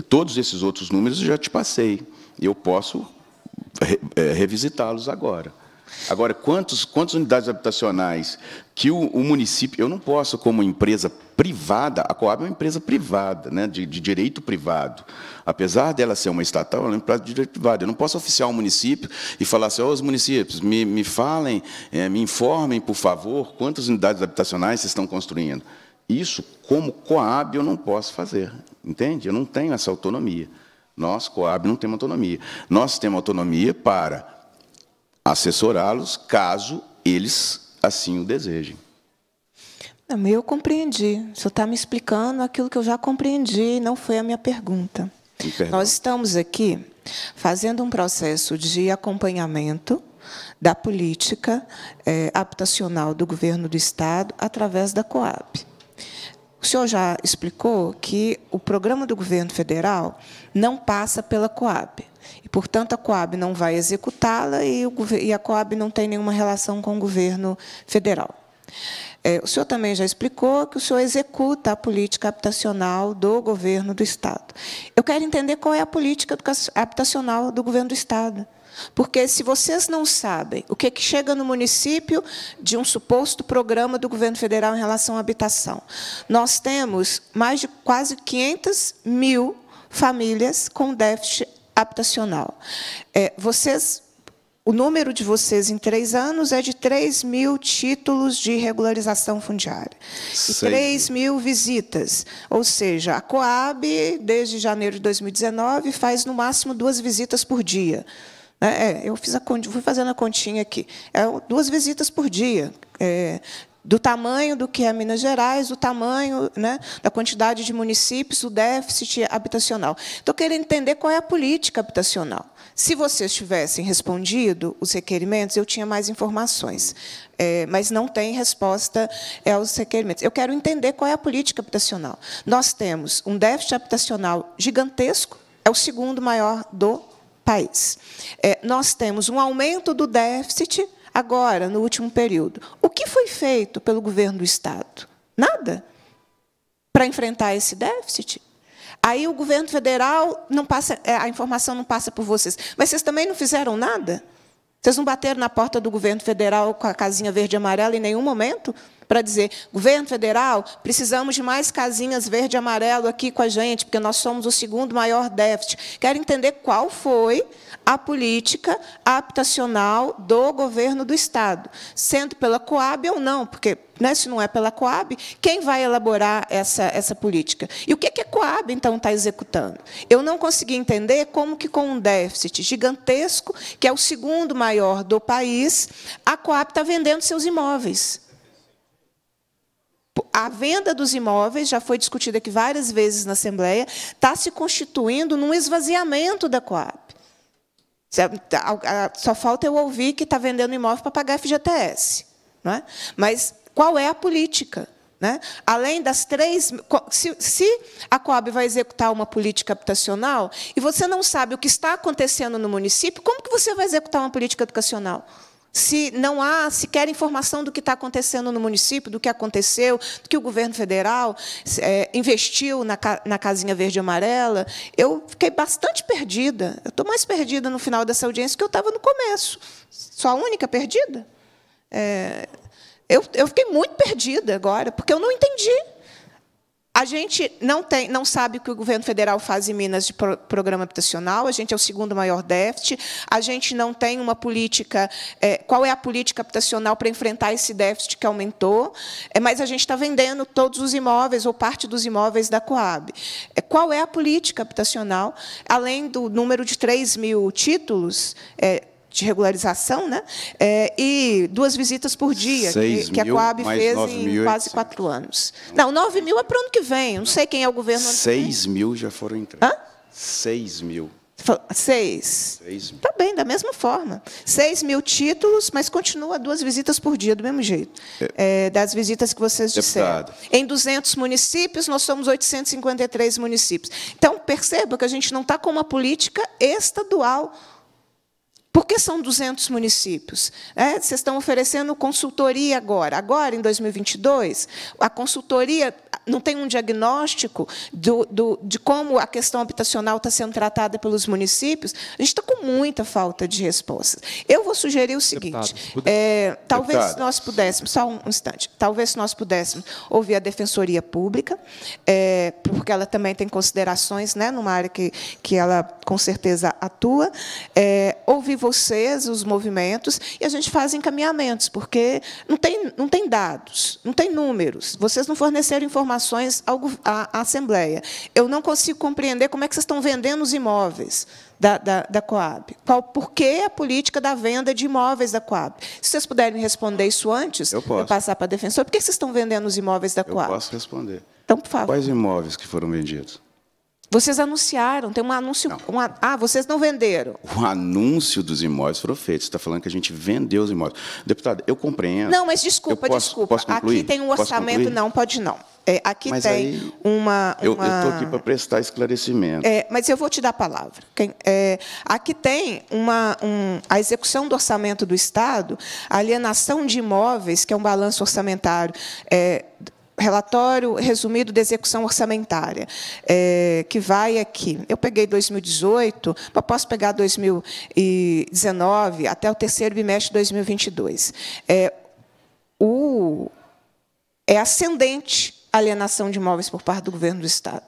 Todos esses outros números eu já te passei. Eu posso re, é, revisitá-los agora. Agora, quantos, quantas unidades habitacionais que o, o, município. Eu não posso, como empresa privada, a Coab é uma empresa privada, né, de, de direito privado. Apesar dela ser uma estatal, ela é uma empresa de direito privado. Eu não posso oficiar um município e falar assim: os municípios, me, me falem, é, me informem, por favor, quantas unidades habitacionais vocês estão construindo. Isso, como Coab, eu não posso fazer, entende? Eu não tenho essa autonomia. Nós, Coab, não temos autonomia. Nós temos autonomia para assessorá-los caso eles assim o desejem. Não, eu compreendi. O senhor está me explicando aquilo que eu já compreendi e não foi a minha pergunta. Hum, Nós estamos aqui fazendo um processo de acompanhamento da política é, habitacional do governo do Estado através da Coab. O senhor já explicou que o programa do governo federal não passa pela Coab. E, portanto, a Coab não vai executá-la e, e, a Coab não tem nenhuma relação com o governo federal. É, o senhor também já explicou que o senhor executa a política habitacional do governo do Estado. Eu quero entender qual é a política habitacional do governo do Estado. Porque se vocês não sabem o que, é que chega no município de um suposto programa do governo federal em relação à habitação, nós temos mais de quase 500 mil famílias com déficit habitacional. É, vocês, o número de vocês em três anos é de 3 mil títulos de regularização fundiária. Sei. E 3 mil visitas. Ou seja, a Coab, desde janeiro de 2019, faz no máximo duas visitas por dia. Né? É, eu fiz a, fui fazendo a continha aqui. É, duas visitas por dia. É, do tamanho do que é Minas Gerais, o tamanho né, da quantidade de municípios, o déficit habitacional. Então, eu queria entender qual é a política habitacional. Se vocês tivessem respondido os requerimentos, eu tinha mais informações, é, mas não tem resposta é, aos requerimentos. Eu quero entender qual é a política habitacional. Nós temos um déficit habitacional gigantesco, é o segundo maior do país. É, nós temos um aumento do déficit Agora, no último período, o que foi feito pelo governo do Estado? Nada para enfrentar esse déficit. Aí o governo federal não passa, é, a informação não passa por vocês. Mas vocês também não fizeram nada? Vocês não bateram na porta do governo federal com a casinha verde e amarela em nenhum momento? para dizer: governo federal, precisamos de mais casinhas verde e amarelo aqui com a gente, porque nós somos o segundo maior déficit. Quero entender qual foi a política habitacional do governo do Estado, sendo pela Coab ou não, porque né, se não é pela Coab, quem vai elaborar essa, essa política? E o que, que a Coab, então, está executando? Eu não consegui entender como que, com um déficit gigantesco, que é o segundo maior do país, a Coab está vendendo seus imóveis a venda dos imóveis, já foi discutida aqui várias vezes na Assembleia, está se constituindo num esvaziamento da Coab. Tá, só falta eu ouvir que está vendendo imóvel para pagar FGTS. Não é? Mas qual é a política? Né? Além das três. Se, se, a Coab vai executar uma política habitacional e você não sabe o que está acontecendo no município, como que você vai executar uma política educacional? se não há sequer informação do que está acontecendo no município, do que aconteceu, do que o governo federal é, investiu na, na casinha verde e amarela, eu fiquei bastante perdida. Eu estou mais perdida no final dessa audiência que eu estava no começo. Sou a única perdida. É, eu, eu fiquei muito perdida agora, porque eu não entendi. A gente não, tem, não sabe o que o governo federal faz em Minas de programa habitacional, a gente é o segundo maior déficit, a gente não tem uma política, é, qual é a política habitacional para enfrentar esse déficit que aumentou, é, mas a gente está vendendo todos os imóveis ou parte dos imóveis da Coab. É, qual é a política habitacional, além do número de 3 mil títulos, é, de regularização, né? É, e duas visitas por dia, que, que, a Coab fez em quase quatro anos. Não, 9 mil é para o ano que vem, não sei quem é o governo. 6 mil já foram entregues. Seis 6 mil. Seis. Está Tá bem, da mesma forma. Seis mil títulos, mas continua duas visitas por dia, do mesmo jeito. É, é das visitas que vocês Deputado. disseram. Em 200 municípios, nós somos 853 municípios. Então, perceba que a gente não está com uma política estadual por que são 200 municípios? É, vocês estão oferecendo consultoria agora. Agora, em 2022, a consultoria não tem um diagnóstico do, do, de como a questão habitacional está sendo tratada pelos municípios, a gente está com muita falta de respostas. Eu vou sugerir o seguinte: Deputado, é, talvez Deputado. nós pudéssemos, só um, instante, talvez nós pudéssemos ouvir a Defensoria Pública, é, porque ela também tem considerações né, numa área que, que ela com certeza atua, é, ouvir vocês, os movimentos, e a gente faz encaminhamentos, porque não tem, não tem dados, não tem números, vocês não forneceram informações informações à Assembleia. Eu não consigo compreender como é que vocês estão vendendo os imóveis da, da, da Coab. Qual, por que a política da venda de imóveis da Coab? Se vocês puderem responder isso antes, eu, posso. eu passar para a defensora, por que vocês estão vendendo os imóveis da Coab? Eu posso responder. Então, por favor. Quais imóveis que foram vendidos? Vocês anunciaram, tem um anúncio. Um, ah, vocês não venderam. O anúncio dos imóveis foram feitos. Você está falando que a gente vendeu os imóveis. Deputado, eu compreendo. Não, mas desculpa, posso, desculpa. Posso Aqui tem um orçamento, não, pode não. É, aqui mas tem aí, uma, uma, Eu estou aqui para prestar esclarecimento. É, mas eu vou te dar a palavra. Quem, é, aqui tem uma, um, a execução do orçamento do Estado, a alienação de imóveis, que é um balanço orçamentário. É, relatório resumido de execução orçamentária, é, que vai aqui. Eu peguei 2018, mas posso pegar 2019 até o terceiro bimestre de 2022. É, o, é ascendente alienação de imóveis por parte do governo do Estado.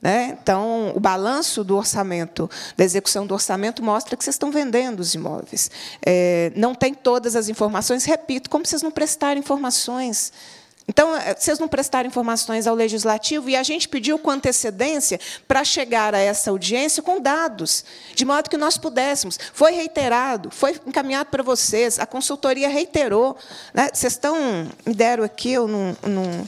Né? Então, o balanço do orçamento, da execução do orçamento, mostra que vocês estão vendendo os imóveis. É, não tem todas as informações, repito, como vocês não prestaram informações. Então, é, vocês não prestaram informações ao legislativo e a gente pediu com antecedência para chegar a essa audiência com dados, de modo que nós pudéssemos. Foi reiterado, foi encaminhado para vocês, a consultoria reiterou. Né? Vocês estão. Me deram aqui, eu não, não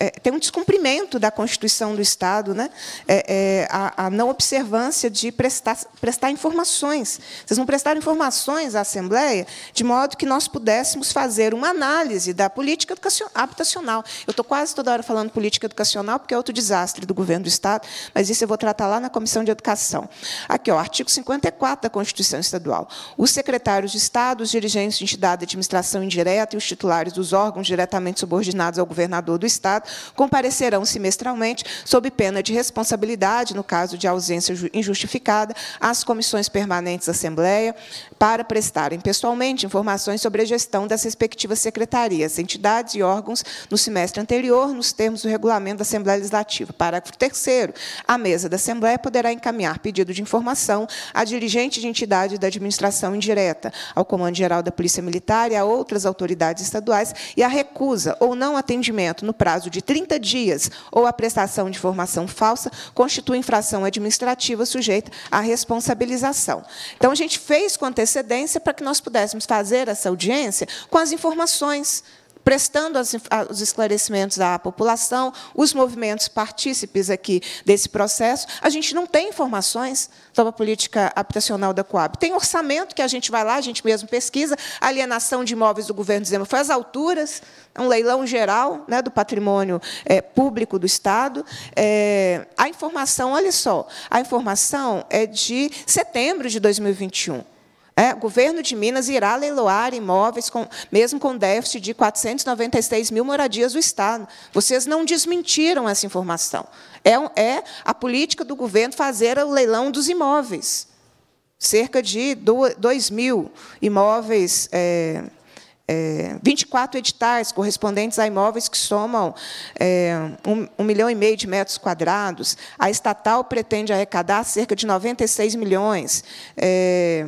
é, tem um descumprimento da Constituição do Estado, né? É, é, a, a, não observância de prestar, prestar informações. Vocês não prestaram informações à Assembleia de modo que nós pudéssemos fazer uma análise da política habitacional. Eu estou quase toda hora falando política educacional, porque é outro desastre do governo do Estado, mas isso eu vou tratar lá na Comissão de Educação. Aqui, o artigo 54 da Constituição Estadual. Os secretários de Estado, os dirigentes de entidade de administração indireta e os titulares dos órgãos diretamente subordinados ao governador do Estado comparecerão semestralmente, sob pena de responsabilidade, no caso de ausência injustificada, às comissões permanentes da Assembleia, para prestarem pessoalmente informações sobre a gestão das respectivas secretarias, entidades e órgãos no semestre anterior, nos termos do regulamento da Assembleia Legislativa. Parágrafo 3 A mesa da Assembleia poderá encaminhar pedido de informação a dirigente de entidade da administração indireta, ao Comando Geral da Polícia Militar e a outras autoridades estaduais e a recusa ou não atendimento no prazo de 30 dias ou a prestação de informação falsa constitui infração administrativa sujeita à responsabilização. Então, a gente fez com antecedência antecedência para que nós pudéssemos fazer essa audiência com as informações prestando os esclarecimentos à população, os movimentos partícipes aqui desse processo. A gente não tem informações sobre a política habitacional da Coab. Tem orçamento que a gente vai lá, a gente mesmo pesquisa, a alienação de imóveis do governo Zema foi às alturas, é um leilão geral né, do patrimônio é, público do Estado. É, a informação, olha só, a informação é de setembro de 2021. É, o governo de Minas irá leiloar imóveis, com, mesmo com déficit de 496 mil moradias do Estado. Vocês não desmentiram essa informação. É, é a política do governo fazer o leilão dos imóveis. Cerca de 2 mil imóveis, é, é, 24 editais correspondentes a imóveis que somam é, um, um milhão e meio de metros quadrados. A estatal pretende arrecadar cerca de 96 milhões. É,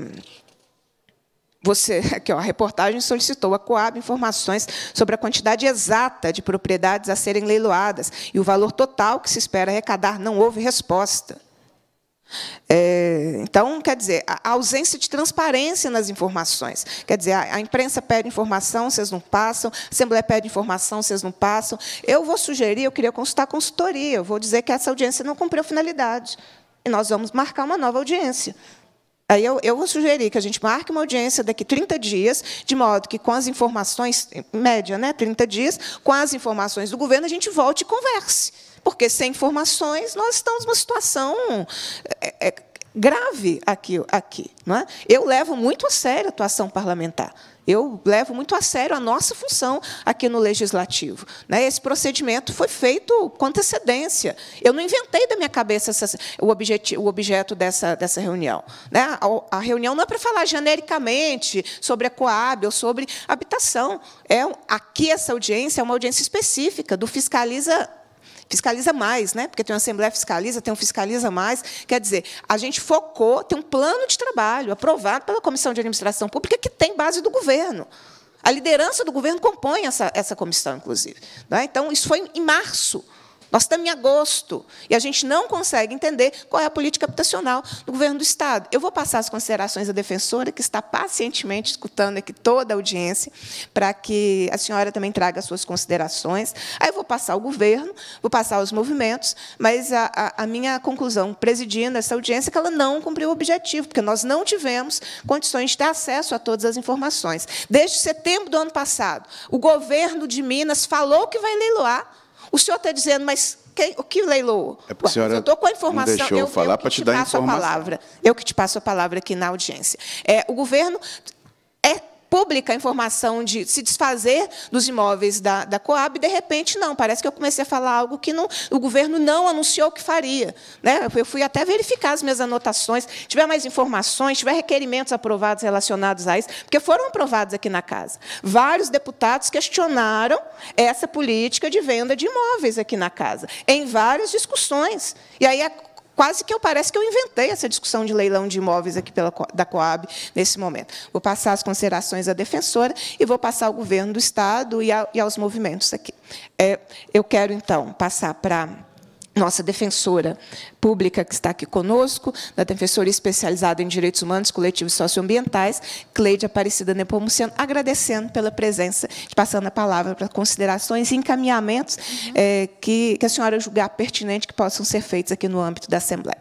você, [LAUGHS] aqui, ó, a reportagem solicitou à Coab informações sobre a quantidade exata de propriedades a serem leiloadas e o valor total que se espera arrecadar. Não houve resposta. É, então, quer dizer, a ausência de transparência nas informações. Quer dizer, a, a, imprensa pede informação, vocês não passam, a Assembleia pede informação, vocês não passam. Eu vou sugerir, eu queria consultar a consultoria, eu vou dizer que essa audiência não cumpriu a finalidade. E nós vamos marcar uma nova audiência. Aí eu, eu vou sugerir que a gente marque uma audiência daqui 30 dias, de modo que com as informações, média, né, 30 dias, com as informações do governo, a gente volte e converse. Porque sem informações nós estamos numa situação é, é, grave aqui. aqui não é? Eu levo muito a sério a atuação parlamentar. Eu levo muito a sério a nossa função aqui no Legislativo. Né? Esse procedimento foi feito com antecedência. Eu não inventei da minha cabeça o, objeto dessa, dessa reunião. Né? A, reunião não é para falar genericamente sobre a Coab ou sobre habitação. É, aqui, essa audiência é uma audiência específica do Fiscaliza fiscaliza mais, né? Porque tem uma Assembleia Fiscaliza, tem um Fiscaliza Mais. Quer dizer, a gente focou, tem um plano de trabalho aprovado pela Comissão de Administração Pública que tem base do governo. A liderança do governo compõe essa, essa comissão, inclusive. Né? Então, isso foi em março nós estamos em agosto e a gente não consegue entender qual é a política habitacional do governo do Estado. Eu vou passar as considerações à defensora, que está pacientemente escutando aqui toda a audiência, para que a senhora também traga as suas considerações. Aí eu vou passar o governo, vou passar os movimentos, mas a, a, a minha conclusão, presidindo essa audiência, é que ela não cumpriu o objetivo, porque nós não tivemos condições de ter acesso a todas as informações. Desde setembro do ano passado, o governo de Minas falou que vai leiloar o senhor está dizendo, mas quem, o que Leilou? É porque Ué, a senhora eu estou com a informação. Não Deixou eu, falar para te, te dar passo informação. a palavra. Eu que te passo a palavra aqui na audiência. É, o governo pública a informação de se desfazer dos imóveis da, da Coab, e, de repente, não. Parece que eu comecei a falar algo que não, o governo não anunciou que faria. Né? Eu fui até verificar as minhas anotações, tiver mais informações, tiver requerimentos aprovados relacionados a isso, porque foram aprovados aqui na Casa. Vários deputados questionaram essa política de venda de imóveis aqui na Casa, em várias discussões. E aí a quase que eu parece que eu inventei essa discussão de leilão de imóveis aqui pela, da Coab nesse momento. Vou passar as considerações à defensora e vou passar ao governo do Estado e, a, e aos movimentos aqui. É, eu quero, então, passar para nossa defensora pública que está aqui conosco, da defensora especializada em direitos humanos, coletivos socioambientais, Cleide Aparecida Nepomuceno, agradecendo pela presença, passando a palavra para considerações e encaminhamentos uhum. é, que, que a senhora julgar pertinente que possam ser feitos aqui no âmbito da Assembleia.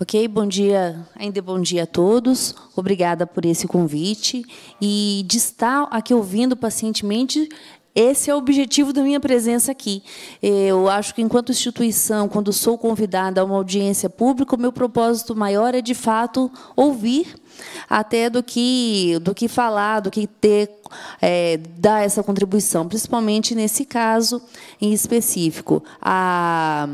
Ok, bom dia, ainda bom dia a todos. Obrigada por esse convite e de estar aqui ouvindo pacientemente esse é o objetivo da minha presença aqui. Eu acho que, enquanto instituição, quando sou convidada a uma audiência pública, o meu propósito maior é, de fato, ouvir até do que do que falar, do que ter é, dar essa contribuição, principalmente nesse caso em específico. A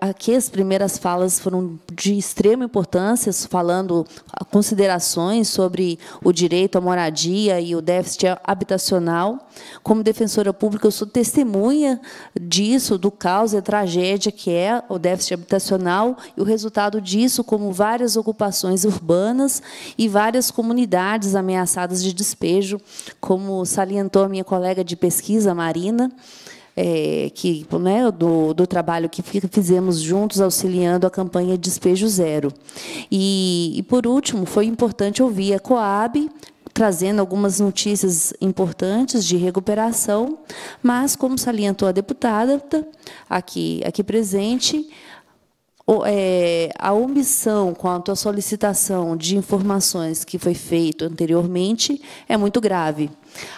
Aqui as primeiras falas foram de extrema importância, falando considerações sobre o direito à moradia e o déficit habitacional. Como defensora pública, eu sou testemunha disso, do caos e tragédia que é o déficit habitacional e o resultado disso, como várias ocupações urbanas e várias comunidades ameaçadas de despejo, como salientou a minha colega de pesquisa, Marina é, que, né, do, do trabalho que fizemos juntos auxiliando a campanha Despejo Zero. E, e por último, foi importante ouvir a Coab trazendo algumas notícias importantes de recuperação, mas, como salientou a deputada aqui, aqui presente, é, a omissão quanto à solicitação de informações que foi feito anteriormente é muito grave.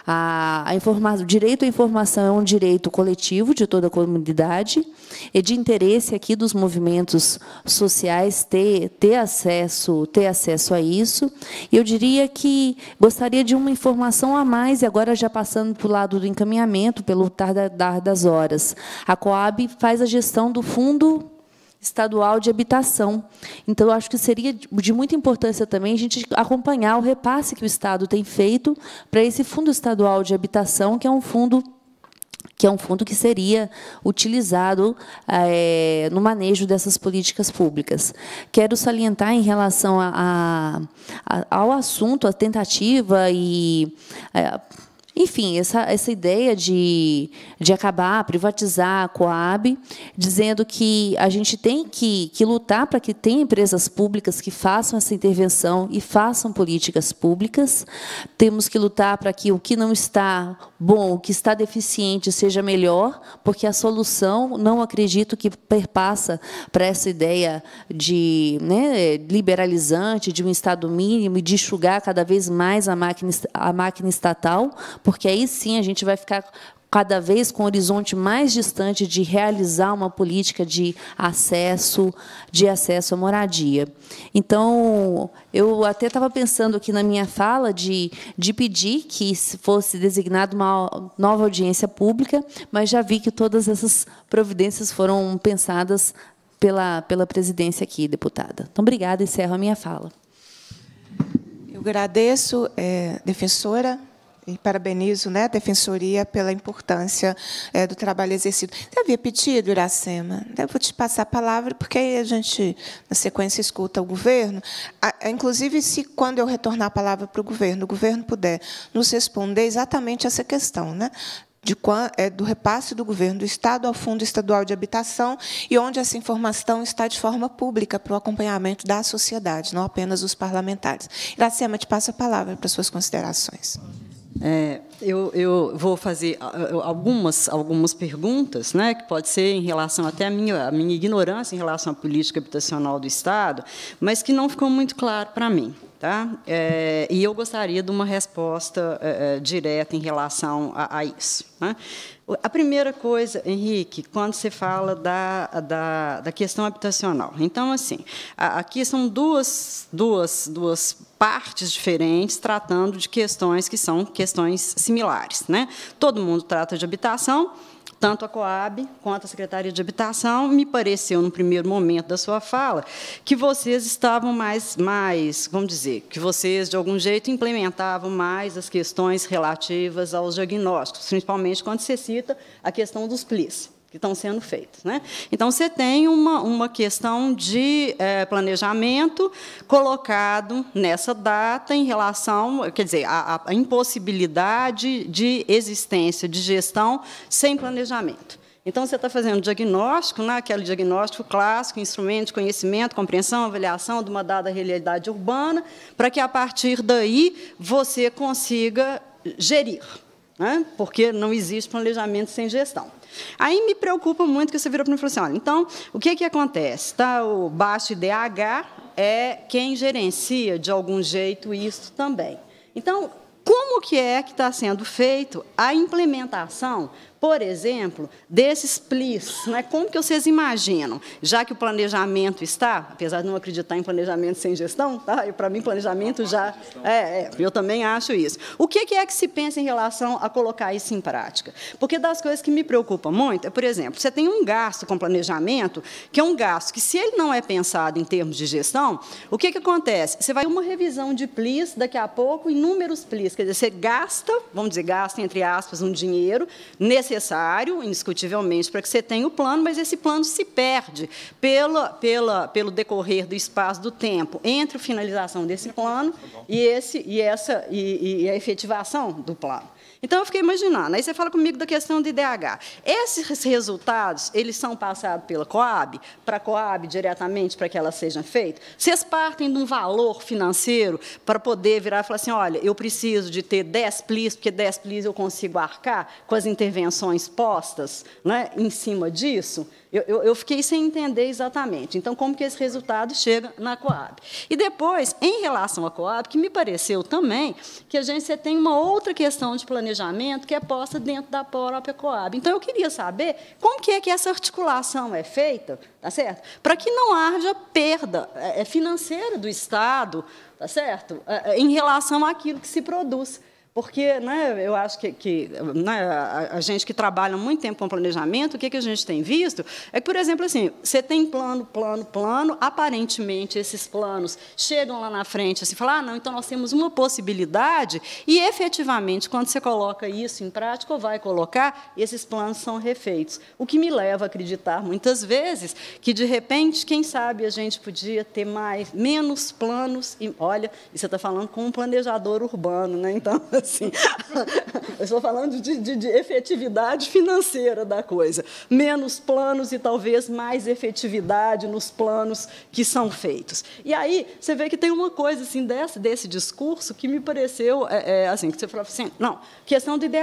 A, a o direito à informação é um direito coletivo de toda a comunidade, e de interesse aqui dos movimentos sociais ter, ter, acesso, ter acesso a isso. Eu diria que gostaria de uma informação a mais, e agora já passando para o lado do encaminhamento, pelo tardar das horas. A Coab faz a gestão do fundo estadual de habitação. Então, acho que seria de muita importância também a gente acompanhar o repasse que o Estado tem feito para esse Fundo Estadual de Habitação, que é um fundo que é um fundo que seria utilizado é, no manejo dessas políticas públicas. Quero salientar em relação a, a, ao assunto, a tentativa e é, enfim, essa, essa ideia de, de acabar, privatizar a Coab, dizendo que a gente tem que, que lutar para que tenha empresas públicas que façam essa intervenção e façam políticas públicas. Temos que lutar para que o que não está bom, o que está deficiente, seja melhor, porque a solução, não acredito que perpassa para essa ideia de né, liberalizante, de um Estado mínimo e de enxugar cada vez mais a máquina, a máquina estatal, porque aí sim a gente vai ficar cada vez com o horizonte mais distante de realizar uma política de acesso, de acesso à moradia. Então, eu até estava pensando aqui na minha fala de, de pedir que fosse designada uma nova audiência pública, mas já vi que todas essas providências foram pensadas pela, pela presidência aqui, deputada. Então, obrigada, encerro a minha fala. Eu agradeço, é, defensora. E parabenizo né, a Defensoria pela importância é, do trabalho exercido. Você havia pedido, Iracema? Eu vou te passar a palavra, porque aí a gente, na sequência, escuta o governo. A, inclusive, se quando eu retornar a palavra para o governo, o governo puder nos responder exatamente essa questão, né? De, é, do repasse do governo do Estado ao Fundo Estadual de Habitação e onde essa informação está de forma pública para o acompanhamento da sociedade, não apenas dos parlamentares. Iracema, te passo a palavra para suas considerações. É, eu, eu, vou fazer algumas, algumas perguntas, né, que pode ser em relação até à minha, à minha ignorância em relação à política habitacional do Estado, mas que não ficou muito claro para mim. Tá? É, e eu gostaria de uma resposta é, é direta em relação a, a isso. Né? A primeira coisa, Henrique, quando você fala da, da, da questão habitacional. Então, assim, a, aqui são duas, duas, duas partes diferentes tratando de questões que são questões similares. Né? Todo mundo trata de habitação, tanto a Coab quanto a Secretaria de Habitação, me pareceu, no primeiro momento da sua fala, que vocês estavam mais, mais, vamos dizer, que vocês, de algum jeito, implementavam mais as questões relativas aos diagnósticos, principalmente quando se cita a questão dos PLIS que estão sendo feitos. Né? Então, você tem uma, uma questão de é, planejamento colocado nessa data em relação, quer dizer, a, a impossibilidade de existência de gestão sem planejamento. Então, você está fazendo diagnóstico, né? aquele diagnóstico clássico, instrumento de conhecimento, compreensão, avaliação de uma dada realidade urbana, para que, a partir daí, você consiga gerir né? porque não existe planejamento sem gestão. Aí me preocupa muito que você virou para mim e falou assim, olha, então, o que, que acontece? Tá, o baixo IDH é quem gerencia, de algum jeito, isso também. Então, como que é que está sendo feito a implementação por exemplo, desses plis, né? como que vocês imaginam? Já que o planejamento está, apesar de não acreditar em planejamento sem gestão, tá? para mim planejamento já... É, é, eu também acho isso. O que é que se pensa em relação a colocar isso em prática? Porque das coisas que me preocupam muito é, por exemplo, você tem um gasto com planejamento, que é um gasto que, se ele não é pensado em termos de gestão, o que, que acontece? Você vai uma revisão de plis, daqui a pouco, inúmeros plis, quer dizer, você gasta, vamos dizer, gasta, entre aspas, um dinheiro necessário necessário, indiscutivelmente, para que você tenha o plano, mas esse plano se perde pela, pela, pelo decorrer do espaço do tempo entre a finalização desse plano e, esse, e, essa, e, e a efetivação do plano. Então, eu fiquei imaginando. Aí você fala comigo da questão de IDH. Esses resultados, eles são passados pela Coab, para a Coab diretamente, para que elas sejam feitas? Vocês partem de um valor financeiro para poder virar e falar assim, olha, eu preciso de ter 10 plis, porque 10 plis eu consigo arcar com as intervenções postas né, em cima disso? Eu, eu, eu, fiquei sem entender exatamente. Então, como que esse resultado chega na Coab? E depois, em relação à Coab, que me pareceu também que a gente tem uma outra questão de planejamento planejamento que é posta dentro da própria Coab. Então, eu queria saber como que é que essa articulação é feita, tá certo? Para que não haja perda é, é, financeira do Estado, tá certo? É, em relação àquilo que se produz. Porque né, eu acho que, que né, a, gente que trabalha muito tempo com planejamento, o que, que a gente tem visto é que, por exemplo, assim, você tem plano, plano, plano, aparentemente esses planos chegam lá na frente, assim, falar, ah, não, então nós temos uma possibilidade, e efetivamente, quando você coloca isso em prática ou vai colocar, esses planos são refeitos. O que me leva a acreditar muitas vezes que, de repente, quem sabe a gente podia ter mais, menos planos, e olha, você está falando com um planejador urbano, né? Então, [LAUGHS] assim. [LAUGHS] Eu estou falando de, de, de efetividade financeira da coisa. Menos planos e talvez mais efetividade nos planos que são feitos. E aí você vê que tem uma coisa assim desse, desse discurso que me pareceu é, é, assim que você falou assim, não, questão do IDH,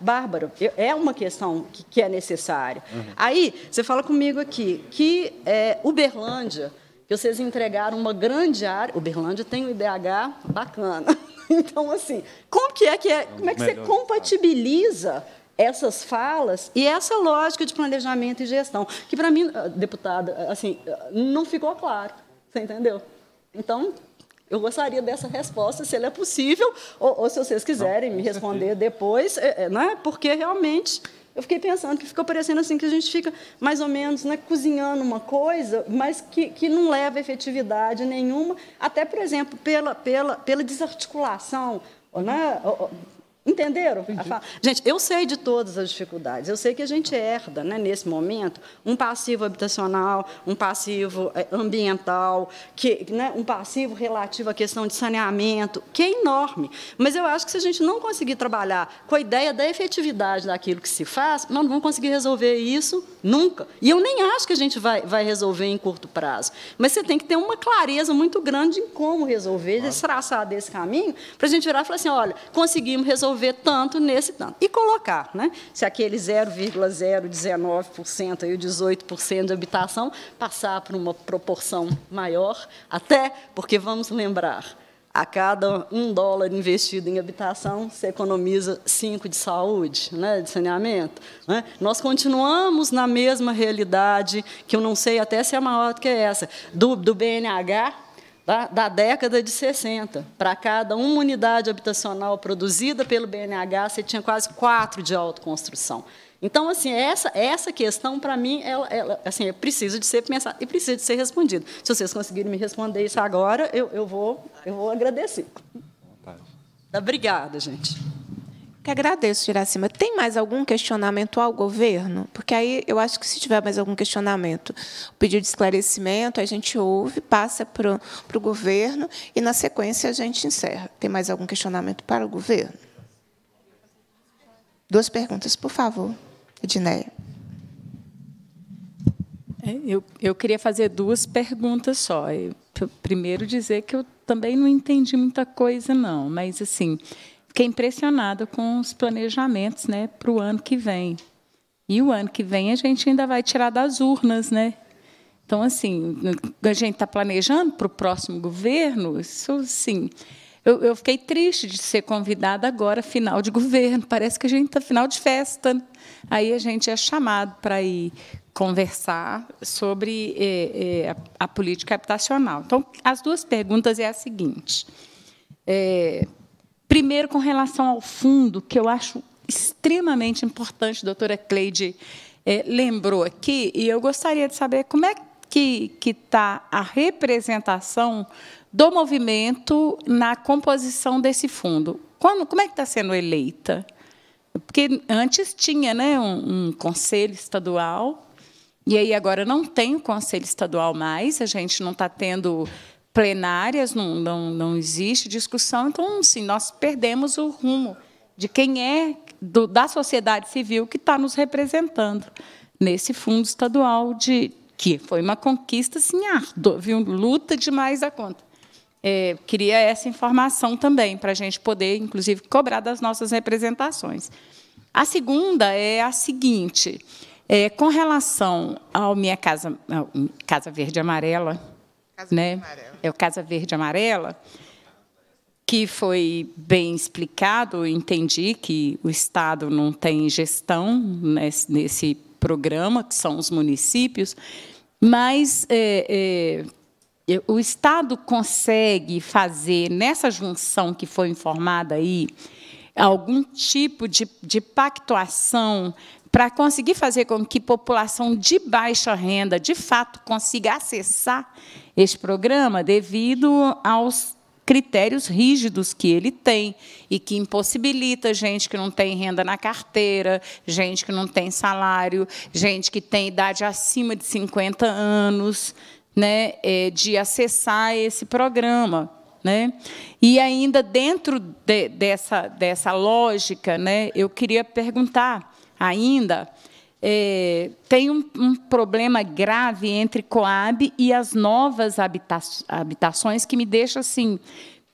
Bárbara, é uma questão que, que é necessária. Uhum. Aí você fala comigo aqui que é, Uberlândia que vocês entregaram uma grande área. Uberlândia tem um IDH bacana. [LAUGHS] Então, assim, como que é que é, é como é que você compatibiliza essas falas e essa lógica de planejamento e gestão? Que para mim, ah, deputada, assim, ah, não ficou claro. Você entendeu? Então, eu gostaria dessa resposta, se ela é possível, ou, ou se vocês quiserem não, me responder depois, é, é, né? porque realmente eu fiquei pensando que ficou parecendo assim que a gente fica mais ou menos né, cozinhando uma coisa, mas que, que não leva efetividade nenhuma, até, por exemplo, pela, pela, pela desarticulação, né, Entenderam? Gente, eu sei de todas as dificuldades. Eu sei que a gente herda, né, nesse momento, um passivo habitacional, um passivo eh, ambiental, que, né, um passivo relativo à questão de saneamento, que é enorme. Mas eu acho que se a gente não conseguir trabalhar com a ideia da efetividade daquilo que se faz, nós não vamos conseguir resolver isso nunca. E eu nem acho que a gente vai, vai resolver em curto prazo. Mas você tem que ter uma clareza muito grande em como resolver, claro. traçar desse caminho, para a gente virar e falar assim: olha, conseguimos resolver tanto nesse tanto. E colocar, né? se aquele 0,019% e o 18% de habitação passar para uma proporção maior, até porque, vamos lembrar, a cada um dólar investido em habitação, você economiza cinco de saúde, né, de saneamento. Né? Nós continuamos na mesma realidade, que eu não sei até se é maior do que essa, do, do BNH, da, da década de 60. Para cada uma unidade habitacional produzida pelo BNH, você tinha quase quatro de autoconstrução. Então, assim, essa, essa questão, para mim, ela, ela, assim, precisa de ser pensada e precisa de ser respondida. Se vocês conseguirem me responder isso agora, eu, eu, vou, eu vou agradecer. Obrigada, gente que agradeço, Giracima. Tem mais algum questionamento ao governo? Porque aí eu acho que se tiver mais algum questionamento, pedido de esclarecimento, a gente ouve, passa para o governo e, na sequência, a gente encerra. Tem mais algum questionamento para o governo? Duas perguntas, por favor, Edneia. É, eu, eu, queria fazer duas perguntas só. primeiro dizer que eu também não entendi muita coisa não, mas assim fiquei impressionada com os planejamentos né, para o ano que vem. E o ano que vem a gente ainda vai tirar das urnas, né? Então, assim, a gente está planejando para o próximo governo, isso sim. Eu, eu, fiquei triste de ser convidada agora, final de governo. [LAUGHS] Parece que a gente está final de festa. Aí a gente é chamado para ir conversar sobre é, é, a, política habitacional. Então, as duas perguntas é a seguinte. É, Primeiro, com relação ao fundo, que eu acho extremamente importante, a doutora Cleide é, lembrou aqui, e eu gostaria de saber como é que está a representação do movimento na composição desse fundo. Como, como é que está sendo eleita? Porque antes tinha né, um, um conselho estadual, e aí agora não tem o conselho estadual mais, a gente não está tendo plenárias, não, não, não existe discussão. Então, sim, nós perdemos o rumo de quem é do, da sociedade civil que está nos representando nesse fundo estadual de que foi uma conquista sim árdua, viu? luta demais a conta. É, queria essa informação também para a gente poder, inclusive, cobrar das nossas representações. A segunda é a seguinte: é, com relação ao minha casa, Casa Verde Amarela, Casa né? Verde é o Casa Verde Amarela, que foi bem explicado. Eu entendi que o Estado não tem gestão nesse, nesse programa, que são os municípios, mas é, é, é o Estado consegue fazer, nessa junção que foi informada aí, algum tipo de, de pactuação para conseguir fazer com que população de baixa renda, de fato, consiga acessar este programa devido aos critérios rígidos que ele tem e que impossibilita gente que não tem renda na carteira, gente que não tem salário, gente que tem idade acima de 50 anos, né, é, de acessar esse programa. Né? E ainda dentro de, dessa, dessa lógica, né, eu queria perguntar ainda, é, tem um, um, problema grave entre Coab e as novas habita habitações que me deixa assim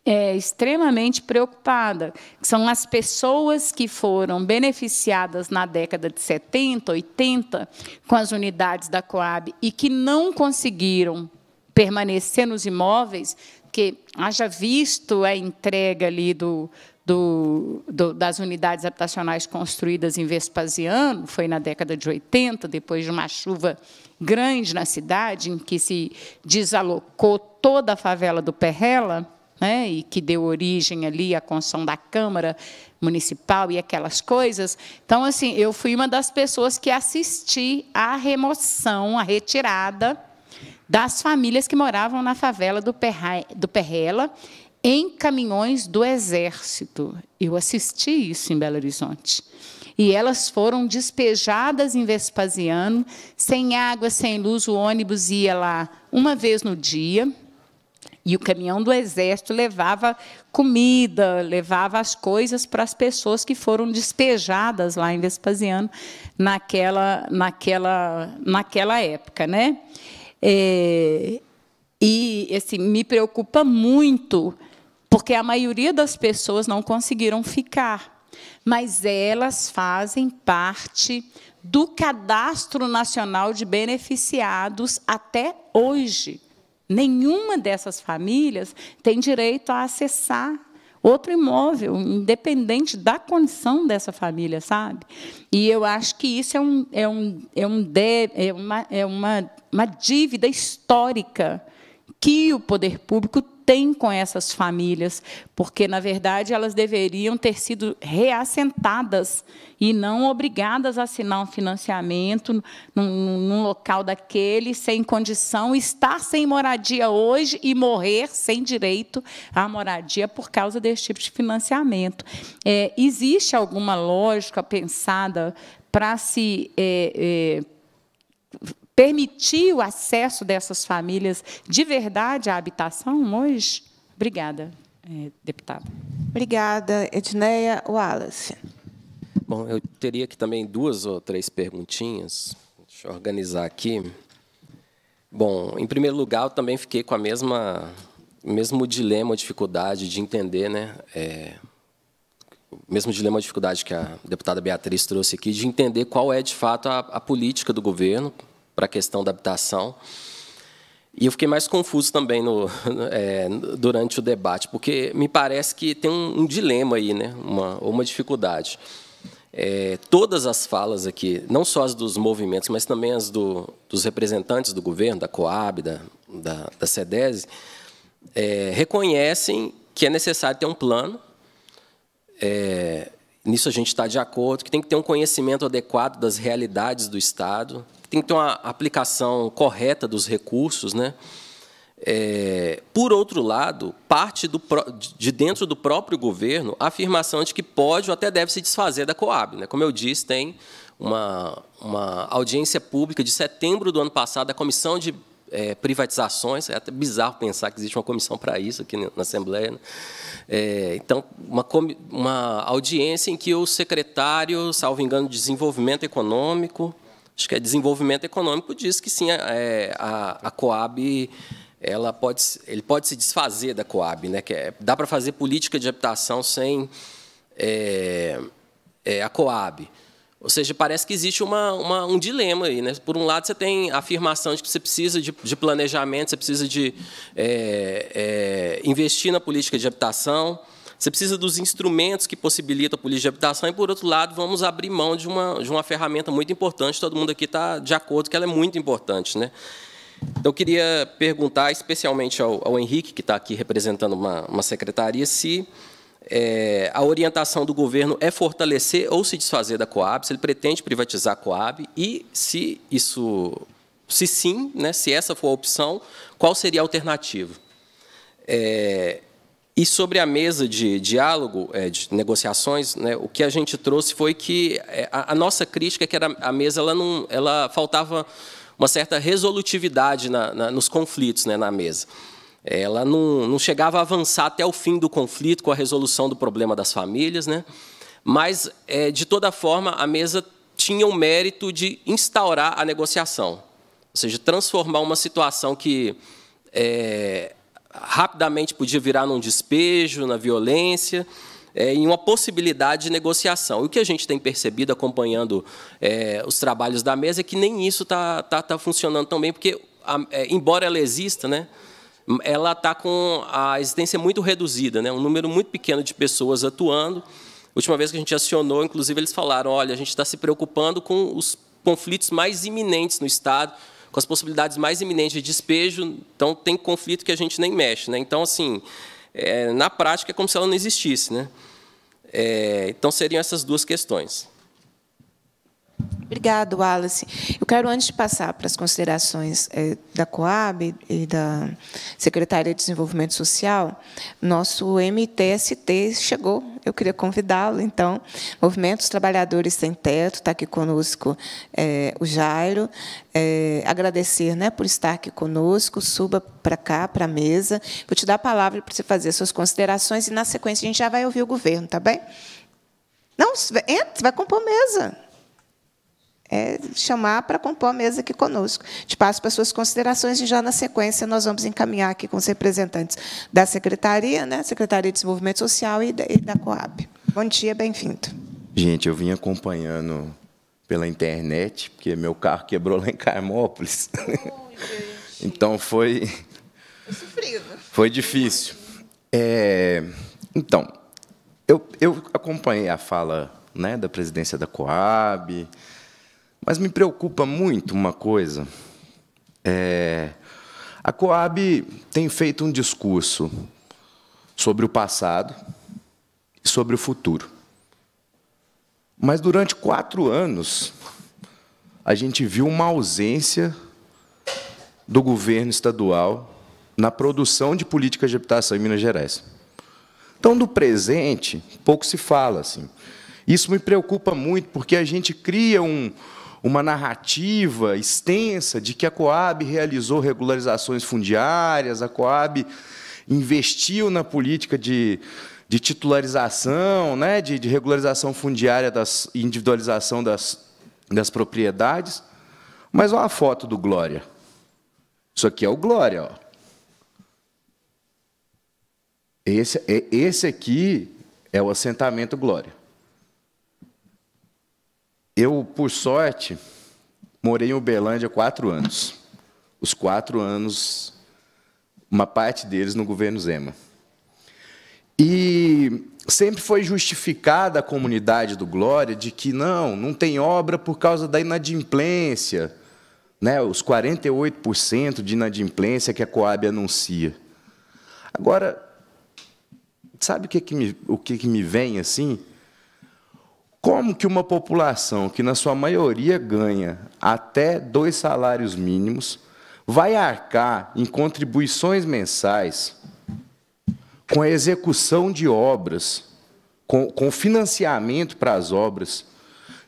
é, extremamente preocupada, são as pessoas que foram beneficiadas na década de 70, 80 com as unidades da Coab e que não conseguiram permanecer nos imóveis, porque haja visto a entrega ali do, do, do, das unidades habitacionais construídas em Vespasiano, foi na década de 80, depois de uma chuva grande na cidade, em que se desalocou toda a favela do Perrela, né, e que deu origem ali à construção da Câmara Municipal e aquelas coisas. Então, assim, eu fui uma das pessoas que assisti à remoção, à retirada das famílias que moravam na favela do, Perra, do Perrela em caminhões do Exército. Eu assisti isso em Belo Horizonte. E elas foram despejadas em Vespasiano, sem água, sem luz. O ônibus ia lá uma vez no dia. E o caminhão do exército levava comida, levava as coisas para as pessoas que foram despejadas lá em Vespasiano naquela, naquela, naquela época, né? É, e assim me preocupa muito porque a maioria das pessoas não conseguiram ficar, mas elas fazem parte do Cadastro Nacional de Beneficiados até hoje. Nenhuma dessas famílias tem direito a acessar outro imóvel, independente da condição dessa família, sabe? E eu acho que isso é, um, é, um, é, um de, é, uma, é uma, uma dívida histórica que o poder público tem com essas famílias, porque, na verdade, elas deveriam ter sido reassentadas e não obrigadas a assinar um financiamento num, num local daquele, sem condição, estar sem moradia hoje e morrer sem direito à moradia por causa desse tipo de financiamento. É, existe alguma lógica pensada para se é, é, permitir o acesso dessas famílias de verdade à habitação hoje? Obrigada, é, deputada. Obrigada, Edneia Wallace. Bom, eu teria aqui também duas ou três perguntinhas. Deixa eu organizar aqui. Bom, em primeiro lugar, eu também fiquei com a mesma mesmo dilema, dificuldade de entender, né? É, mesmo dilema, dificuldade que a deputada Beatriz trouxe aqui de entender qual é de fato a, a política do governo para a questão da habitação. E eu fiquei mais confuso também no, [LAUGHS] é, durante o debate, porque me parece que tem um, um dilema aí, né? uma, uma dificuldade. É, todas as falas aqui, não só as dos movimentos, mas também as do, dos representantes do governo, da Coab, da, da, da CEDES, é, reconhecem que é necessário ter um plano. É, nisso a gente está de acordo, que tem que ter um conhecimento adequado das realidades do Estado, tem que ter uma aplicação correta dos recursos, né? É, por outro lado, parte do, de dentro do próprio governo a afirmação de que pode ou até deve se desfazer da Coab. Né? Como eu disse, tem uma, uma audiência pública de setembro do ano passado da Comissão de é, Privatizações. É até bizarro pensar que existe uma comissão para isso aqui na Assembleia. Né? É, então, uma, uma audiência em que o secretário, salvo engano, de Desenvolvimento Econômico, acho que é desenvolvimento econômico diz que sim, é, a, a Coab ela pode, ele pode se desfazer da Coab, né? Que é, dá para fazer política de habitação sem é, é, a Coab. Ou seja, parece que existe uma, uma, um dilema aí. Né? Por um lado, você tem a afirmação de que você precisa de, de planejamento, você precisa de é, é, investir na política de habitação, você precisa dos instrumentos que possibilitam a política de habitação e, por outro lado, vamos abrir mão de uma, de uma ferramenta muito importante. Todo mundo aqui está de acordo que ela é muito importante. Né? Então, eu queria perguntar especialmente ao, ao Henrique, que está aqui representando uma, uma secretaria, se é, a orientação do governo é fortalecer ou se desfazer da Coab, se ele pretende privatizar a Coab e se isso, se sim, né, se essa for a opção, qual seria a alternativa? É, e sobre a mesa de diálogo, é, de negociações, né, o que a gente trouxe foi que é, a, nossa crítica é que era a mesa ela não, ela faltava uma certa resolutividade na, na, nos conflitos né, na mesa. É, ela não, não chegava a avançar até o fim do conflito com a resolução do problema das famílias, né? mas, é, de toda forma, a mesa tinha o mérito de instaurar a negociação, ou seja, transformar uma situação que é, rapidamente podia virar num despejo, na violência, é, em uma possibilidade de negociação. E o que a gente tem percebido acompanhando é, os trabalhos da mesa é que nem isso está tá, tá funcionando tão bem, porque, a, é, embora ela exista, né, ela está com a existência muito reduzida, né, um número muito pequeno de pessoas atuando. Última vez que a gente acionou, inclusive, eles falaram: olha, a gente está se preocupando com os conflitos mais iminentes no Estado, com as possibilidades mais iminentes de despejo, então tem conflito que a gente nem mexe. Né? Então, assim, é, na prática é como se ela não existisse. Né? É, então, seriam essas duas questões. Obrigado, Wallace. Eu quero, antes de passar para as considerações eh, da Coab e da Secretaria de Desenvolvimento Social, nosso MTST chegou. Eu queria convidá-lo, então. Movimento dos Trabalhadores Sem Teto, está aqui conosco é, o Jairo. É, agradecer né, por estar aqui conosco. Suba para cá, para a mesa. Vou te dar a palavra para você fazer suas considerações e, na sequência, a gente já vai ouvir o governo, tá bem? Não, entra, vai compor mesa é chamar para compor a mesa aqui conosco. Te passo para suas considerações e já na sequência nós vamos encaminhar aqui com os representantes da Secretaria, né, Secretaria de Desenvolvimento Social e da, e da Coab. Bom dia, bem-vindo. Gente, eu vim acompanhando pela internet, porque meu carro quebrou lá em Carmópolis. Oh, [LAUGHS] então foi. Foi difícil. É, então, eu, eu acompanhei a fala né, da presidência da Coab, mas me preocupa muito uma coisa. É, a Coab tem feito um discurso sobre o passado e sobre o futuro. Mas durante quatro anos, a gente viu uma ausência do governo estadual na produção de políticas de habitação em Minas Gerais. Então, do presente, pouco se fala. Assim. Isso me preocupa muito, porque a gente cria um, uma narrativa extensa de que a Coab realizou regularizações fundiárias, a Coab investiu na política de, de titularização, né, de, de regularização fundiária das individualização das, das propriedades. Mas olha a foto do Glória. Isso aqui é o Glória. Ó. Esse, é, esse aqui é o assentamento Glória. Eu, por sorte, morei em Uberlândia quatro anos. Os quatro anos, uma parte deles no governo Zema. E sempre foi justificada a comunidade do Glória de que não, não tem obra por causa da inadimplência, né? os 48% de inadimplência que a Coab anuncia. Agora, sabe o que, que, me, o que, que me vem assim? Como que uma população que, na sua maioria, ganha até dois salários mínimos, vai arcar em contribuições mensais com a execução de obras, com, com financiamento para as obras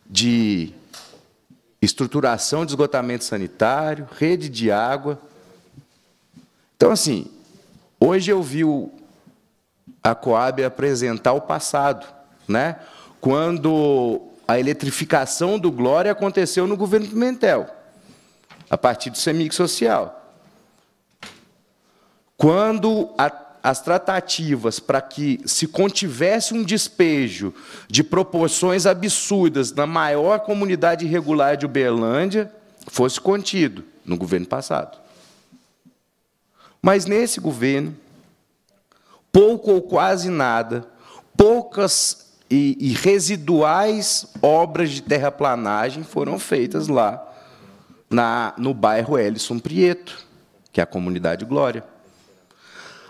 de estruturação de esgotamento sanitário, rede de água. Então, assim, hoje eu vi a Coab apresentar o passado, né? quando a eletrificação do Glória aconteceu no governo Pimentel, a partir do CEMIC Social. Quando a as tratativas para que se contivesse um despejo de proporções absurdas na maior comunidade irregular de Uberlândia fosse contido no governo passado. Mas nesse governo, pouco ou quase nada, poucas e, e residuais obras de terraplanagem foram feitas lá na, no bairro Ellison Prieto, que é a comunidade Glória.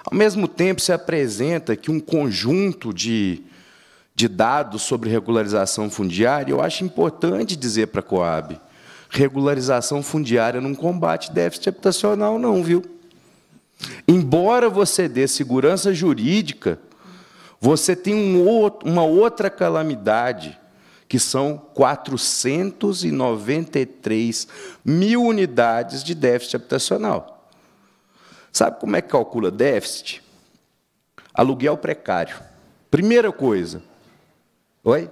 Ao mesmo tempo, se apresenta que um conjunto de, de dados sobre regularização fundiária, eu acho importante dizer para a Coab, regularização fundiária não combate déficit habitacional, não, viu? Embora você dê segurança jurídica você tem um outro, uma outra calamidade, que são 493 mil unidades de déficit habitacional. Sabe como é que calcula déficit? Aluguel precário. Primeira coisa. Oi?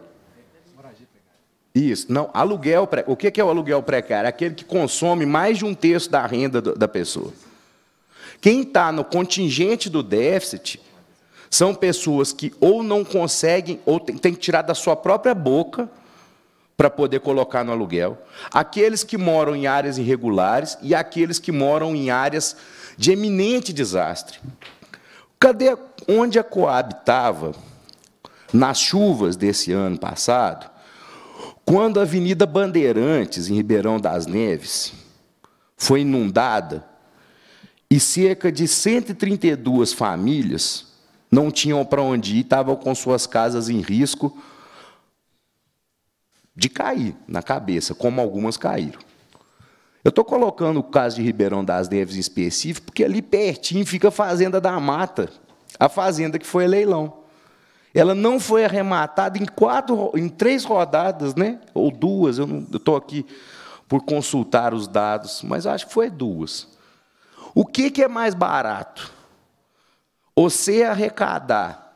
Isso, não, aluguel precário. O que é o aluguel precário? Aquele que consome mais de um terço da renda da pessoa. Quem está no contingente do déficit são pessoas que ou não conseguem, ou tem que tirar da sua própria boca para poder colocar no aluguel. Aqueles que moram em áreas irregulares e aqueles que moram em áreas de eminente desastre. Cadê onde a Coab estava nas chuvas desse ano passado, quando a Avenida Bandeirantes, em Ribeirão das Neves, foi inundada e cerca de 132 famílias não tinham para onde ir, estavam com suas casas em risco de cair na cabeça, como algumas caíram. Eu estou colocando o caso de Ribeirão das Neves em específico, porque ali pertinho fica a Fazenda da Mata, a fazenda que foi a leilão. Ela não foi arrematada em quatro, em três rodadas, né? Ou duas, eu estou aqui por consultar os dados, mas acho que foi duas. O que, que é mais barato? Você arrecadar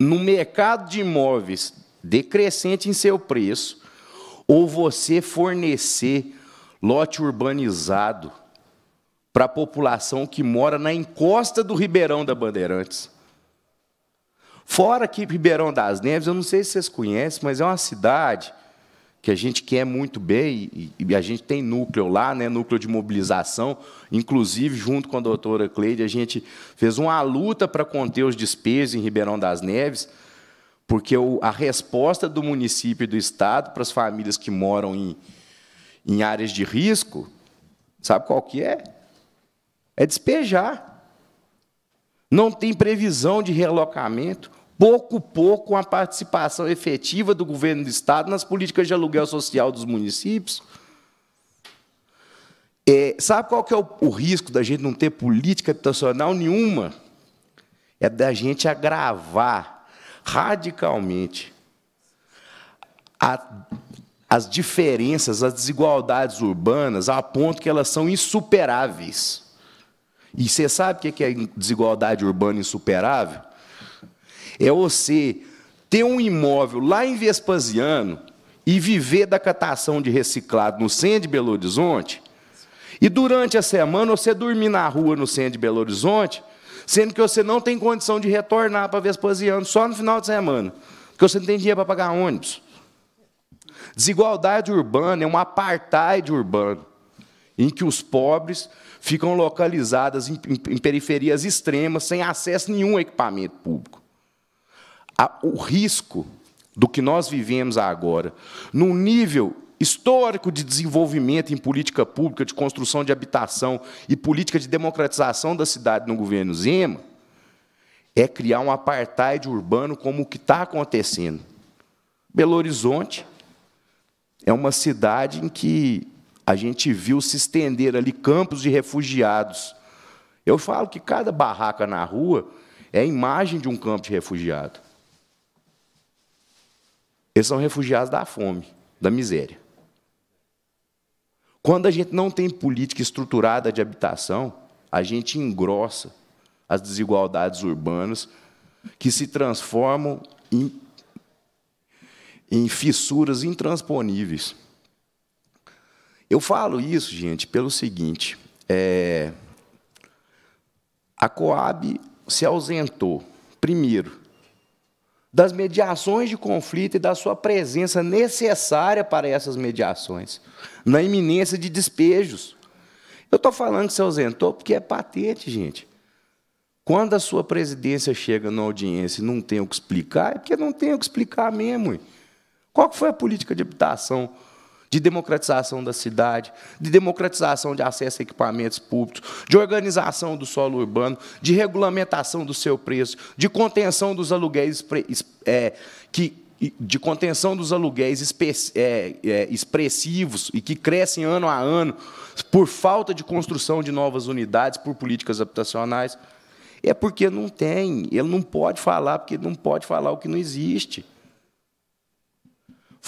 no mercado de imóveis decrescente em seu preço, ou você fornecer lote urbanizado para a população que mora na encosta do Ribeirão da Bandeirantes. Fora que Ribeirão das Neves, eu não sei se vocês conhecem, mas é uma cidade que a gente quer muito bem, e, e, a gente tem núcleo lá, né, núcleo de mobilização, inclusive junto com a doutora Cleide, a gente fez uma luta para conter os despejos em Ribeirão das Neves, porque o, a resposta do município e do Estado para as famílias que moram em, em áreas de risco, sabe qual que é? É despejar. Não tem previsão de relocamento pouco pouco a participação efetiva do governo do Estado nas políticas de aluguel social dos municípios. É, sabe qual que é o, o risco da gente não ter política habitacional nenhuma? É da gente agravar radicalmente a, as diferenças, as desigualdades urbanas, a ponto que elas são insuperáveis. E você sabe o que é desigualdade urbana insuperável? É você ter um imóvel lá em Vespasiano e viver da catação de reciclado no centro de Belo Horizonte, e durante a semana você dormir na rua no centro de Belo Horizonte, sendo que você não tem condição de retornar para Vespasiano só no final de semana, porque você não tem dinheiro para pagar ônibus. Desigualdade urbana é um apartheid urbano, em que os pobres ficam localizados em, em, em periferias extremas, sem acesso nenhum equipamento público o risco do que nós vivemos agora, num nível histórico de desenvolvimento em política pública, de construção de habitação e política de democratização da cidade no governo Zema, é criar um apartheid urbano como o que está acontecendo. Belo Horizonte é uma cidade em que a gente viu se estender ali campos de refugiados. Eu falo que cada barraca na rua é a imagem de um campo de refugiado. Eles são refugiados da fome, da miséria. Quando a gente não tem política estruturada de habitação, a gente engrossa as desigualdades urbanas que se transformam em, em fissuras intransponíveis. Eu falo isso, gente, pelo seguinte: é, a Coab se ausentou, primeiro, das mediações de conflito e da sua presença necessária para essas mediações, na iminência de despejos. Eu estou falando que se ausentou porque é patente, gente. Quando a sua presidência chega na audiência e não tem o que explicar, é porque não tem o que explicar mesmo. Qual foi a política de habitação de democratização da cidade, de democratização de acesso a equipamentos públicos, de organização do solo urbano, de regulamentação do seu preço, de contenção dos aluguéis é, que de contenção dos aluguéis é, é, expressivos e que crescem ano a ano por falta de construção de novas unidades por políticas habitacionais, é porque não tem, ele não pode falar, porque ele não pode falar o que não existe.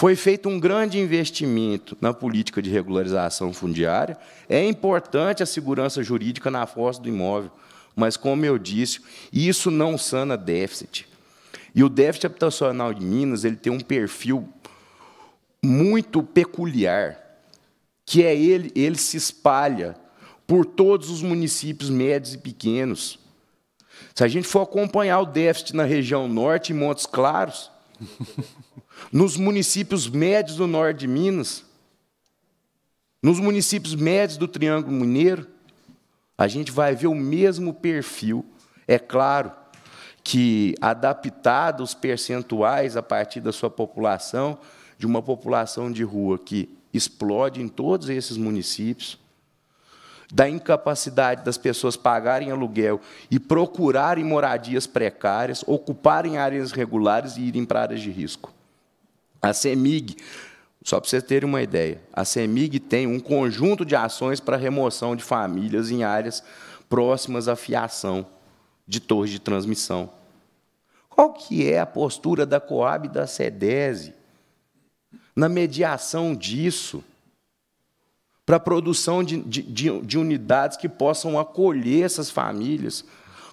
Foi feito um grande investimento na política de regularização fundiária. É importante a segurança jurídica na força do imóvel, mas, como eu disse, isso não sana déficit. E o déficit habitacional de Minas ele tem um perfil muito peculiar, que é ele, ele se espalha por todos os municípios médios e pequenos. Se a gente for acompanhar o déficit na região norte e Montes Claros, [LAUGHS] nos municípios médios do norte de Minas, nos municípios médios do Triângulo Mineiro, a gente vai ver o mesmo perfil, é claro, que adaptado os percentuais a partir da sua população, de uma população de rua que explode em todos esses municípios, da incapacidade das pessoas pagarem aluguel e procurarem moradias precárias, ocuparem áreas regulares e irem para áreas de risco. A CEMIG, só para vocês terem uma ideia, a CEMIG tem um conjunto de ações para remoção de famílias em áreas próximas à fiação de torres de transmissão. Qual que é a postura da Coab e da SEDESE na mediação disso? para a produção de, de, de, unidades que possam acolher essas famílias.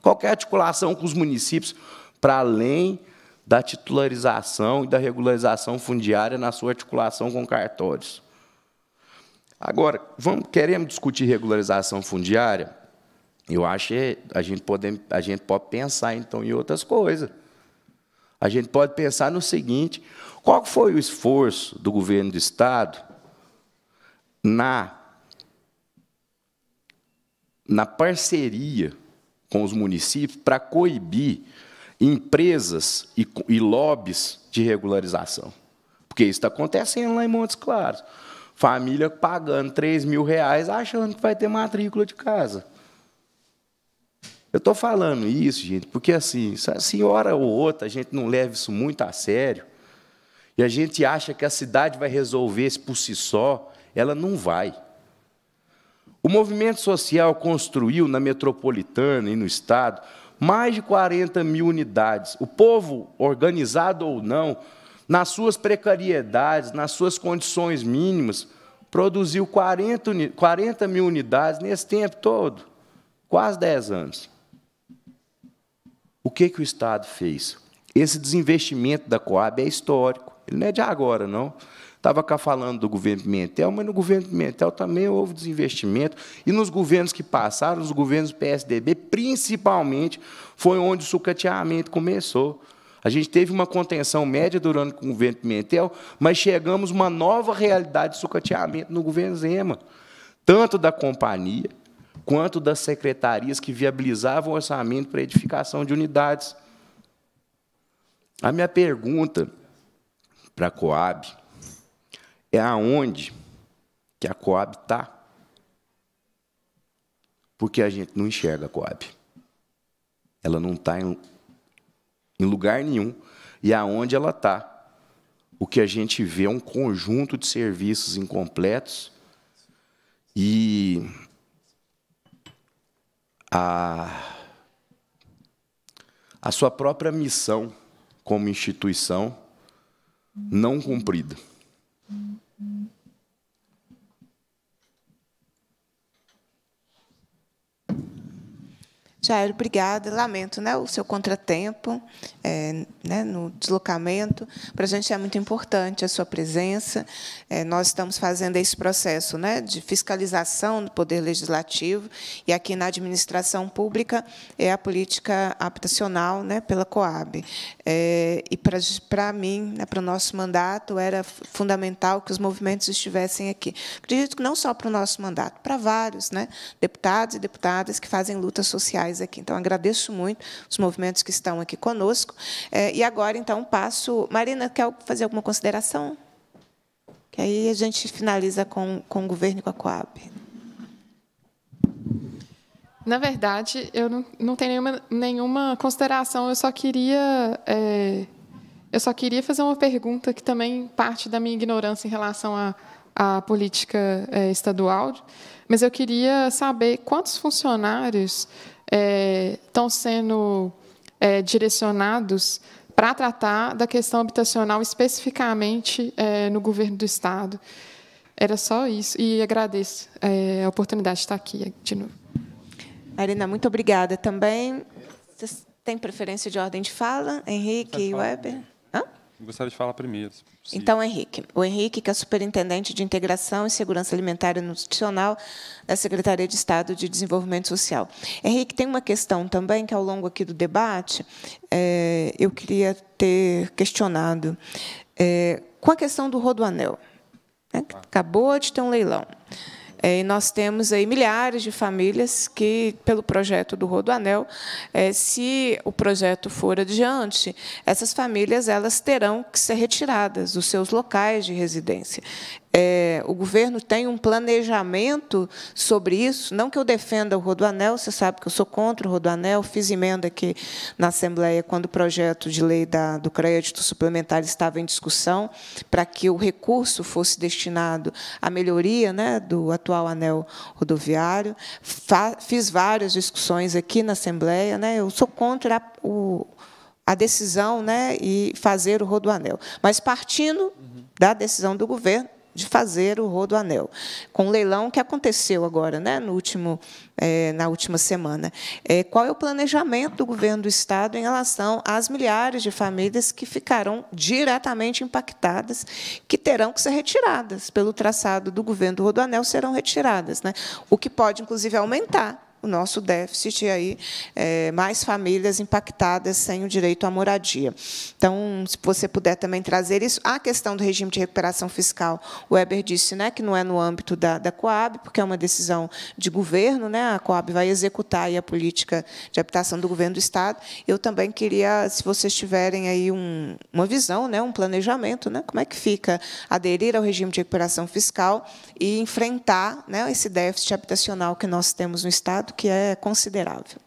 Qualquer articulação com os municípios, para além da titularização e da regularização fundiária na sua articulação com cartórios. Agora, vamos, queremos discutir regularização fundiária? Eu acho que a gente pode, a gente pode pensar, então, em outras coisas. A gente pode pensar no seguinte, qual foi o esforço do governo do Estado na, na parceria com os municípios para coibir empresas e, e lobbies de regularização. Porque isso está acontecendo lá em Montes Claros. Família pagando 3 mil reais achando que vai ter matrícula de casa. Eu estou falando isso, gente, porque assim, se é a assim, senhora ou outra, a gente não leva isso muito a sério, e a gente acha que a cidade vai resolver isso por si só, ela não vai. O movimento social construiu na metropolitana e no Estado mais de 40 mil unidades. O povo, organizado ou não, nas suas precariedades, nas suas condições mínimas, produziu 40, 40 mil unidades nesse tempo todo, quase 10 anos. O que, que o Estado fez? Esse desinvestimento da Coab é histórico, ele não é de agora, não. Estava cá falando do governo Pimentel, mas no governo Pimentel também houve desinvestimento. E nos governos que passaram, os governos PSDB, principalmente, foi onde o sucateamento começou. A gente teve uma contenção média durante o governo Pimentel, mas chegamos a uma nova realidade de sucateamento no governo Zema, tanto da companhia quanto das secretarias que viabilizavam o orçamento para edificação de unidades. A minha pergunta para a Coab, é aonde que a Coab está. Porque a gente não enxerga a Coab. Ela não está em, em lugar nenhum. E aonde ela está, o que a gente vê é um conjunto de serviços incompletos e a, a sua própria missão como instituição não cumprida. Jair, obrigada. Lamento né, o seu contratempo é, né, no deslocamento. Para a gente é muito importante a sua presença. É, nós estamos fazendo esse processo né, de fiscalização do Poder Legislativo e aqui na administração pública é a política habitacional né, pela Coab. É, e para, mim, né, para o nosso mandato, era fundamental que os movimentos estivessem aqui. Acredito que não só para o nosso mandato, para vários né, deputados e deputadas que fazem lutas sociais sociais aqui. Então, agradeço muito os movimentos que estão aqui conosco. É, e agora, então, passo. Marina, quer fazer alguma consideração? Que aí a gente finaliza com, com o governo e com a Coab. Na verdade, eu não, não tenho nenhuma, nenhuma consideração, eu só queria. É, eu só queria fazer uma pergunta que também parte da minha ignorância em relação à, à política é, estadual, mas eu queria saber quantos funcionários é, estão sendo é, direcionados para tratar da questão habitacional especificamente é, no governo do Estado. Era só isso, e agradeço é, a oportunidade de estar aqui de novo. Marina, muito obrigada também. Vocês têm preferência de ordem de fala? Henrique e Weber? Hã? Gostaria de falar primeiro. Então, Henrique. O Henrique, que é superintendente de Integração e Segurança Alimentar e Nutricional da Secretaria de Estado de Desenvolvimento Social. Henrique, tem uma questão também que, ao longo aqui do debate, é, eu queria ter questionado. É, com a questão do Rodoanel. Né, que acabou de ter um leilão. É, e nós temos aí milhares de famílias que, pelo projeto do Rodoanel, é, se o projeto for adiante, essas famílias elas terão que ser retiradas dos seus locais de residência. É, o governo tem um planejamento sobre isso. Não que eu defenda o Rodoanel, você sabe que eu sou contra o Rodoanel, fiz emenda aqui na Assembleia quando o projeto de lei da, do crédito suplementar estava em discussão, para que o recurso fosse destinado à melhoria né, do atual anel rodoviário. Fiz várias discussões aqui na Assembleia. Né, eu sou contra o a decisão né, e fazer o rodoanel. Mas partindo uhum. da decisão do governo, de fazer o rodo anel, com o leilão que aconteceu agora, né, no último, é, na última semana. É, qual é o planejamento do governo do Estado em relação às milhares de famílias que ficarão diretamente impactadas, que terão que ser retiradas pelo traçado do governo do rodo anel, serão retiradas, né? o que pode, inclusive, aumentar o nosso déficit e aí é, mais famílias impactadas sem o direito à moradia. Então, se você puder também trazer isso, a questão do regime de recuperação fiscal, o Weber disse, né, que não é no âmbito da, da Coab, porque é uma decisão de governo, né, a Coab vai executar a política de habitação do governo do estado. Eu também queria, se vocês tiverem aí um, uma visão, né, um planejamento, né, como é que fica aderir ao regime de recuperação fiscal e enfrentar, né, esse déficit habitacional que nós temos no estado resultado que é considerável.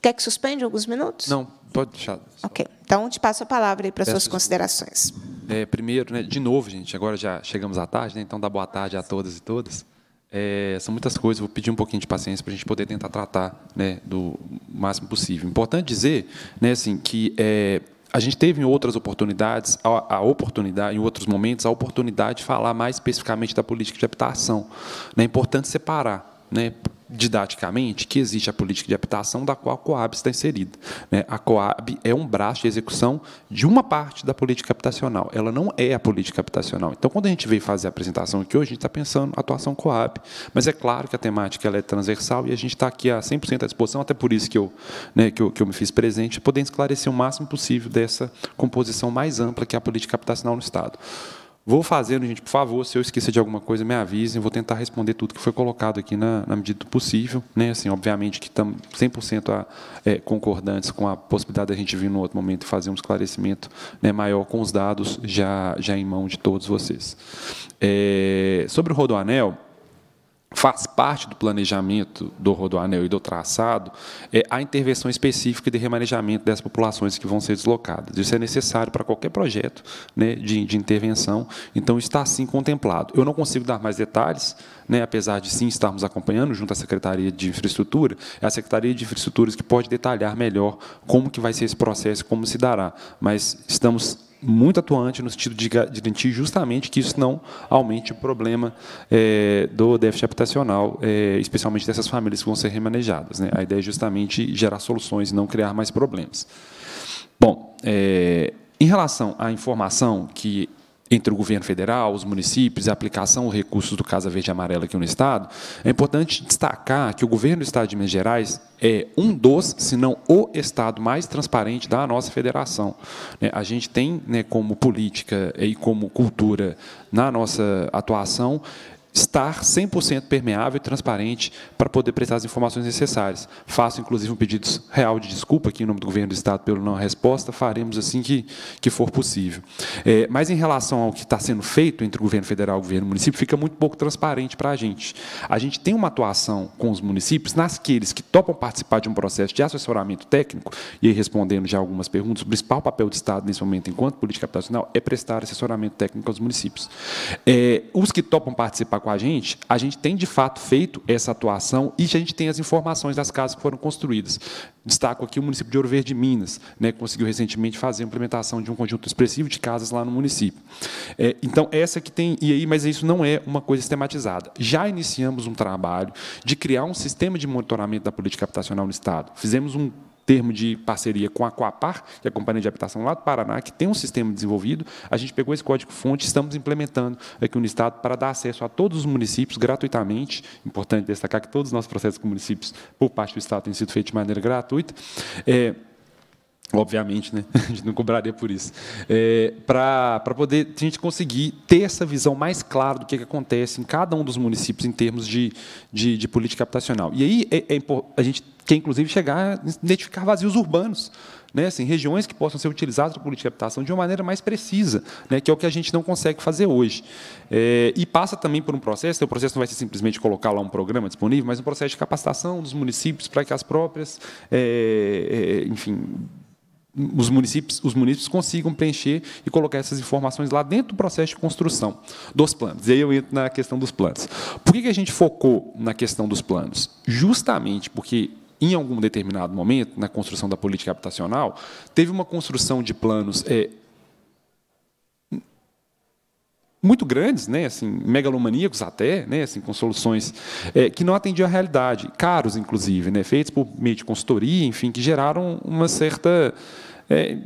Quer que suspende alguns minutos? Não, pode deixar. Ok. Então, te passo a palavra para as suas considerações. É, primeiro, né, de novo, gente, agora já chegamos à tarde, né, então dá boa tarde a todas e todas. É, são muitas coisas, vou pedir um pouquinho de paciência para a gente poder tentar tratar né, do máximo possível. Importante dizer né, assim, que é, a gente teve em outras oportunidades, a, a, oportunidade, em outros momentos, a oportunidade de falar mais especificamente da política de habitação. Né? É importante separar né, didaticamente que existe a política de habitação da qual a Coab está inserida. Né? A Coab é um braço de execução de uma parte da política habitacional. Ela não é a política habitacional. Então, quando a gente veio fazer a apresentação aqui hoje, a gente está pensando atuação Coab. Mas é claro que a temática ela é transversal e a gente está aqui a 100% à disposição, até por isso que eu, né, que eu, que eu me fiz presente, podendo esclarecer o máximo possível dessa composição mais ampla que é a política habitacional no Estado. Vou fazendo, gente, por favor, se eu esquecer de alguma coisa, me avisem. Vou tentar responder tudo que foi colocado aqui na, na medida do possível. Né? Assim, obviamente que estamos 100% a, é, concordantes com a possibilidade da gente vir no outro momento e fazer um esclarecimento né, maior com os dados já, já em mão de todos vocês. É, sobre o Rodoanel, faz parte do planejamento do rodoanel e do traçado é, a intervenção específica de remanejamento das populações que vão ser deslocadas. Isso é necessário para qualquer projeto né, de, de intervenção, então está assim contemplado. Eu não consigo dar mais detalhes, né, apesar de sim estarmos acompanhando junto à Secretaria de Infraestrutura, é a Secretaria de Infraestruturas que pode detalhar melhor como que vai ser esse processo, como se dará, mas estamos muito atuante no sentido de garantir justamente que isso não aumente o problema é, do déficit habitacional, é, especialmente dessas famílias que vão ser remanejadas. Né? A ideia é justamente gerar soluções e não criar mais problemas. Bom, é, em relação à informação que entre o governo federal, os municípios, a aplicação dos recursos do Casa Verde e Amarela aqui no Estado, é importante destacar que o governo do Estado de Minas Gerais é um dos, se não o Estado mais transparente da nossa federação. Né? A gente tem né, como política e como cultura na nossa atuação estar 100% permeável e transparente para poder prestar as informações necessárias. Faço, inclusive, um pedido real de desculpa aqui em nome do Governo do Estado pela não resposta, faremos assim que, que for possível. É, mas, em relação ao que está sendo feito entre o Governo Federal e o Governo Município, fica muito pouco transparente para a gente. A gente tem uma atuação com os municípios, naqueles que topam participar de um processo de assessoramento técnico, e aí respondendo já algumas perguntas, o principal papel do Estado nesse momento, enquanto política habitacional, é prestar assessoramento técnico aos municípios. É, os que topam participar com a gente, a gente tem de fato feito essa atuação e a gente tem as informações das casas que foram construídas. Destaco aqui o município de Ouro Verde, Minas, né, que conseguiu recentemente fazer a implementação de um conjunto expressivo de casas lá no município. É, então, essa que tem, e aí, mas isso não é uma coisa sistematizada. Já iniciamos um trabalho de criar um sistema de monitoramento da política habitacional no Estado. Fizemos um termo de parceria com a Coapar, que é a Companhia de Habitação lá do Paraná, que tem um sistema desenvolvido. A gente pegou esse código-fonte e estamos implementando aqui no Estado para dar acesso a todos os municípios gratuitamente. Importante destacar que todos os nossos processos com municípios, por parte do Estado, têm sido feitos de maneira gratuita. É, obviamente, né? [LAUGHS] a gente não cobraria por isso, é, para poder a gente conseguir ter essa visão mais clara do que, que acontece em cada um dos municípios em termos de, de, de política habitacional. E aí é, é, a gente quer, inclusive, chegar a identificar vazios urbanos, né, assim, regiões que possam ser utilizadas para a política de habitação de uma maneira mais precisa, né, que é o que a gente não consegue fazer hoje. É, e passa também por um processo, o processo não vai ser simplesmente colocar lá um programa disponível, mas um processo de capacitação dos municípios para que as próprias, é, é, enfim, os municípios, os municípios consigam preencher e colocar essas informações lá dentro do processo de construção dos planos. E aí eu entro na questão dos planos. Por que, a gente focou na questão dos planos? Justamente porque em algum determinado momento, na construção da política habitacional, teve uma construção de planos é, muito grandes, né, assim, megalomaníacos até, né, assim, com soluções é, que não atendiam a realidade, caros inclusive, né, feitos por meio de consultoria, enfim, que geraram uma certa é,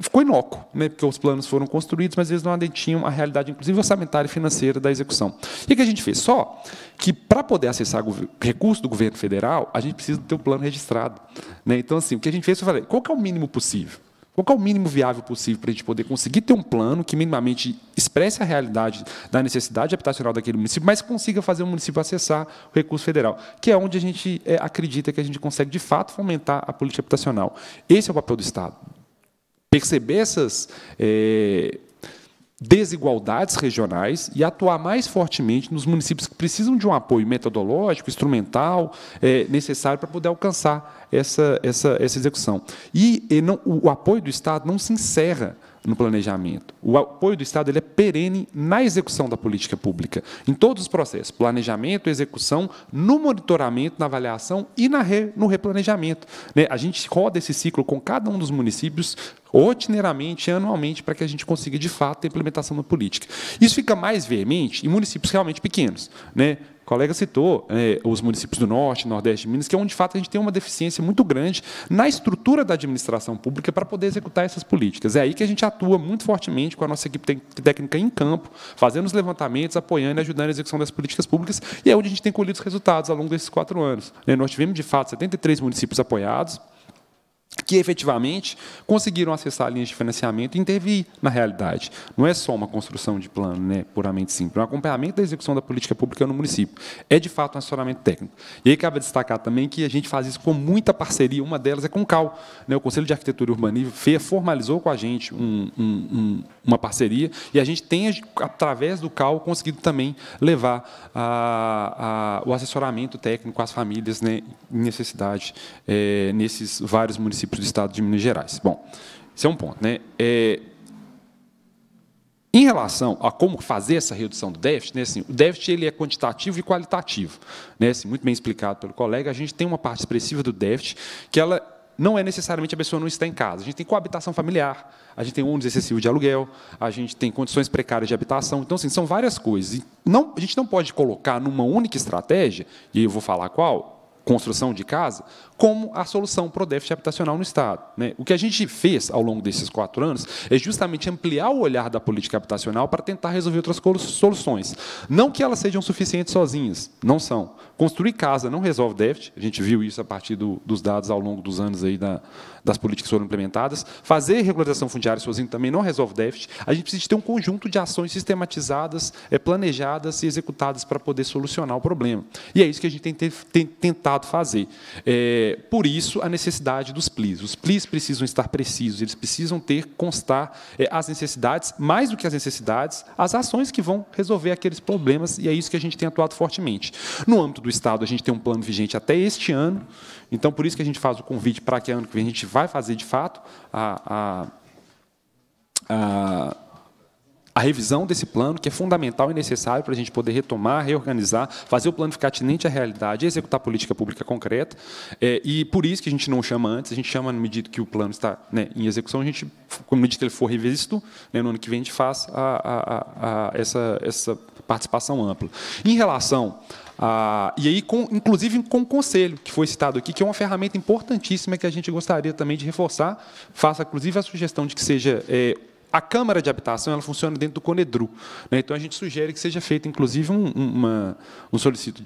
ficou inócuo, né, porque os planos foram construídos, mas eles não adentinham a realidade, inclusive orçamentária e financeira, da execução. E o que a gente fez? Só que, para poder acessar recursos do governo federal, a gente precisa ter o um plano registrado. Né? Então, assim, o que a gente fez foi falar, qual é o mínimo possível? Qual é o mínimo viável possível para a gente poder conseguir ter um plano que minimamente expresse a realidade da necessidade habitacional daquele município, mas consiga fazer o município acessar o recurso federal, que é onde a gente é, acredita que a gente consegue, de fato, fomentar a política habitacional. Esse é o papel do Estado. Perceber essas. É, desigualdades regionais e atuar mais fortemente nos municípios que precisam de um apoio metodológico, instrumental, é, necessário para poder alcançar essa, essa, essa execução. E, e não, o apoio do Estado não se encerra no planejamento. O apoio do Estado ele é perene na execução da política pública, em todos os processos, planejamento, execução, no monitoramento, na avaliação e na re, no replanejamento. Né? A gente roda esse ciclo com cada um dos municípios rotineiramente, anualmente, para que a gente consiga, de fato, a implementação da política. Isso fica mais veemente em municípios realmente pequenos. Né? colega citou é, os municípios do Norte, Nordeste de Minas, que é onde, de fato, a gente tem uma deficiência muito grande na estrutura da administração pública para poder executar essas políticas. É aí que a gente atua muito fortemente com a nossa equipe técnica em campo, fazendo os levantamentos, apoiando e ajudando a execução das políticas públicas, e é onde a gente tem colhido os resultados ao longo desses quatro anos. É, nós tivemos, de fato, 73 municípios apoiados, que efetivamente conseguiram acessar linhas de financiamento e intervir na realidade. Não é só uma construção de plano né, puramente simples, é um acompanhamento da execução da política pública no município. É, de fato, um assessoramento técnico. E aí cabe destacar também que a gente faz isso com muita parceria, uma delas é com o CAL. Né, o Conselho de Arquitetura e Urbanismo formalizou com a gente um, um, um, uma parceria e a gente tem, através do CAL, conseguido também levar a, a, o assessoramento técnico às famílias né, em necessidade é, nesses vários municípios do Estado de Minas Gerais. Bom, esse é um ponto. Né? É, em relação a como fazer essa redução do déficit, né, assim, o déficit ele é quantitativo e qualitativo. Né, assim, muito bem explicado pelo colega, a gente tem uma parte expressiva do déficit que ela não é necessariamente a pessoa não está em casa. A gente tem coabitação familiar, a gente tem ônus excessivo de aluguel, a gente tem condições precárias de habitação. Então, assim, são várias coisas. E não, a gente não pode colocar numa única estratégia, e eu vou falar qual, construção de casa, como a solução para o déficit habitacional no Estado. Né? O que a gente fez ao longo desses quatro anos é justamente ampliar o olhar da política habitacional para tentar resolver outras soluções. Não que elas sejam suficientes sozinhas, não são. Construir casa não resolve déficit, a gente viu isso a partir do, dos dados ao longo dos anos aí da, das políticas que foram implementadas. Fazer regularização fundiária sozinho também não resolve déficit. A gente precisa ter um conjunto de ações sistematizadas, eh, planejadas e executadas para poder solucionar o problema. E é isso que a gente tem, tem tentado fazer. É, por isso, a necessidade dos PLIs. Os PLIs precisam estar precisos, eles precisam ter, constar é, as necessidades, mais do que as necessidades, as ações que vão resolver aqueles problemas, e é isso que a gente tem atuado fortemente. No âmbito do Estado, a gente tem um plano vigente até este ano, então, por isso que a gente faz o convite para que ano que vem a gente vai fazer, de fato, a, a, a a revisão desse plano, que é fundamental e necessário para a gente poder retomar, reorganizar, fazer o plano ficar atinente à realidade, executar política pública concreta. É, e por isso que a gente não chama antes, a gente chama no medida que o plano está né, em execução, a gente, no medida que ele for revisto, né, no ano que vem a gente faz a, a, a, essa, essa participação ampla. Em relação ah, e aí, com, inclusive com o conselho, que foi citado aqui, que é uma ferramenta importantíssima que a gente gostaria também de reforçar. Faça, inclusive, a sugestão de que seja é, a Câmara de Habitação ela funciona dentro do Conedru. Né? Então, a gente sugere que seja feita, inclusive, um, uma, um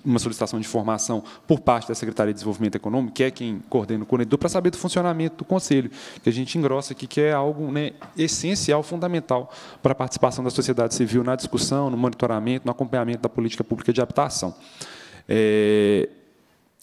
uma solicitação de formação por parte da Secretaria de Desenvolvimento Econômico, que é quem coordena o Conedru, para saber do funcionamento do Conselho, que a gente engrossa aqui, que é algo né, essencial, fundamental para a participação da sociedade civil na discussão, no monitoramento, no acompanhamento da política pública de habitação. É...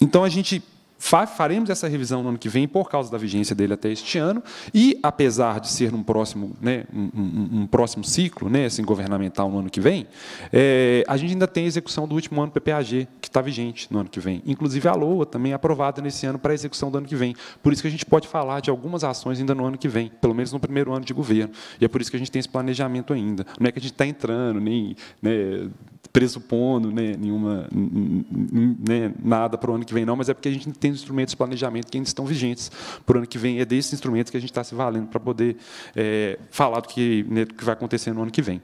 Então, a gente faremos essa revisão no ano que vem por causa da vigência dele até este ano e apesar de ser um próximo né, um, um, um, próximo ciclo né assim governamental no ano que vem é, a gente ainda tem a execução do último ano do PPAG que está vigente no ano que vem inclusive a LOA também é aprovada nesse ano para execução do ano que vem por isso que a gente pode falar de algumas ações ainda no ano que vem pelo menos no primeiro ano de governo e é por isso que a gente tem esse planejamento ainda não é que a gente está entrando nem né, presupondo né, nenhuma, né, nada para o ano que vem, não, mas é porque a gente tem instrumentos de planejamento que ainda estão vigentes para o ano que vem. É desses instrumentos que a gente está se valendo para poder é, falar do que, né, do que vai acontecer no ano que vem.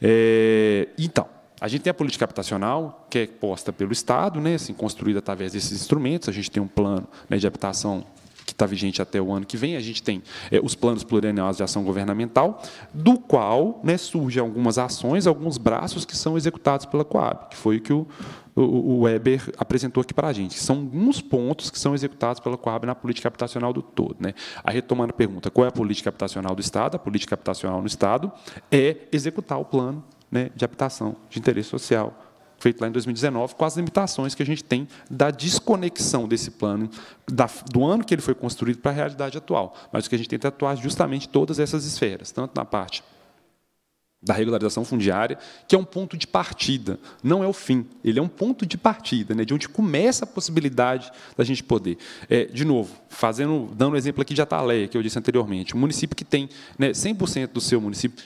É, então, a gente tem a política habitacional, que é posta pelo Estado, né, assim, construída através desses instrumentos. A gente tem um plano né, de habitação que está vigente até o ano que vem. A gente tem é, os planos plurianuais de ação governamental, do qual né, surgem algumas ações, alguns braços que são executados pela Coab, que foi o que o, o, o Weber apresentou aqui para a gente. São alguns pontos que são executados pela Coab na política habitacional do todo. Né? Aí, retomando a pergunta, qual é a política habitacional do Estado? A política habitacional no Estado é executar o plano né, de habitação de interesse social feito lá em 2019, com as limitações que a gente tem da desconexão desse plano, da, do ano que ele foi construído para a realidade atual. Mas o que a gente tenta atuar justamente todas essas esferas, tanto na parte da regularização fundiária, que é um ponto de partida, não é o fim, ele é um ponto de partida, né, de onde começa a possibilidade da gente poder. É, de novo, fazendo, dando o um exemplo aqui de Ataleia, que eu disse anteriormente, um município que tem né, 100% do seu município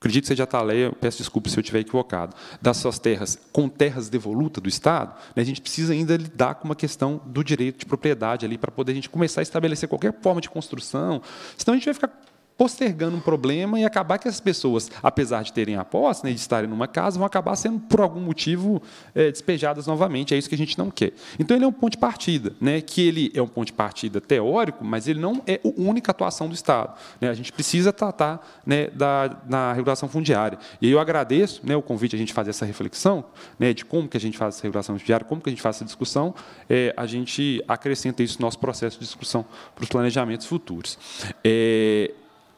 acredito que seja Ataleia, tá eu peço desculpa se eu estiver equivocado, das suas terras com terras devoluta do Estado, né, a gente precisa ainda lidar com uma questão do direito de propriedade ali para poder a gente começar a estabelecer qualquer forma de construção, senão a gente vai ficar postergando um problema e acabar que as pessoas, apesar de terem a posse, né, de estarem numa casa, vão acabar sendo, por algum motivo, é, despejadas novamente. É isso que a gente não quer. Então, ele é um ponto de partida, né, que ele é um ponto de partida teórico, mas ele não é a única atuação do Estado. Né, a gente precisa tratar né, da, regulação fundiária. E eu agradeço né, o convite a gente fazer essa reflexão né, de como que a gente faz essa regulação fundiária, como que a gente faz essa discussão. É, a gente acrescenta isso no nosso processo de discussão para os planejamentos futuros. É,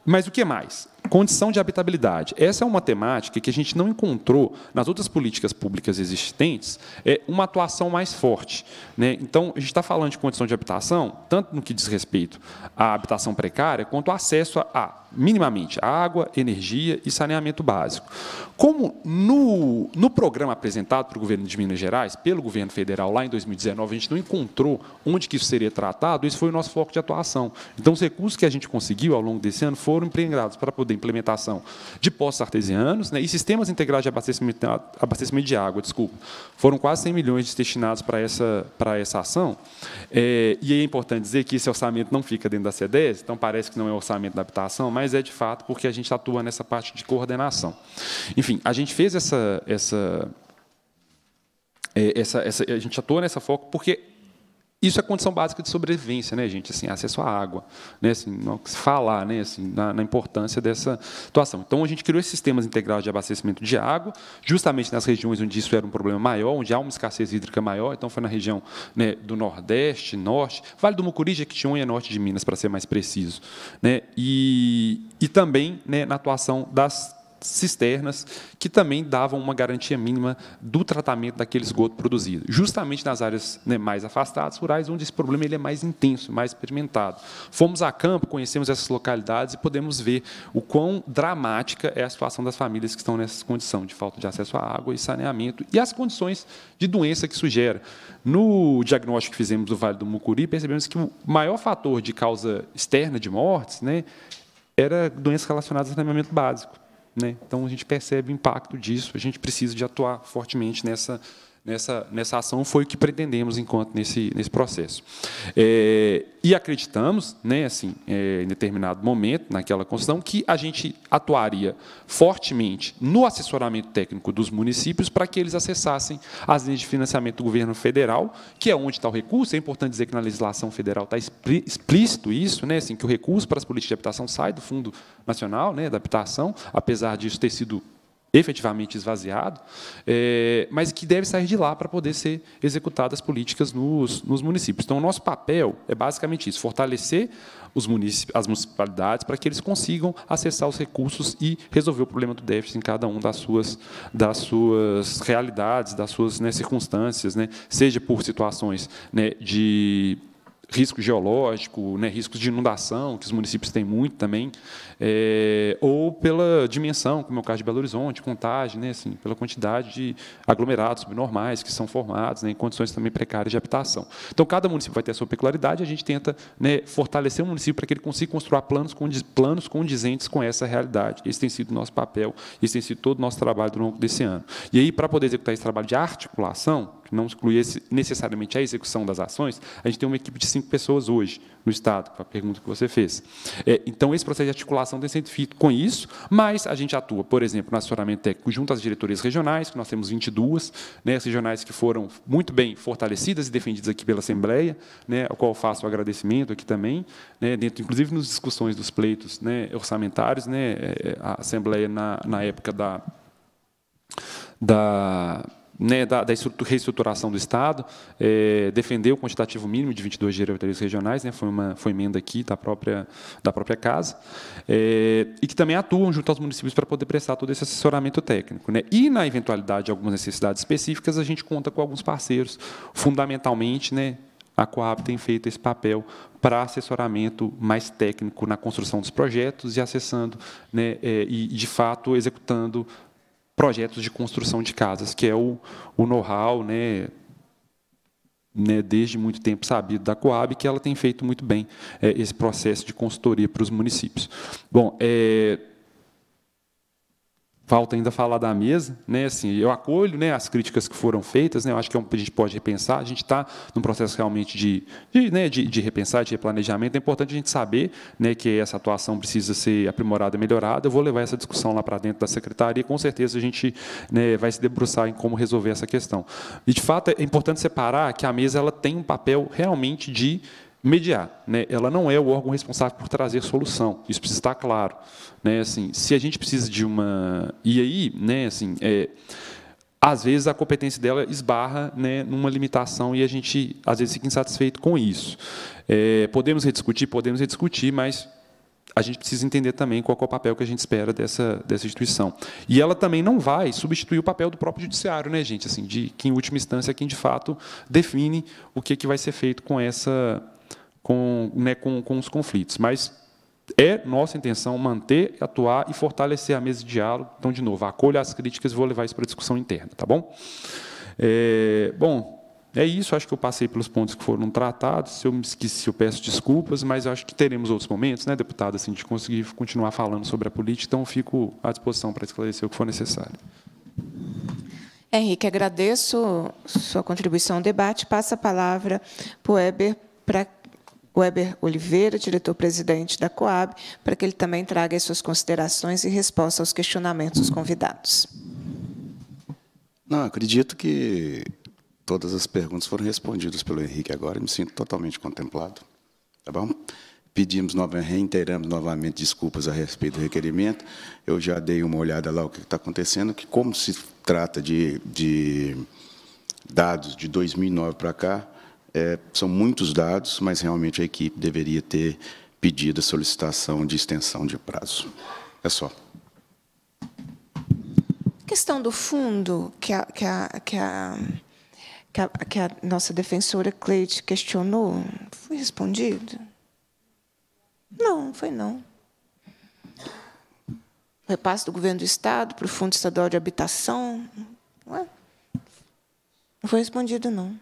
mas o que mais? Condição de habitabilidade. Essa é uma temática que a gente não encontrou nas outras políticas públicas existentes é, uma atuação mais forte. Né? Então, a gente está falando de condição de habitação, tanto no que diz respeito à habitação precária, quanto acesso a, a minimamente, água, energia e saneamento básico. Como no, no programa apresentado para o governo de Minas Gerais, pelo governo federal, lá em 2019, a gente não encontrou onde que isso seria tratado, esse foi o nosso foco de atuação. Então, os recursos que a gente conseguiu ao longo desse ano foram empregados para poder da implementação de postos artesianos né, e sistemas integrados de abastecimento, abastecimento de água, desculpa. Foram quase 100 milhões destinados para essa, para essa ação. É, e é importante dizer que esse orçamento não fica dentro da CEDES, então parece que não é orçamento da habitação, mas é de fato porque a gente atua nessa parte de coordenação. Enfim, a gente fez essa, essa é, essa, essa, a gente atua nessa foco porque isso é condição básica de sobrevivência, né, gente? Assim, acesso à água, né? Assim, não se falar, né? Assim, na, na, importância dessa situação. Então, a gente criou esses sistemas integrados de abastecimento de água, justamente nas regiões onde isso era um problema maior, onde há uma escassez hídrica maior. Então, foi na região né, do Nordeste, Norte, Vale do Mucuri, Jequitinhonha, Norte de Minas, para ser mais preciso, né? E, e também né, na atuação das cisternas, que também davam uma garantia mínima do tratamento daquele esgoto produzido, justamente nas áreas né, mais afastadas, rurais, onde esse problema ele é mais intenso, mais experimentado. Fomos a campo, conhecemos essas localidades e podemos ver o quão dramática é a situação das famílias que estão nessa condição de falta de acesso à água e saneamento e as condições de doença que isso gera. No diagnóstico que fizemos do Vale do Mucuri, percebemos que o maior fator de causa externa de mortes né, era doenças relacionadas ao saneamento básico. Né? Então, a gente percebe o impacto disso, a gente precisa de atuar fortemente nessa nessa, nessa ação foi o que pretendemos enquanto nesse, nesse processo. É, e acreditamos, né, assim, é, em determinado momento, naquela Constituição, que a gente atuaria fortemente no assessoramento técnico dos municípios para que eles acessassem as linhas de financiamento do governo federal, que é onde está o recurso. É importante dizer que na legislação federal está explícito isso, né, assim, que o recurso para as políticas de habitação sai do Fundo Nacional né, da Habitação, apesar disso ter sido efetivamente esvaziado, é, mas que deve sair de lá para poder ser executadas políticas nos, nos municípios. Então, o nosso papel é basicamente isso, fortalecer os municípios, as municipalidades para que eles consigam acessar os recursos e resolver o problema do déficit em cada uma das suas, das suas realidades, das suas né, circunstâncias, né, seja por situações né, de risco geológico, né, riscos de inundação, que os municípios têm muito também, é, ou pela dimensão, como é o caso de Belo Horizonte, contagem, né, assim, pela quantidade de aglomerados subnormais que são formados, né, em condições também precárias de habitação. Então, cada município vai ter a sua peculiaridade, a gente tenta né, fortalecer o município para que ele consiga construir planos, condiz, planos condizentes com essa realidade. Esse tem sido o nosso papel, esse tem sido todo o nosso trabalho ao longo desse ano. E aí, para poder executar esse trabalho de articulação, não exclui necessariamente a execução das ações, a gente tem uma equipe de cinco pessoas hoje no Estado, para a pergunta que você fez. É, então, esse processo de articulação tem sido feito com isso, mas a gente atua, por exemplo, no assessoramento técnico junto às diretorias regionais, que nós temos 22, né, as regionais que foram muito bem fortalecidas e defendidas aqui pela Assembleia, né, ao qual faço o agradecimento aqui também, né, dentro, inclusive, nas discussões dos pleitos né, orçamentários, né, é, é, a Assembleia, na, na época da... da né, da, da reestruturação do Estado, é, defendeu o quantitativo mínimo de 22 diretorias regionais, né, foi uma foi emenda aqui da própria, da própria Casa, é, e que também atuam junto aos municípios para poder prestar todo esse assessoramento técnico. Né. E, na eventualidade de algumas necessidades específicas, a gente conta com alguns parceiros, fundamentalmente, né, a Coab tem feito esse papel para assessoramento mais técnico na construção dos projetos e acessando, né, é, e de fato executando projetos de construção de casas, que é o, o know-how, né, né, desde muito tempo sabido da Coab, que ela tem feito muito bem é, esse processo de consultoria para os municípios. Bom, é, falta ainda falar da mesa, né? Assim, eu acolho, né, as críticas que foram feitas, né? Eu acho que é um, a gente pode repensar. A gente está num processo realmente de, de né, de, de, repensar, de replanejamento. É importante a gente saber, né, que essa atuação precisa ser aprimorada, melhorada. Eu vou levar essa discussão lá para dentro da secretaria. Com certeza a gente né, vai se debruçar em como resolver essa questão. E de fato é importante separar que a mesa ela tem um papel realmente de mediar. Né? Ela não é o órgão responsável por trazer solução. Isso precisa estar claro. Né? Assim, se a gente precisa de uma. E aí, né, assim, é... às vezes a competência dela esbarra né, numa limitação e a gente, às vezes, fica insatisfeito com isso. É... Podemos rediscutir, podemos rediscutir, mas. A gente precisa entender também qual é o papel que a gente espera dessa, dessa instituição. E ela também não vai substituir o papel do próprio judiciário, né, gente? Assim, de que em última instância é quem de fato define o que, é que vai ser feito com essa com, né, com, com os conflitos. Mas é nossa intenção manter, atuar e fortalecer a mesa de diálogo. Então, de novo, acolho as críticas e vou levar isso para a discussão interna, tá bom? É, bom, é isso. Acho que eu passei pelos pontos que foram tratados. Se eu me esqueci, eu peço desculpas, mas acho que teremos outros momentos, né, deputado, assim, de conseguir continuar falando sobre a política. Então, fico à disposição para esclarecer o que for necessário. Henrique, agradeço sua contribuição ao debate. Passa a palavra para o Weber para Weber Oliveira, diretor-presidente da Coab, para que ele também traga as suas considerações e resposta aos questionamentos dos convidados. Não, acredito que todas as perguntas foram respondidas pelo Henrique agora, me sinto totalmente contemplado. Tá bom? Pedimos, reiteramos novamente desculpas a respeito do requerimento. Eu já dei uma olhada lá o que está acontecendo, que como se trata de, de dados de 2009 para cá, é, são muitos dados, mas realmente a equipe deveria ter pedido a solicitação de extensão de prazo. É só. A questão do fundo que a, que a, que a, que a, que a nossa defensora Cleide questionou, foi respondido? Não, foi não. O repasse do governo do Estado para o Fundo Estadual de Habitação, não, é? não foi respondido, não.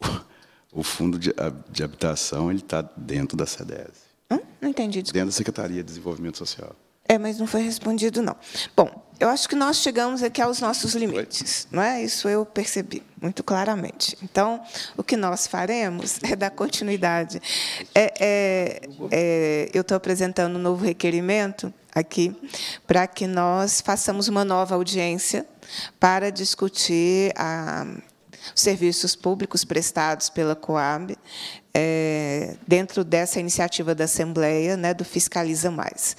[LAUGHS] O fundo de, de habitação ele está dentro da CDES, Hum? Não entendi. Desculpa. Dentro da Secretaria de Desenvolvimento Social. É, mas não foi respondido, não. Bom, eu acho que nós chegamos aqui aos nossos limites, não é? Isso eu percebi muito claramente. Então, o que nós faremos [LAUGHS] é dar continuidade. É, é, é, eu estou apresentando um novo requerimento aqui para que nós façamos uma nova audiência para discutir a, os serviços públicos prestados pela Coab, é, dentro dessa iniciativa da Assembleia, né, do Fiscaliza Mais,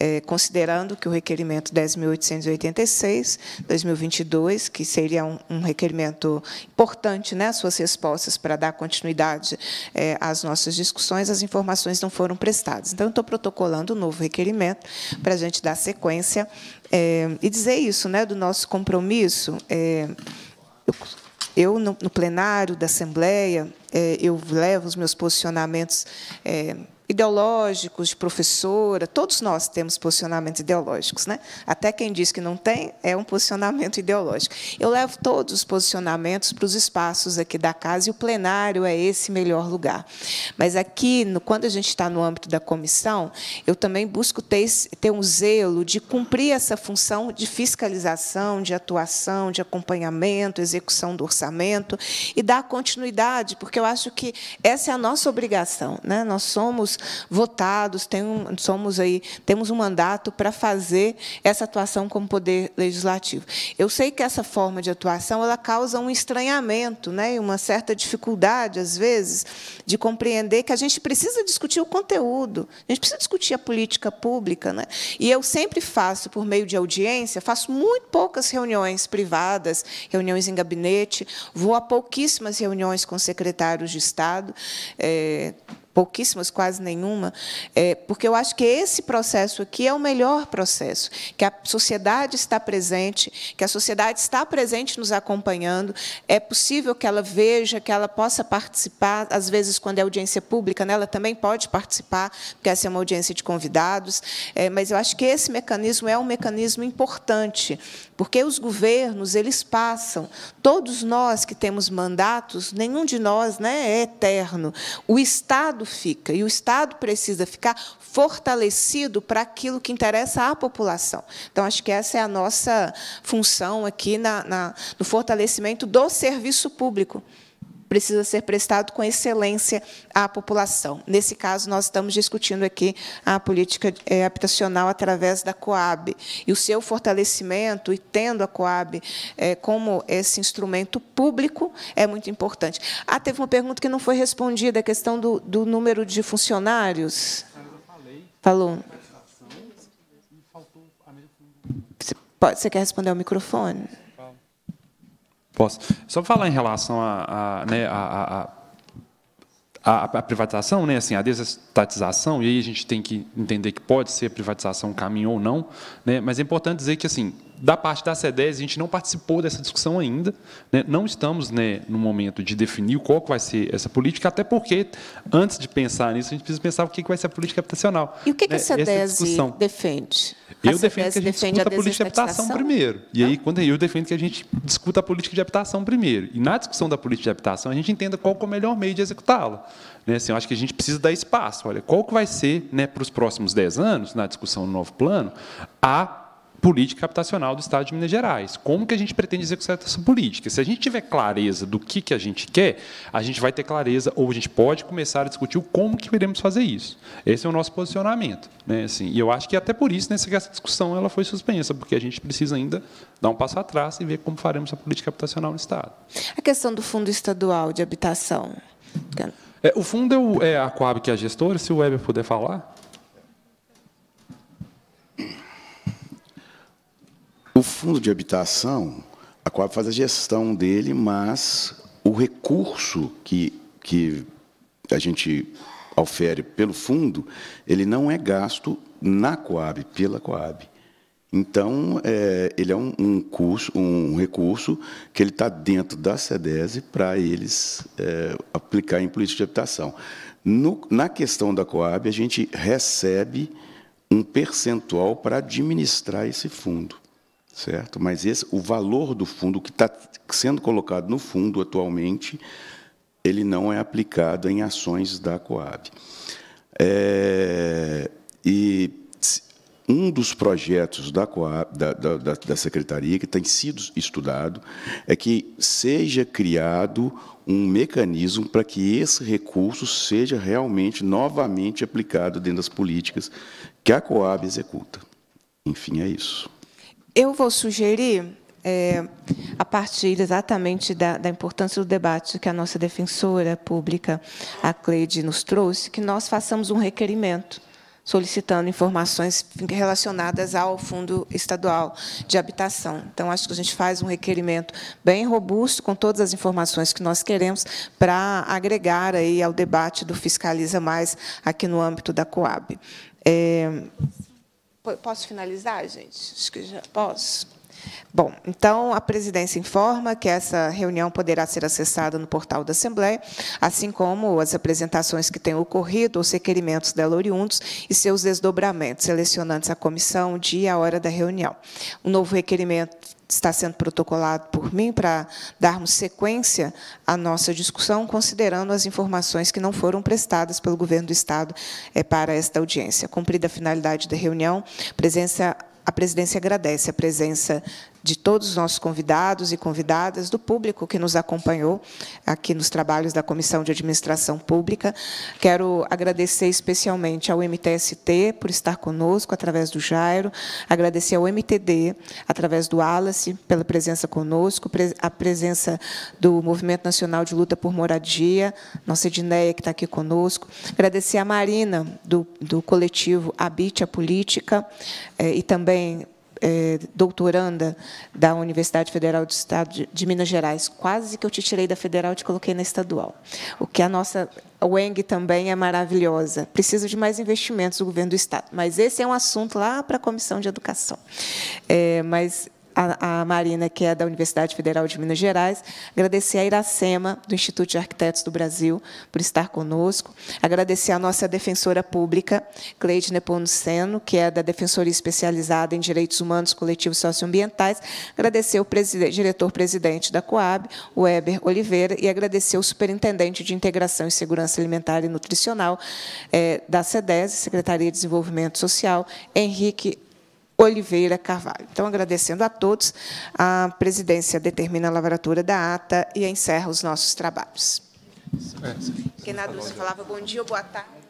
é, considerando que o requerimento 10.886, 2022, que seria um, um, requerimento importante, né, suas respostas para dar continuidade é, às nossas discussões, as informações não foram prestadas. Então, estou protocolando um novo requerimento para a gente dar sequência é, e dizer isso, né, do nosso compromisso. Eu, é, eu, no, no plenário da Assembleia, é, eu levo os meus posicionamentos é, ideológicos, de professora, todos nós temos posicionamentos ideológicos, né? Até quem diz que não tem é um posicionamento ideológico. Eu levo todos os posicionamentos para os espaços aqui da casa e o plenário é esse melhor lugar. Mas aqui, no, quando a gente está no âmbito da comissão, eu também busco ter, ter um zelo de cumprir essa função de fiscalização, de atuação, de acompanhamento, execução do orçamento e dar continuidade, porque eu acho que essa é a nossa obrigação, né? Nós somos votados, tem um, somos aí, temos um mandato para fazer essa atuação como poder legislativo. Eu sei que essa forma de atuação ela causa um estranhamento, né, e uma certa dificuldade às vezes de compreender que a gente precisa discutir o conteúdo, a gente precisa discutir a política pública, né? E eu sempre faço por meio de audiência, faço muito poucas reuniões privadas, reuniões em gabinete, vou a pouquíssimas reuniões com secretários de Estado. É, pouquíssimas, quase nenhuma, é, porque eu acho que esse processo aqui é o melhor processo, que a sociedade está presente, que a sociedade está presente nos acompanhando, é possível que ela veja, que ela possa participar, às vezes, quando é audiência pública, né, ela também pode participar, porque essa é uma audiência de convidados, é, mas eu acho que esse mecanismo é um mecanismo importante, porque os governos, eles passam, todos nós que temos mandatos, nenhum de nós né, é eterno, o Estado fica. E o Estado precisa ficar fortalecido para aquilo que interessa à população. Então, acho que essa é a nossa função aqui na, na, no fortalecimento do serviço público precisa ser prestado com excelência à população. Nesse caso, nós estamos discutindo aqui a política eh, habitacional através da Coab e o seu fortalecimento e tendo a Coab eh, como esse instrumento público é muito importante. Ah, teve uma pergunta que não foi respondida, a questão do, do número de funcionários. Falou. Você quer responder ao microfone? Posso. Só falar em relação à a, né, a, a, a, privatização, né, assim, a desestatização, e aí a gente tem que entender que pode ser privatização um caminho ou não, né, mas é importante dizer que assim, da parte da CEDES, a gente não participou dessa discussão ainda. Né? Não estamos né, no momento de definir qual vai ser essa política, até porque, antes de pensar nisso, a gente precisa pensar o que vai ser a política habitacional. E o que, né? que a né? CEDES defende? A eu defendo que a gente discuta a, a política de habitação primeiro. E aí, quando eu defendo que a gente discuta a política de habitação primeiro. E na discussão da política de habitação, a gente entenda qual é o melhor meio de executá-la. Né, assim, eu acho que a gente precisa dar espaço. Olha, qual que vai ser, né, para os próximos 10 anos, na discussão do novo plano, a política habitacional do Estado de Minas Gerais. Como que a gente pretende executar essa política? Se a gente tiver clareza do que, que a gente quer, a gente vai ter clareza, ou a gente pode começar a discutir o como que iremos fazer isso. Esse é o nosso posicionamento. Né? Assim, e eu acho que até por isso nessa né, essa discussão ela foi suspensa, porque a gente precisa ainda dar um passo atrás e ver como faremos a política habitacional no Estado. A questão do Fundo Estadual de Habitação. É, o fundo é, o, é a Coab que é a gestora, se o Weber puder falar. O fundo de habitação, a Coab faz a gestão dele, mas o recurso que, que a gente ofere pelo fundo, ele não é gasto na Coab, pela Coab. Então, é, ele é um, um, curso, um recurso que ele está dentro da SEDESI para eles é, aplicar em política de habitação. No, na questão da Coab, a gente recebe um percentual para administrar esse fundo certo? Mas esse, o valor do fundo, o que está sendo colocado no fundo atualmente, ele não é aplicado em ações da Coab. É, e um dos projetos da, Coab, da, da, da, Secretaria, que tem sido estudado, é que seja criado um mecanismo para que esse recurso seja realmente, novamente, aplicado dentro das políticas que a Coab executa. Enfim, é isso. Eu vou sugerir, é, a partir exatamente da, da, importância do debate que a nossa defensora pública, a Cleide, nos trouxe, que nós façamos um requerimento solicitando informações relacionadas ao Fundo Estadual de Habitação. Então, acho que a gente faz um requerimento bem robusto, com todas as informações que nós queremos, para agregar aí ao debate do Fiscaliza Mais aqui no âmbito da Coab. É, Posso finalizar, gente? Acho que já posso. Bom, então a presidência informa que essa reunião poderá ser acessada no portal da Assembleia, assim como as apresentações que tenham ocorrido, os requerimentos dela oriundos e seus desdobramentos, selecionantes a comissão, o dia e a hora da reunião. O novo requerimento está sendo protocolado por mim para darmos sequência à nossa discussão, considerando as informações que não foram prestadas pelo Governo do Estado eh, para esta audiência. Cumprida a finalidade da reunião, presença a presidência agradece a presença de todos os nossos convidados e convidadas, do público que nos acompanhou aqui nos trabalhos da Comissão de Administração Pública. Quero agradecer especialmente ao MTST por estar conosco através do Jairo, agradecer ao MTD através do Alice, pela presença conosco, a presença do Movimento Nacional de Luta por Moradia, nossa Edneia que está aqui conosco, agradecer à Marina do, do coletivo Habite a Política eh, e também é, doutoranda da Universidade Federal do Estado de, de, Minas Gerais. Quase que eu te tirei da federal e te coloquei na estadual. O que a nossa UENG também é maravilhosa. Precisa de mais investimentos do governo do Estado. Mas esse é um assunto lá para a Comissão de Educação. É, mas a, Marina, que é da Universidade Federal de Minas Gerais, agradecer a Iracema, do Instituto de Arquitetos do Brasil, por estar conosco, agradecer a nossa defensora pública, Cleide Nepomuceno, que é da Defensoria Especializada em Direitos Humanos Coletivos Socioambientais, agradecer o diretor-presidente da Coab, o Weber Oliveira, e agradecer o superintendente de Integração e Segurança Alimentar e Nutricional é, da SEDES, Secretaria de Desenvolvimento Social, Henrique Oliveira Carvalho. Então, agradecendo a todos, a presidência determina a lavratura da ata e encerra os nossos trabalhos. Quem é, dúvida falava bom dia ou boa tarde.